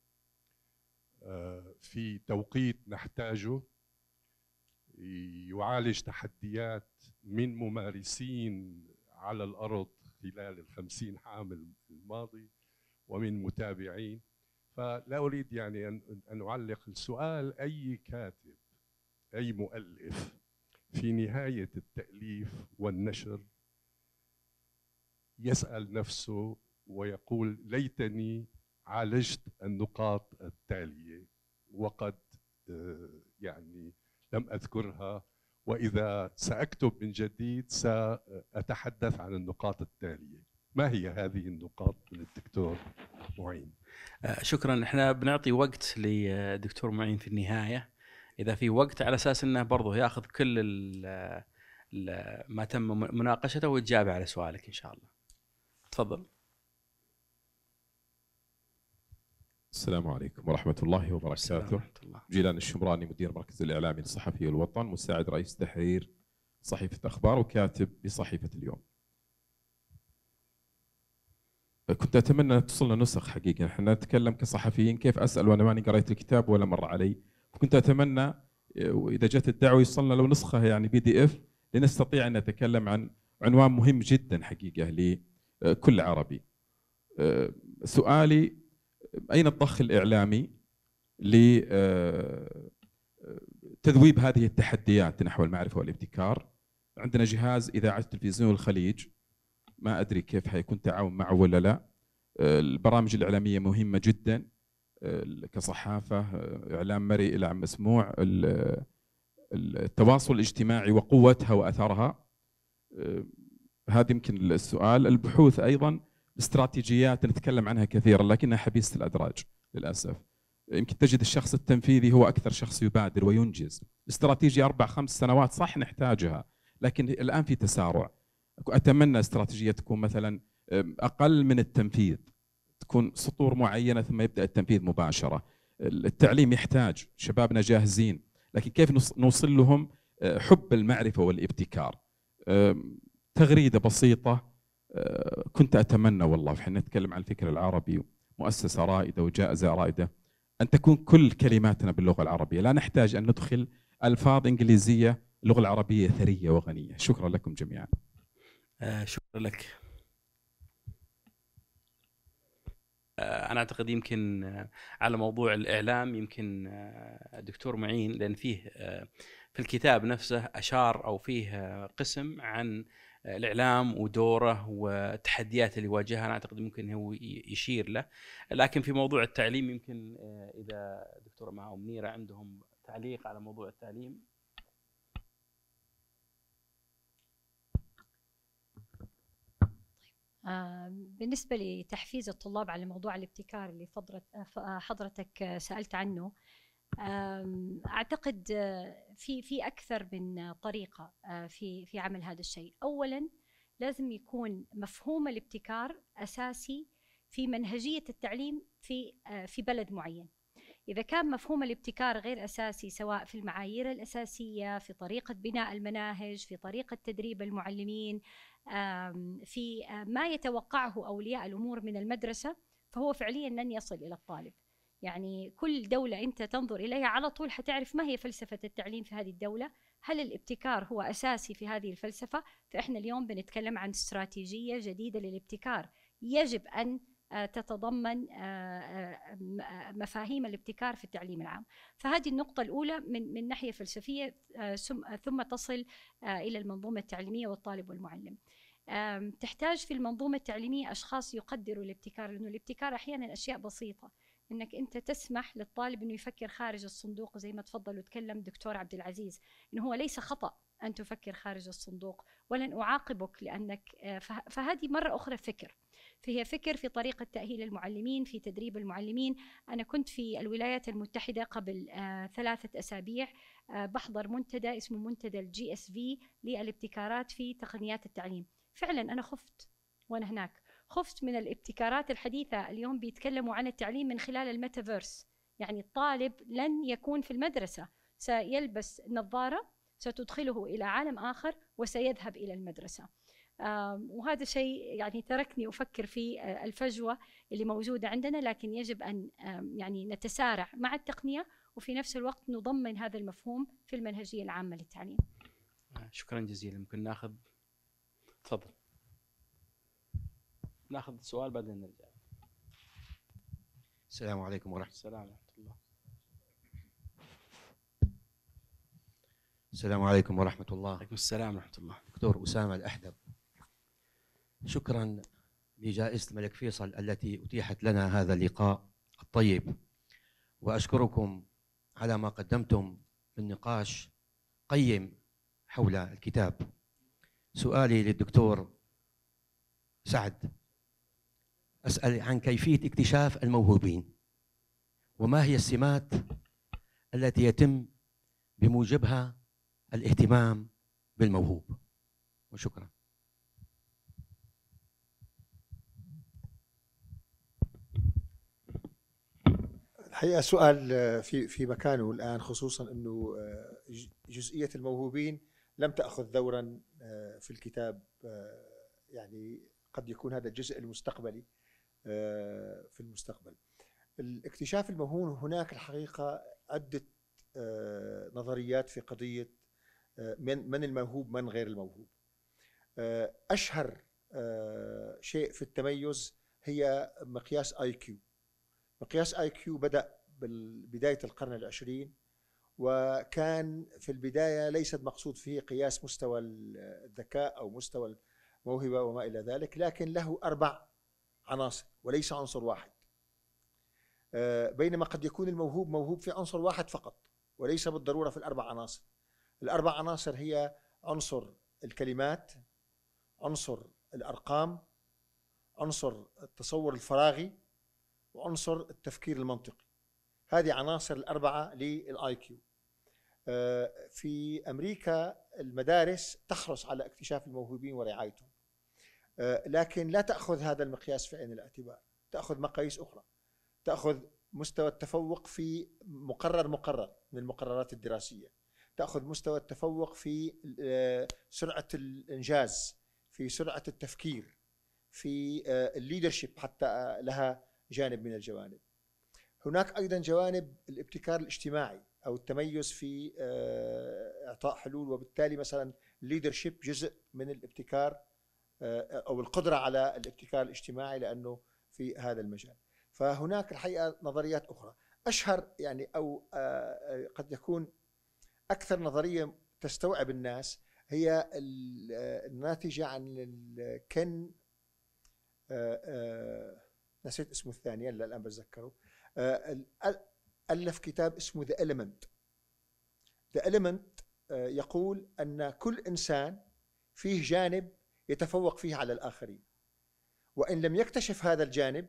آه، في توقيت نحتاجه يعالج تحديات من ممارسين على الأرض خلال الخمسين عام الماضي ومن متابعين فلا أريد يعني أن أعلق السؤال أي كاتب أي مؤلف في نهاية التأليف والنشر يسأل نفسه ويقول ليتني عالجت النقاط التاليه وقد آه، يعني لم اذكرها واذا ساكتب من جديد ساتحدث عن النقاط التاليه ما هي هذه النقاط للدكتور معين آه، شكرا احنا بنعطي وقت للدكتور معين في النهايه اذا في وقت على اساس انه برضه ياخذ كل ال ما تم مناقشته ويجاب على سؤالك ان شاء الله تفضل السلام عليكم ورحمة الله وبركاته جيلان الشمراني مدير مركز الإعلامي الصحفي الوطن مساعد رئيس تحرير صحيفة أخبار وكاتب بصحيفة اليوم كنت أتمنى أن تصلنا نسخ حقيقة نحن نتكلم كصحفيين كيف أسأل وأنا ماني قريت الكتاب ولا مر علي كنت أتمنى وإذا جت الدعوة يوصلنا لو نسخة يعني بي دي إف لنستطيع أن نتكلم عن عنوان مهم جدا حقيقة لكل عربي أه، سؤالي أين الطخ الإعلامي لتذويب آه، آه، هذه التحديات نحو المعرفة والابتكار عندنا جهاز إذاعة تلفزيون الخليج ما أدري كيف حيكون تعاون معه ولا لا آه، البرامج الإعلامية مهمة جدا كصحافة إعلام مرئي إلى مسموع التواصل الاجتماعي وقوتها وأثرها هذا يمكن السؤال البحوث أيضا استراتيجيات نتكلم عنها كثيرا لكنها حبيسة الأدراج للأسف يمكن تجد الشخص التنفيذي هو أكثر شخص يبادر وينجز استراتيجية أربع خمس سنوات صح نحتاجها لكن الآن في تسارع أتمنى استراتيجية تكون مثلا أقل من التنفيذ تكون سطور معينة ثم يبدأ التنفيذ مباشرة التعليم يحتاج شبابنا جاهزين لكن كيف نوصل لهم أه، حب المعرفة والابتكار تغريدة بسيطة كنت أتمنى والله احنا نتكلم عن الفكر العربي مؤسسة رائدة وجائزة رائدة أن تكون كل كلماتنا باللغة العربية لا نحتاج أن ندخل ألفاظ إنجليزية اللغة العربية ثرية وغنية شكرا لكم جميعا آه شكرا لك آه انا اعتقد يمكن آه، على موضوع الاعلام يمكن الدكتور آه، معين لان فيه آه، في الكتاب نفسه اشار او فيه قسم عن الاعلام ودوره والتحديات اللي يواجهها انا اعتقد ممكن هو يشير له لكن في موضوع التعليم يمكن آه، اذا دكتوره مها منيره عندهم تعليق على موضوع التعليم آه، بالنسبة لتحفيز الطلاب على موضوع الابتكار اللي آه، حضرتك سألت عنه اعتقد آه، في في اكثر من طريقه آه، في في عمل هذا الشيء اولا لازم يكون مفهوم الابتكار اساسي في منهجيه التعليم في آه، في بلد معين إذا كان مفهوم الابتكار غير أساسي سواء في المعايير الأساسية في طريقة بناء المناهج في طريقة تدريب المعلمين في ما يتوقعه أولياء الأمور من المدرسة فهو فعليا لن يصل إلى الطالب يعني كل دولة أنت تنظر إليها على طول حتعرف ما هي فلسفة التعليم في هذه الدولة هل الابتكار هو أساسي في هذه الفلسفة فإحنا اليوم بنتكلم عن استراتيجية جديدة للابتكار يجب أن آه، تتضمن آه، آه، مفاهيم الابتكار في التعليم العام فهذه النقطة الأولى من, من ناحية فلسفية ثم تصل إلى المنظومة التعليمية والطالب والمعلم تحتاج في المنظومة التعليمية أشخاص يقدروا الابتكار لأنه الابتكار أحيانا أشياء بسيطة انك انت تسمح للطالب انه يفكر خارج الصندوق زي ما تفضل وتكلم دكتور عبد العزيز انه هو ليس خطا ان تفكر خارج الصندوق ولن اعاقبك لانك آه، فهذه مره اخرى فكر فهي فكر في طريقه تاهيل المعلمين في تدريب المعلمين انا كنت في الولايات المتحده قبل آه، ثلاثه اسابيع آه، بحضر منتدى اسمه منتدى الجي اس في للابتكارات في تقنيات التعليم فعلا انا خفت وانا هناك خفت من الابتكارات الحديثة اليوم بيتكلموا عن التعليم من خلال الميتافيرس يعني الطالب لن يكون في المدرسة سيلبس نظارة ستدخله إلى عالم آخر وسيذهب إلى المدرسة وهذا شيء يعني تركني أفكر في آه، الفجوة اللي موجودة عندنا لكن يجب أن يعني نتسارع مع التقنية وفي نفس الوقت نضمن هذا المفهوم في المنهجية العامة للتعليم آه، شكرا جزيلا ممكن ناخذ تفضل ناخذ سؤال بعدين نرجع السلام عليكم ورحمة السلام ورحمة الله السلام عليكم ورحمة الله وعليكم السلام ورحمة الله دكتور أسامة الأحدب شكرا لجائزة الملك فيصل التي أتيحت لنا هذا اللقاء الطيب وأشكركم على ما قدمتم من نقاش قيم حول الكتاب سؤالي للدكتور سعد أسأل عن كيفية اكتشاف الموهوبين وما هي السمات التي يتم بموجبها الاهتمام بالموهوب وشكرا الحقيقه سؤال آه، في في مكانه الان خصوصا انه آه، جزئيه الموهوبين لم تاخذ دورا آه، في الكتاب يعني قد يكون هذا الجزء المستقبلي آه، في المستقبل الاكتشاف المهون هناك الحقيقة عدة آه، نظريات في قضية آه، من من الموهوب من غير الموهوب أشهر شيء في التميز هي مقياس اي كيو مقياس اي كيو بدأ بداية القرن العشرين وكان في البداية ليس المقصود فيه قياس مستوى الذكاء أو مستوى الموهبة وما إلى ذلك لكن له أربع عناصر وليس عنصر واحد آه، بينما قد يكون الموهوب موهوب في عنصر واحد فقط وليس بالضرورة في الأربع عناصر الأربع عناصر هي عنصر الكلمات عنصر الأرقام عنصر التصور الفراغي وعنصر التفكير المنطقي هذه عناصر الأربعة للآي آه، كيو في أمريكا المدارس تحرص على اكتشاف الموهوبين ورعايتهم آه، لكن لا تأخذ هذا المقياس في عين الاعتبار تأخذ مقاييس أخرى تأخذ مستوى التفوق في مقرر مقرر من المقررات الدراسية تأخذ مستوى التفوق في آه، سرعة الإنجاز في سرعة التفكير في الليدرشيب آه، حتى لها جانب من الجوانب هناك أيضا جوانب الابتكار الاجتماعي أو التميز في إعطاء حلول وبالتالي مثلا الليدرشيب جزء من الابتكار آه، او القدره على الابتكار الاجتماعي لانه في هذا المجال. فهناك الحقيقه نظريات اخرى، اشهر يعني او آه، آه، قد يكون اكثر نظريه تستوعب الناس هي الناتجه عن الكن نسيت اسمه الثاني هلا الان بتذكره الف كتاب اسمه ذا Element ذا Element يقول ان كل انسان فيه جانب يتفوق فيه على الآخرين وإن لم يكتشف هذا الجانب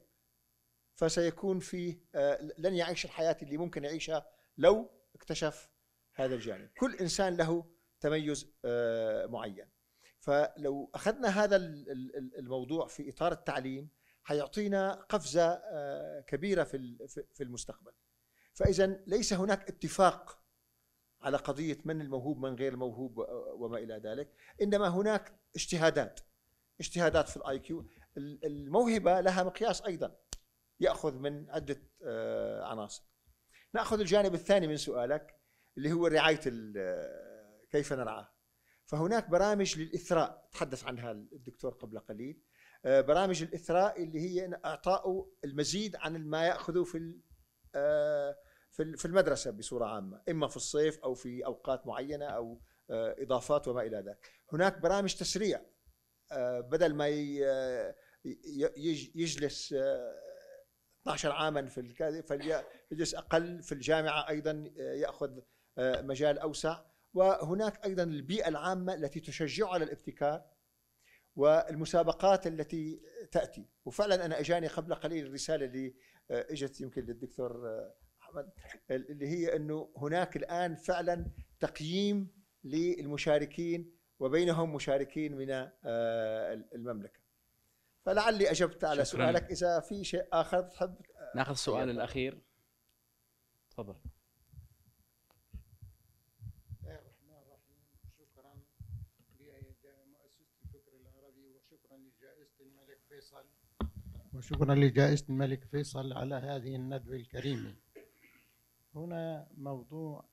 فسيكون فيه آه، لن يعيش الحياة اللي ممكن يعيشها لو اكتشف هذا الجانب كل إنسان له تميز آه، معين فلو أخذنا هذا الموضوع في إطار التعليم هيعطينا قفزة آه، كبيرة في المستقبل فإذا ليس هناك اتفاق على قضية من الموهوب من غير الموهوب وما إلى ذلك إنما هناك اجتهادات اجتهادات في الاي كيو الموهبة لها مقياس أيضا يأخذ من عدة آه، عناصر نأخذ الجانب الثاني من سؤالك اللي هو رعاية آه، كيف نرعاه فهناك برامج للإثراء تحدث عنها الدكتور قبل قليل آه، برامج الإثراء اللي هي إعطاء المزيد عن ما يأخذه في في المدرسة بصورة عامة إما في الصيف أو في أوقات معينة أو آه، إضافات وما إلى ذلك هناك برامج تسريع آه، بدل ما آه، يجلس 12 عاما في الكذا فليجلس أقل في الجامعة أيضا يأخذ مجال أوسع وهناك أيضا البيئة العامة التي تشجع على الابتكار والمسابقات التي تأتي وفعلا أنا أجاني قبل قليل رسالة اللي إجت يمكن للدكتور احمد اللي هي انه هناك الان فعلا تقييم للمشاركين وبينهم مشاركين من آه، المملكه فلعلي اجبت على شكرا. سؤالك اذا في شيء اخر تحب آه، ناخذ السؤال الاخير تفضل وشكرا لجائزة الملك فيصل على هذه الندوة الكريمة هنا موضوع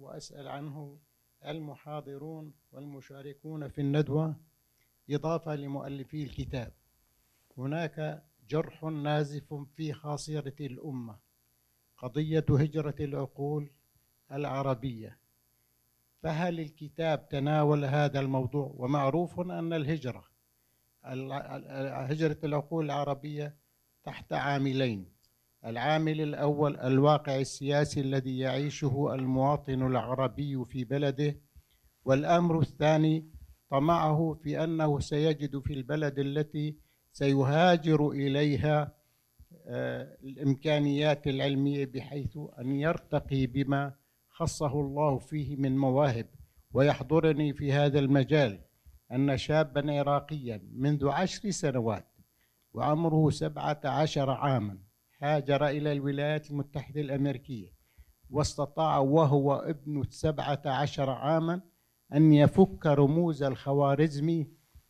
وأسأل عنه المحاضرون والمشاركون في الندوة إضافة لمؤلفي الكتاب هناك جرح نازف في خاصرة الأمة قضية هجرة العقول العربية فهل الكتاب تناول هذا الموضوع ومعروف أن الهجرة هجرة العقول العربية تحت عاملين العامل الاول الواقع السياسي الذي يعيشه المواطن العربي في بلده والامر الثاني طمعه في انه سيجد في البلد التي سيهاجر اليها آه، الامكانيات العلميه بحيث ان يرتقي بما خصه الله فيه من مواهب ويحضرني في هذا المجال ان شابا عراقيا منذ عشر سنوات وعمره سبعه عشر عاما هاجر إلى الولايات المتحدة الأمريكية واستطاع وهو ابن سبعة عشر عاما أن يفك رموز الخوارزمي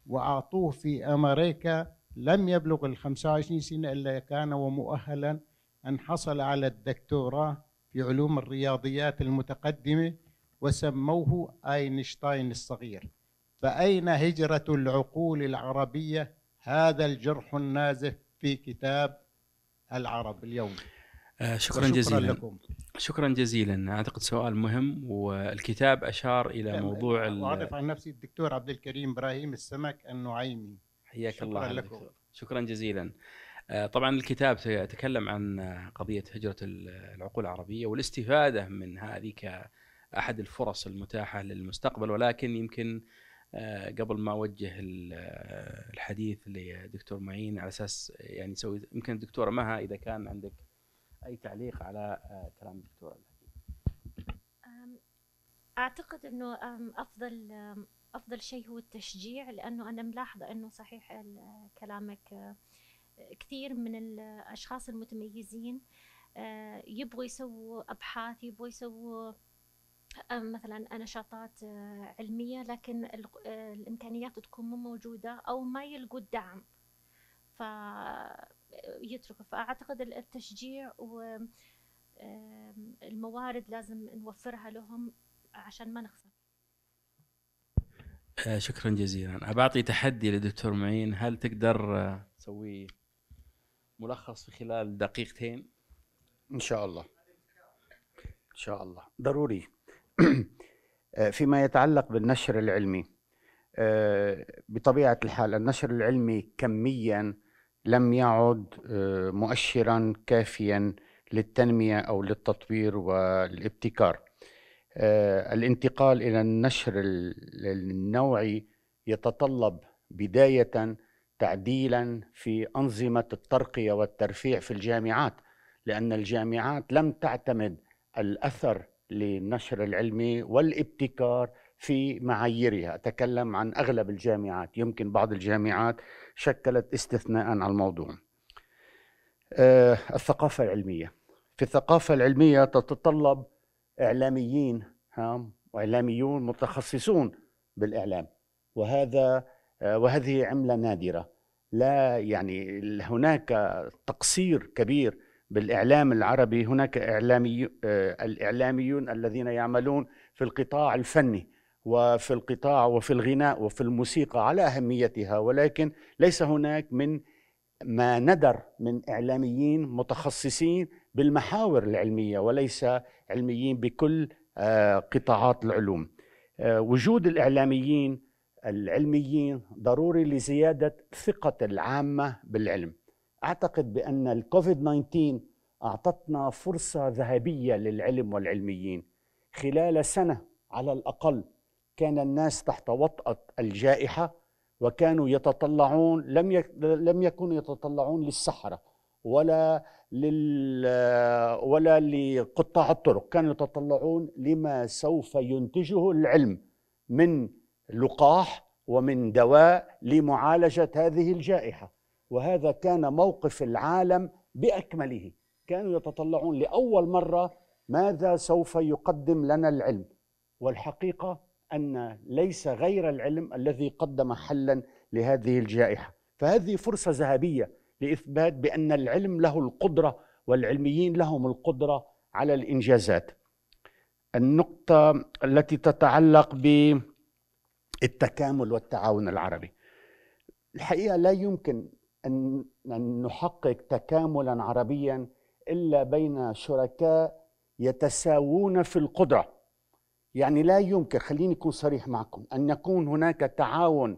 وأعطوه في أمريكا لم يبلغ ال 25 سنة إلا كان ومؤهلا أن حصل على الدكتوراه في علوم الرياضيات المتقدمة وسموه أينشتاين الصغير فأين هجرة العقول العربية هذا الجرح النازف في كتاب العرب اليوم آه شكرا, شكرا جزيلا لكم. شكرا جزيلا اعتقد سؤال مهم والكتاب اشار الى موضوع اعرف عن نفسي الدكتور عبد الكريم ابراهيم السمك النعيمي حياك الله لكم. دكتور. شكرا جزيلا آه، طبعا الكتاب سيتكلم عن قضيه هجره العقول العربيه والاستفاده من هذه كاحد الفرص المتاحه للمستقبل ولكن يمكن آه، قبل ما اوجه آه، الحديث لدكتور معين على اساس آه، يعني يسوي يمكن الدكتوره مها اذا كان عندك اي تعليق على كلام الدكتوره اعتقد انه افضل افضل شيء هو التشجيع لانه انا ملاحظه انه صحيح كلامك كثير من الاشخاص المتميزين يبغوا يسووا ابحاث يبغوا يسووا مثلا نشاطات آه، علميه لكن آه، الامكانيات تكون مو موجوده او ما يلقوا الدعم ف آه، يتركوا فاعتقد التشجيع والموارد لازم نوفرها لهم عشان ما نخسر شكرا جزيلا أبعطي تحدي للدكتور معين هل تقدر تسوي ملخص في خلال دقيقتين إن شاء الله إن شاء الله ضروري فيما يتعلق بالنشر العلمي آه، بطبيعة الحال النشر العلمي كميا لم يعد آه، مؤشرا كافيا للتنمية أو للتطوير والابتكار آه، الانتقال إلى النشر النوعي يتطلب بداية تعديلا في أنظمة الترقية والترفيع في الجامعات لأن الجامعات لم تعتمد الأثر للنشر العلمي والابتكار في معاييرها أتكلم عن أغلب الجامعات يمكن بعض الجامعات شكلت استثناء على الموضوع آه، الثقافة العلمية في الثقافة العلمية تتطلب إعلاميين هام وإعلاميون متخصصون بالإعلام وهذا آه، وهذه عملة نادرة لا يعني هناك تقصير كبير بالاعلام العربي هناك اعلامي آه، الاعلاميون الذين يعملون في القطاع الفني وفي القطاع وفي الغناء وفي الموسيقى على اهميتها ولكن ليس هناك من ما ندر من اعلاميين متخصصين بالمحاور العلميه وليس علميين بكل آه، قطاعات العلوم آه، وجود الاعلاميين العلميين ضروري لزياده ثقه العامه بالعلم اعتقد بان الكوفيد 19 اعطتنا فرصه ذهبيه للعلم والعلميين خلال سنه على الاقل كان الناس تحت وطاه الجائحه وكانوا يتطلعون لم لم يكونوا يتطلعون للصحراء ولا لل ولا لقطاع الطرق كانوا يتطلعون لما سوف ينتجه العلم من لقاح ومن دواء لمعالجه هذه الجائحه وهذا كان موقف العالم باكمله كانوا يتطلعون لاول مره ماذا سوف يقدم لنا العلم والحقيقه ان ليس غير العلم الذي قدم حلا لهذه الجائحه فهذه فرصه ذهبيه لاثبات بان العلم له القدره والعلميين لهم القدره على الانجازات النقطه التي تتعلق بالتكامل والتعاون العربي الحقيقه لا يمكن أن نحقق تكاملا عربيا إلا بين شركاء يتساوون في القدرة يعني لا يمكن خليني أكون صريح معكم أن يكون هناك تعاون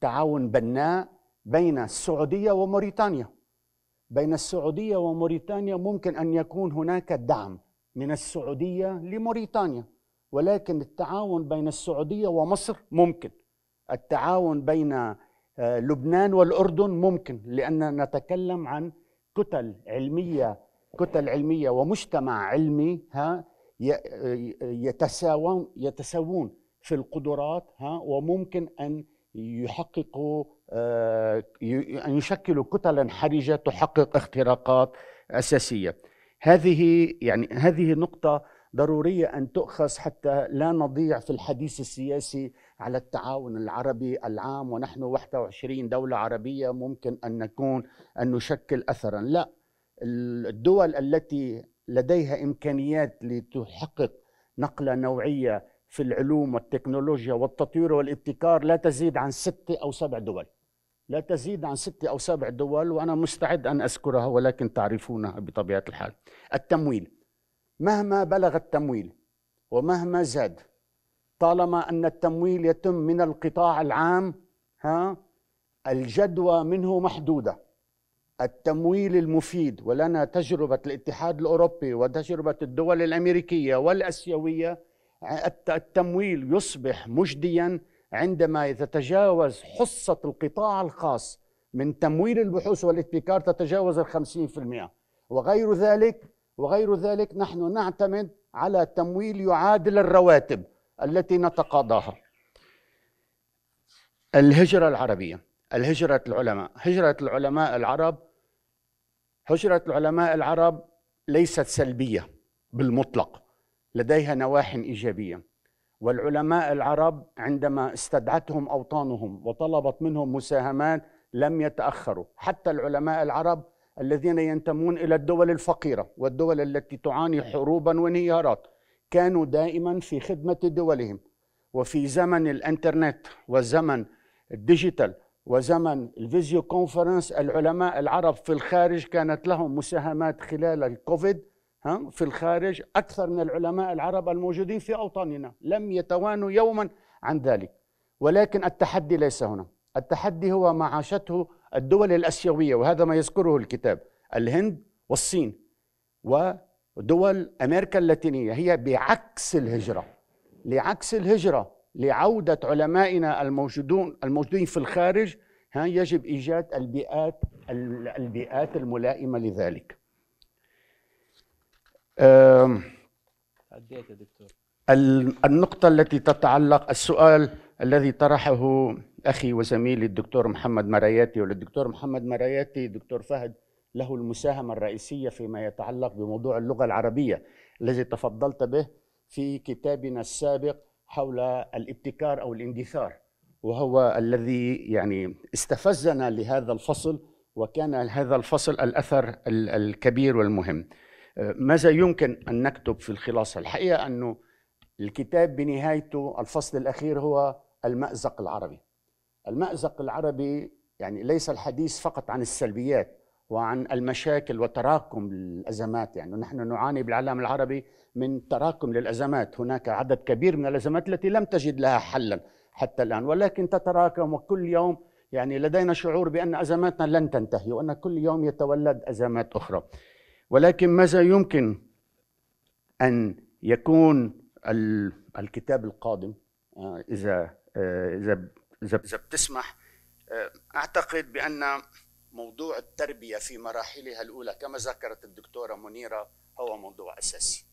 تعاون بناء بين السعودية وموريتانيا بين السعودية وموريتانيا ممكن أن يكون هناك دعم من السعودية لموريتانيا ولكن التعاون بين السعودية ومصر ممكن التعاون بين آه، لبنان والأردن ممكن لأننا نتكلم عن كتل علمية كتل علمية ومجتمع علمي ها يتساوون يتساوون في القدرات ها وممكن أن يحققوا آه، أن يشكلوا كتلا حرجة تحقق اختراقات أساسية هذه يعني هذه نقطة ضرورية أن تؤخذ حتى لا نضيع في الحديث السياسي على التعاون العربي العام ونحن 21 دولة عربية ممكن أن نكون أن نشكل أثرا لا الدول التي لديها إمكانيات لتحقق نقلة نوعية في العلوم والتكنولوجيا والتطوير والابتكار لا تزيد عن ستة أو سبع دول لا تزيد عن ستة أو سبع دول وأنا مستعد أن أذكرها ولكن تعرفونها بطبيعة الحال التمويل مهما بلغ التمويل ومهما زاد طالما أن التمويل يتم من القطاع العام ها الجدوى منه محدودة التمويل المفيد ولنا تجربة الاتحاد الأوروبي وتجربة الدول الأمريكية والأسيوية التمويل يصبح مجديا عندما يتجاوز حصة القطاع الخاص من تمويل البحوث والابتكار تتجاوز الخمسين في المئة وغير ذلك وغير ذلك نحن نعتمد على تمويل يعادل الرواتب التي نتقاضاها الهجرة العربية الهجرة العلماء هجرة العلماء العرب هجرة العلماء العرب ليست سلبية بالمطلق لديها نواح إيجابية والعلماء العرب عندما استدعتهم أوطانهم وطلبت منهم مساهمات لم يتأخروا حتى العلماء العرب الذين ينتمون إلى الدول الفقيرة والدول التي تعاني حروبا وانهيارات كانوا دائما في خدمة دولهم وفي زمن الانترنت وزمن الديجيتال وزمن الفيديو كونفرنس العلماء العرب في الخارج كانت لهم مساهمات خلال الكوفيد في الخارج أكثر من العلماء العرب الموجودين في أوطاننا لم يتوانوا يوما عن ذلك ولكن التحدي ليس هنا التحدي هو ما عاشته الدول الأسيوية وهذا ما يذكره الكتاب الهند والصين و دول امريكا اللاتينيه هي بعكس الهجره لعكس الهجره لعوده علمائنا الموجودون الموجودين في الخارج ها يجب ايجاد البيئات البيئات الملائمه لذلك. عديت يا دكتور النقطة التي تتعلق السؤال الذي طرحه أخي وزميلي الدكتور محمد مراياتي والدكتور محمد مراياتي دكتور فهد له المساهمة الرئيسية فيما يتعلق بموضوع اللغة العربية الذي تفضلت به في كتابنا السابق حول الابتكار أو الاندثار وهو الذي يعني استفزنا لهذا الفصل وكان هذا الفصل الأثر الكبير والمهم ماذا يمكن أن نكتب في الخلاصة؟ الحقيقة أنه الكتاب بنهايته الفصل الأخير هو المأزق العربي المأزق العربي يعني ليس الحديث فقط عن السلبيات وعن المشاكل وتراكم الازمات يعني نحن نعاني بالعالم العربي من تراكم للازمات هناك عدد كبير من الازمات التي لم تجد لها حلا حتى الان ولكن تتراكم وكل يوم يعني لدينا شعور بان ازماتنا لن تنتهي وان كل يوم يتولد ازمات اخرى ولكن ماذا يمكن ان يكون الكتاب القادم آه، اذا آه، اذا اذا بتسمح آه، اعتقد بان موضوع التربيه في مراحلها الاولى كما ذكرت الدكتوره منيره هو موضوع اساسي.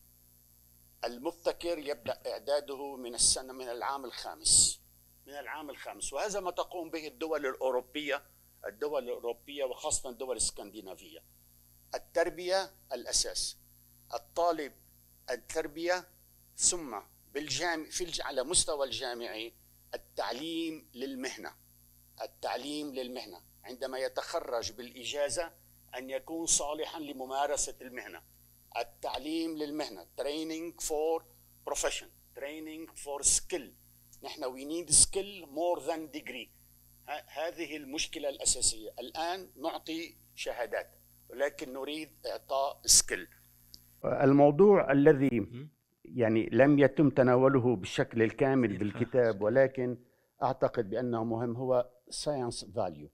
المبتكر يبدا اعداده من السنه من العام الخامس من العام الخامس وهذا ما تقوم به الدول الاوروبيه الدول الاوروبيه وخاصه الدول الاسكندنافيه. التربيه الاساس. الطالب التربيه ثم بالجامع في على مستوى الجامعي التعليم للمهنه. التعليم للمهنه. عندما يتخرج بالإجازة أن يكون صالحا لممارسة المهنة التعليم للمهنة training for profession training for skill نحن we need skill more than degree هذه المشكلة الأساسية الآن نعطي شهادات ولكن نريد إعطاء سكيل الموضوع الذي يعني لم يتم تناوله بالشكل الكامل بالكتاب ولكن أعتقد بأنه مهم هو science value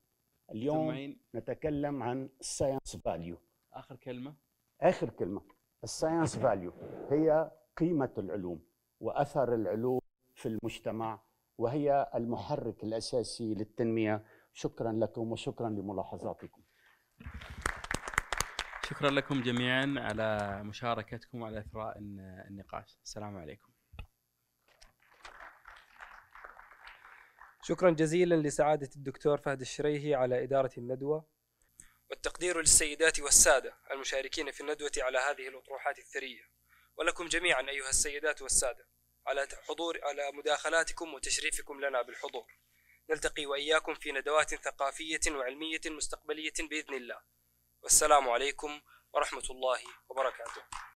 اليوم سمعين. نتكلم عن الساينس فاليو اخر كلمه اخر كلمه الساينس فاليو هي قيمه العلوم واثر العلوم في المجتمع وهي المحرك الاساسي للتنميه شكرا لكم وشكرا لملاحظاتكم شكرا لكم جميعا على مشاركتكم وعلى اثراء النقاش السلام عليكم شكرا جزيلا لسعادة الدكتور فهد الشريهي على إدارة الندوة والتقدير للسيدات والسادة المشاركين في الندوة على هذه الأطروحات الثرية ولكم جميعا أيها السيدات والسادة على حضور على مداخلاتكم وتشريفكم لنا بالحضور نلتقي وإياكم في ندوات ثقافية وعلمية مستقبلية بإذن الله والسلام عليكم ورحمة الله وبركاته